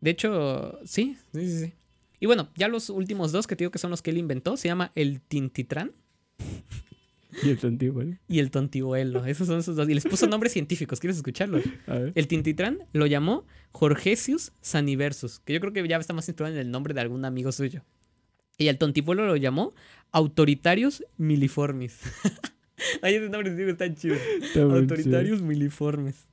De hecho, sí, sí, sí, Y bueno, ya los últimos dos que te digo que son los que él inventó, se llama el Tintitrán. Y el tontibuelo. Y el tontibuelo. Esos son esos dos. Y les puso nombres científicos. ¿Quieres escucharlos? A ver. El Tintitrán lo llamó Jorgesius Saniversus, que yo creo que ya está más inspirado en el nombre de algún amigo suyo. Y el tontipuelo lo llamó autoritarios miliformes. Ay, ese nombre sí está chido. autoritarios miliformes.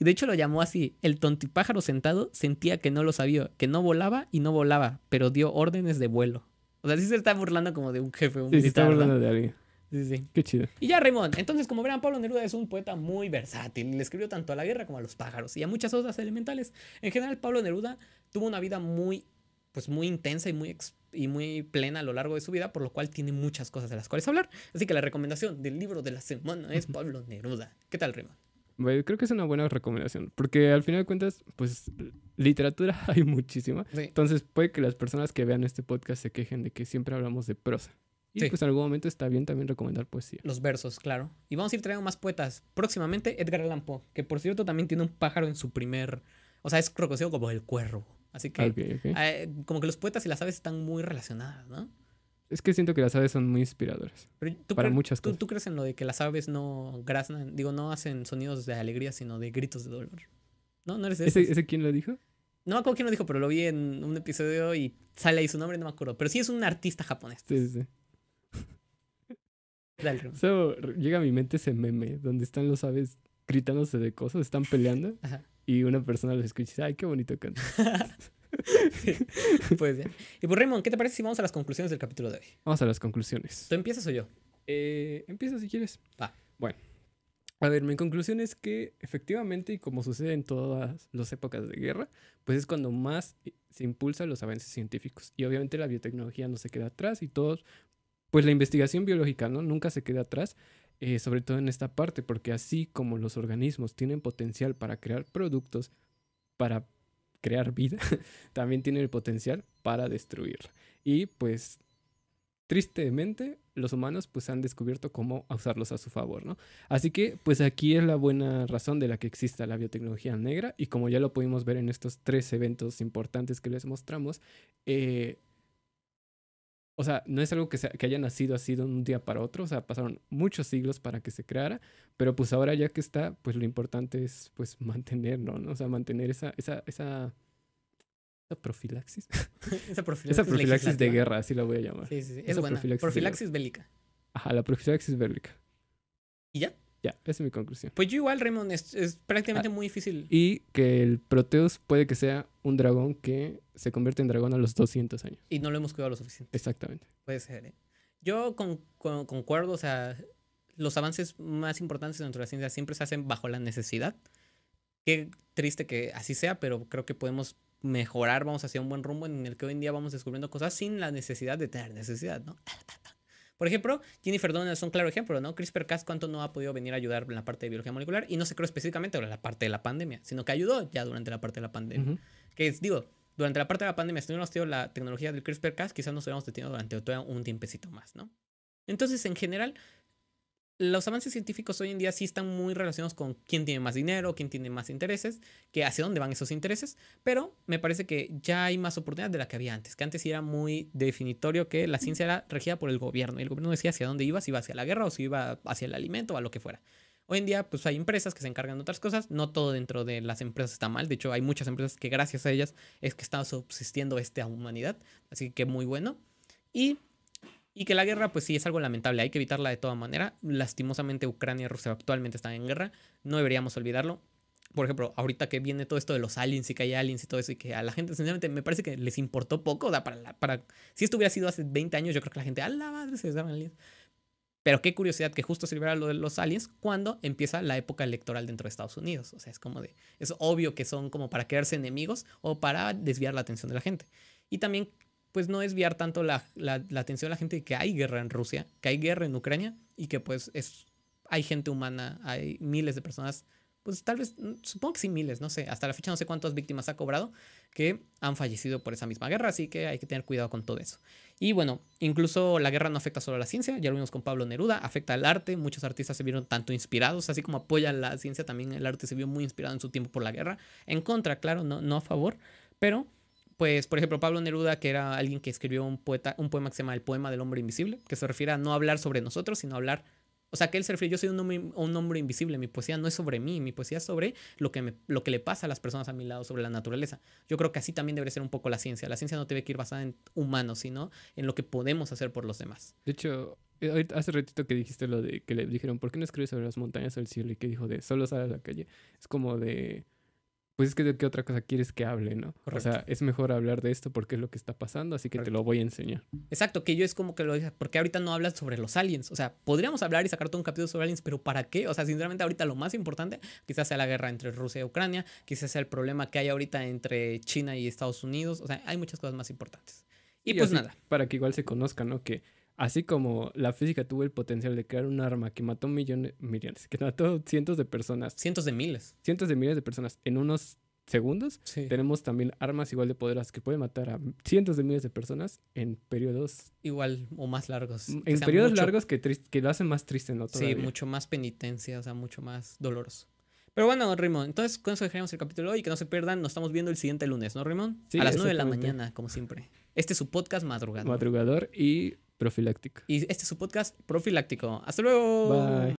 Y de hecho lo llamó así, el tontipájaro sentado sentía que no lo sabía, que no volaba y no volaba, pero dio órdenes de vuelo. O sea, sí se está burlando como de un jefe, un militar, burlando de alguien. Sí, sí. Qué chido. Y ya, Raymond, entonces, como verán, Pablo Neruda es un poeta muy versátil. Le escribió tanto a la guerra como a los pájaros y a muchas otras elementales. En general, Pablo Neruda tuvo una vida muy pues muy intensa y muy, y muy plena a lo largo de su vida, por lo cual tiene muchas cosas de las cuales hablar. Así que la recomendación del libro de la semana es Pablo Neruda. ¿Qué tal, Rima? creo que es una buena recomendación, porque al final de cuentas, pues literatura hay muchísima. Entonces puede que las personas que vean este podcast se quejen de que siempre hablamos de prosa. Y sí. pues en algún momento está bien también recomendar poesía. Los versos, claro. Y vamos a ir trayendo más poetas. Próximamente Edgar Allan que por cierto también tiene un pájaro en su primer... O sea, es crocosio como el cuervo. Así que ah, eh, como que los poetas y las aves están muy relacionadas, ¿no? Es que siento que las aves son muy inspiradoras. Pero tú para muchas cosas. ¿tú, crees en lo de que las aves no graznan, digo, no hacen sonidos de alegría, sino de gritos de dolor? ¿No? ¿No eres ¿Ese, ¿Ese quién lo dijo? No me acuerdo quién lo dijo, pero lo vi en un episodio y sale ahí su nombre, no me acuerdo. Pero sí es un artista japonés. Sí, sí, llega a mi mente ese meme donde están los aves gritándose de cosas, están peleando. Ajá y una persona lo escucha y dice, ay, qué bonito canto. pues bien. Y pues Raymond, ¿qué te parece si vamos a las conclusiones del capítulo de hoy? Vamos a las conclusiones. ¿Tú empiezas o yo? Eh, empieza si quieres. Va. Bueno. A ver, mi conclusión es que efectivamente, y como sucede en todas las épocas de guerra, pues es cuando más se impulsan los avances científicos. Y obviamente la biotecnología no se queda atrás y todos, pues la investigación biológica, ¿no? Nunca se queda atrás. Eh, sobre todo en esta parte, porque así como los organismos tienen potencial para crear productos, para crear vida, también tienen el potencial para destruir. Y pues tristemente los humanos pues han descubierto cómo usarlos a su favor, ¿no? Así que pues aquí es la buena razón de la que exista la biotecnología negra y como ya lo pudimos ver en estos tres eventos importantes que les mostramos, eh, o sea, no es algo que, que haya nacido así de un día para otro, o sea, pasaron muchos siglos para que se creara, pero pues ahora ya que está, pues lo importante es pues mantenerlo, ¿no? O sea, mantener esa, esa, esa, esa profilaxis. esa profilaxis, esa profilaxis de guerra, así la voy a llamar. Sí, sí, Es buena. profilaxis bélica. Ajá, la profilaxis bélica. ¿Y ya? Ya, esa es mi conclusión. Pues yo igual, Raymond, es, prácticamente ah, muy difícil. Y que el Proteus puede que sea un dragón que se convierte en dragón a los 200 años. Y no lo hemos cuidado lo suficiente. Exactamente. Puede ser, ¿eh? Yo concuerdo, o sea, los avances más importantes dentro de la ciencia siempre se hacen bajo la necesidad. Qué triste que así sea, pero creo que podemos mejorar, vamos hacia un buen rumbo en el que hoy en día vamos descubriendo cosas sin la necesidad de tener necesidad, ¿no? Por ejemplo, Jennifer Donaldson, es claro ejemplo, ¿no? CRISPR-Cas, ¿cuánto no ha podido venir a ayudar en la parte de biología molecular? Y no se creó específicamente en la parte de la pandemia, sino que ayudó ya durante la parte de la pandemia. Que es, digo, durante la parte de la pandemia, si no hubiéramos tenido la tecnología del CRISPR-Cas, quizás nos hubiéramos detenido durante un tiempecito más, ¿no? Entonces, en general, los avances científicos hoy en día sí están muy relacionados con quién tiene más dinero, quién tiene más intereses, que hacia dónde van esos intereses, pero me parece que ya hay más oportunidades de la que había antes, que antes era muy definitorio que la ciencia era regida por el gobierno y el gobierno decía hacia dónde iba, si iba hacia la guerra o si iba hacia el alimento o a lo que fuera. Hoy en día, pues hay empresas que se encargan de otras cosas. No todo dentro de las empresas está mal. De hecho, hay muchas empresas que gracias a ellas es que está subsistiendo esta humanidad. Así que muy bueno. Y y que la guerra, pues sí, es algo lamentable, hay que evitarla de toda manera. Lastimosamente Ucrania y Rusia actualmente están en guerra, no deberíamos olvidarlo. Por ejemplo, ahorita que viene todo esto de los aliens y que hay aliens y todo eso, y que a la gente, sinceramente, me parece que les importó poco. para, para, si esto hubiera sido hace 20 años, yo creo que la gente, a la madre, se daban aliens. Pero qué curiosidad que justo se lo de los aliens cuando empieza la época electoral dentro de Estados Unidos. O sea, es como de. Es obvio que son como para crearse enemigos o para desviar la atención de la gente. Y también pues no desviar tanto la, atención de la gente de que hay guerra en Rusia, que hay guerra en Ucrania y que pues es, hay gente humana, hay miles de personas, pues tal vez, mm, supongo que sí miles, no sé, hasta la fecha no sé cuántas víctimas ha cobrado que han fallecido por esa misma guerra, así que hay que tener cuidado con todo eso. Y bueno, incluso la guerra no afecta solo a la ciencia, ya lo vimos con Pablo Neruda, afecta al arte, muchos artistas se vieron tanto inspirados, así como apoya la ciencia, también el arte se vio muy inspirado en su tiempo por la guerra, en contra, claro, no, no a favor, pero pues, por ejemplo, Pablo Neruda, que era alguien que escribió un, poeta, un poema que se llama El poema del hombre invisible, que se refiere a no hablar sobre nosotros, sino hablar o sea, que él se refiere, yo soy un hombre, un hombre, invisible, mi poesía no es sobre mí, mi poesía es sobre lo que, me, lo que le pasa a las personas a mi lado, sobre la naturaleza. Yo creo que así también debería ser un poco la ciencia. La ciencia no tiene que ir basada en humanos, sino en lo que podemos hacer por los demás. De hecho, eh, hace ratito que dijiste lo de que le dijeron, ¿por qué no escribes sobre las montañas o el cielo? Y que dijo de, solo sale a la calle. Es como de pues es que qué otra cosa quieres que hable, ¿no? O sea, es mejor hablar de esto porque es lo que está pasando, así que te lo voy a enseñar. Exacto, que yo es como que lo dije, porque ahorita no hablas sobre los aliens, o sea, podríamos hablar y sacar todo un capítulo sobre aliens, pero ¿para qué? O sea, sinceramente ahorita lo más importante quizás sea la guerra entre Rusia y Ucrania, quizás sea el problema que hay ahorita entre China y Estados Unidos, o sea, hay muchas cosas más importantes. Y, pues nada. Para que igual se conozca, ¿no? Que Así como la física tuvo el potencial de crear un arma que mató millones, millones, que mató cientos de personas. Cientos de miles. Cientos de miles de personas en unos segundos. Tenemos también armas igual de poderosas que pueden matar a cientos de miles de personas en periodos... Igual o más largos. Mm, en periodos largos que, que lo hacen más triste, ¿no? Sí, mucho más penitencia, o sea, mucho más doloroso. Pero bueno, Rimón, entonces con eso dejaremos el capítulo hoy y que no se pierdan, nos estamos viendo el siguiente lunes, ¿no, Rimón? Sí, a las nueve de la mañana, como siempre. Este es su podcast madrugador. Madrugador y Profiláctico. Y este es su podcast profiláctico. Hasta luego. Bye.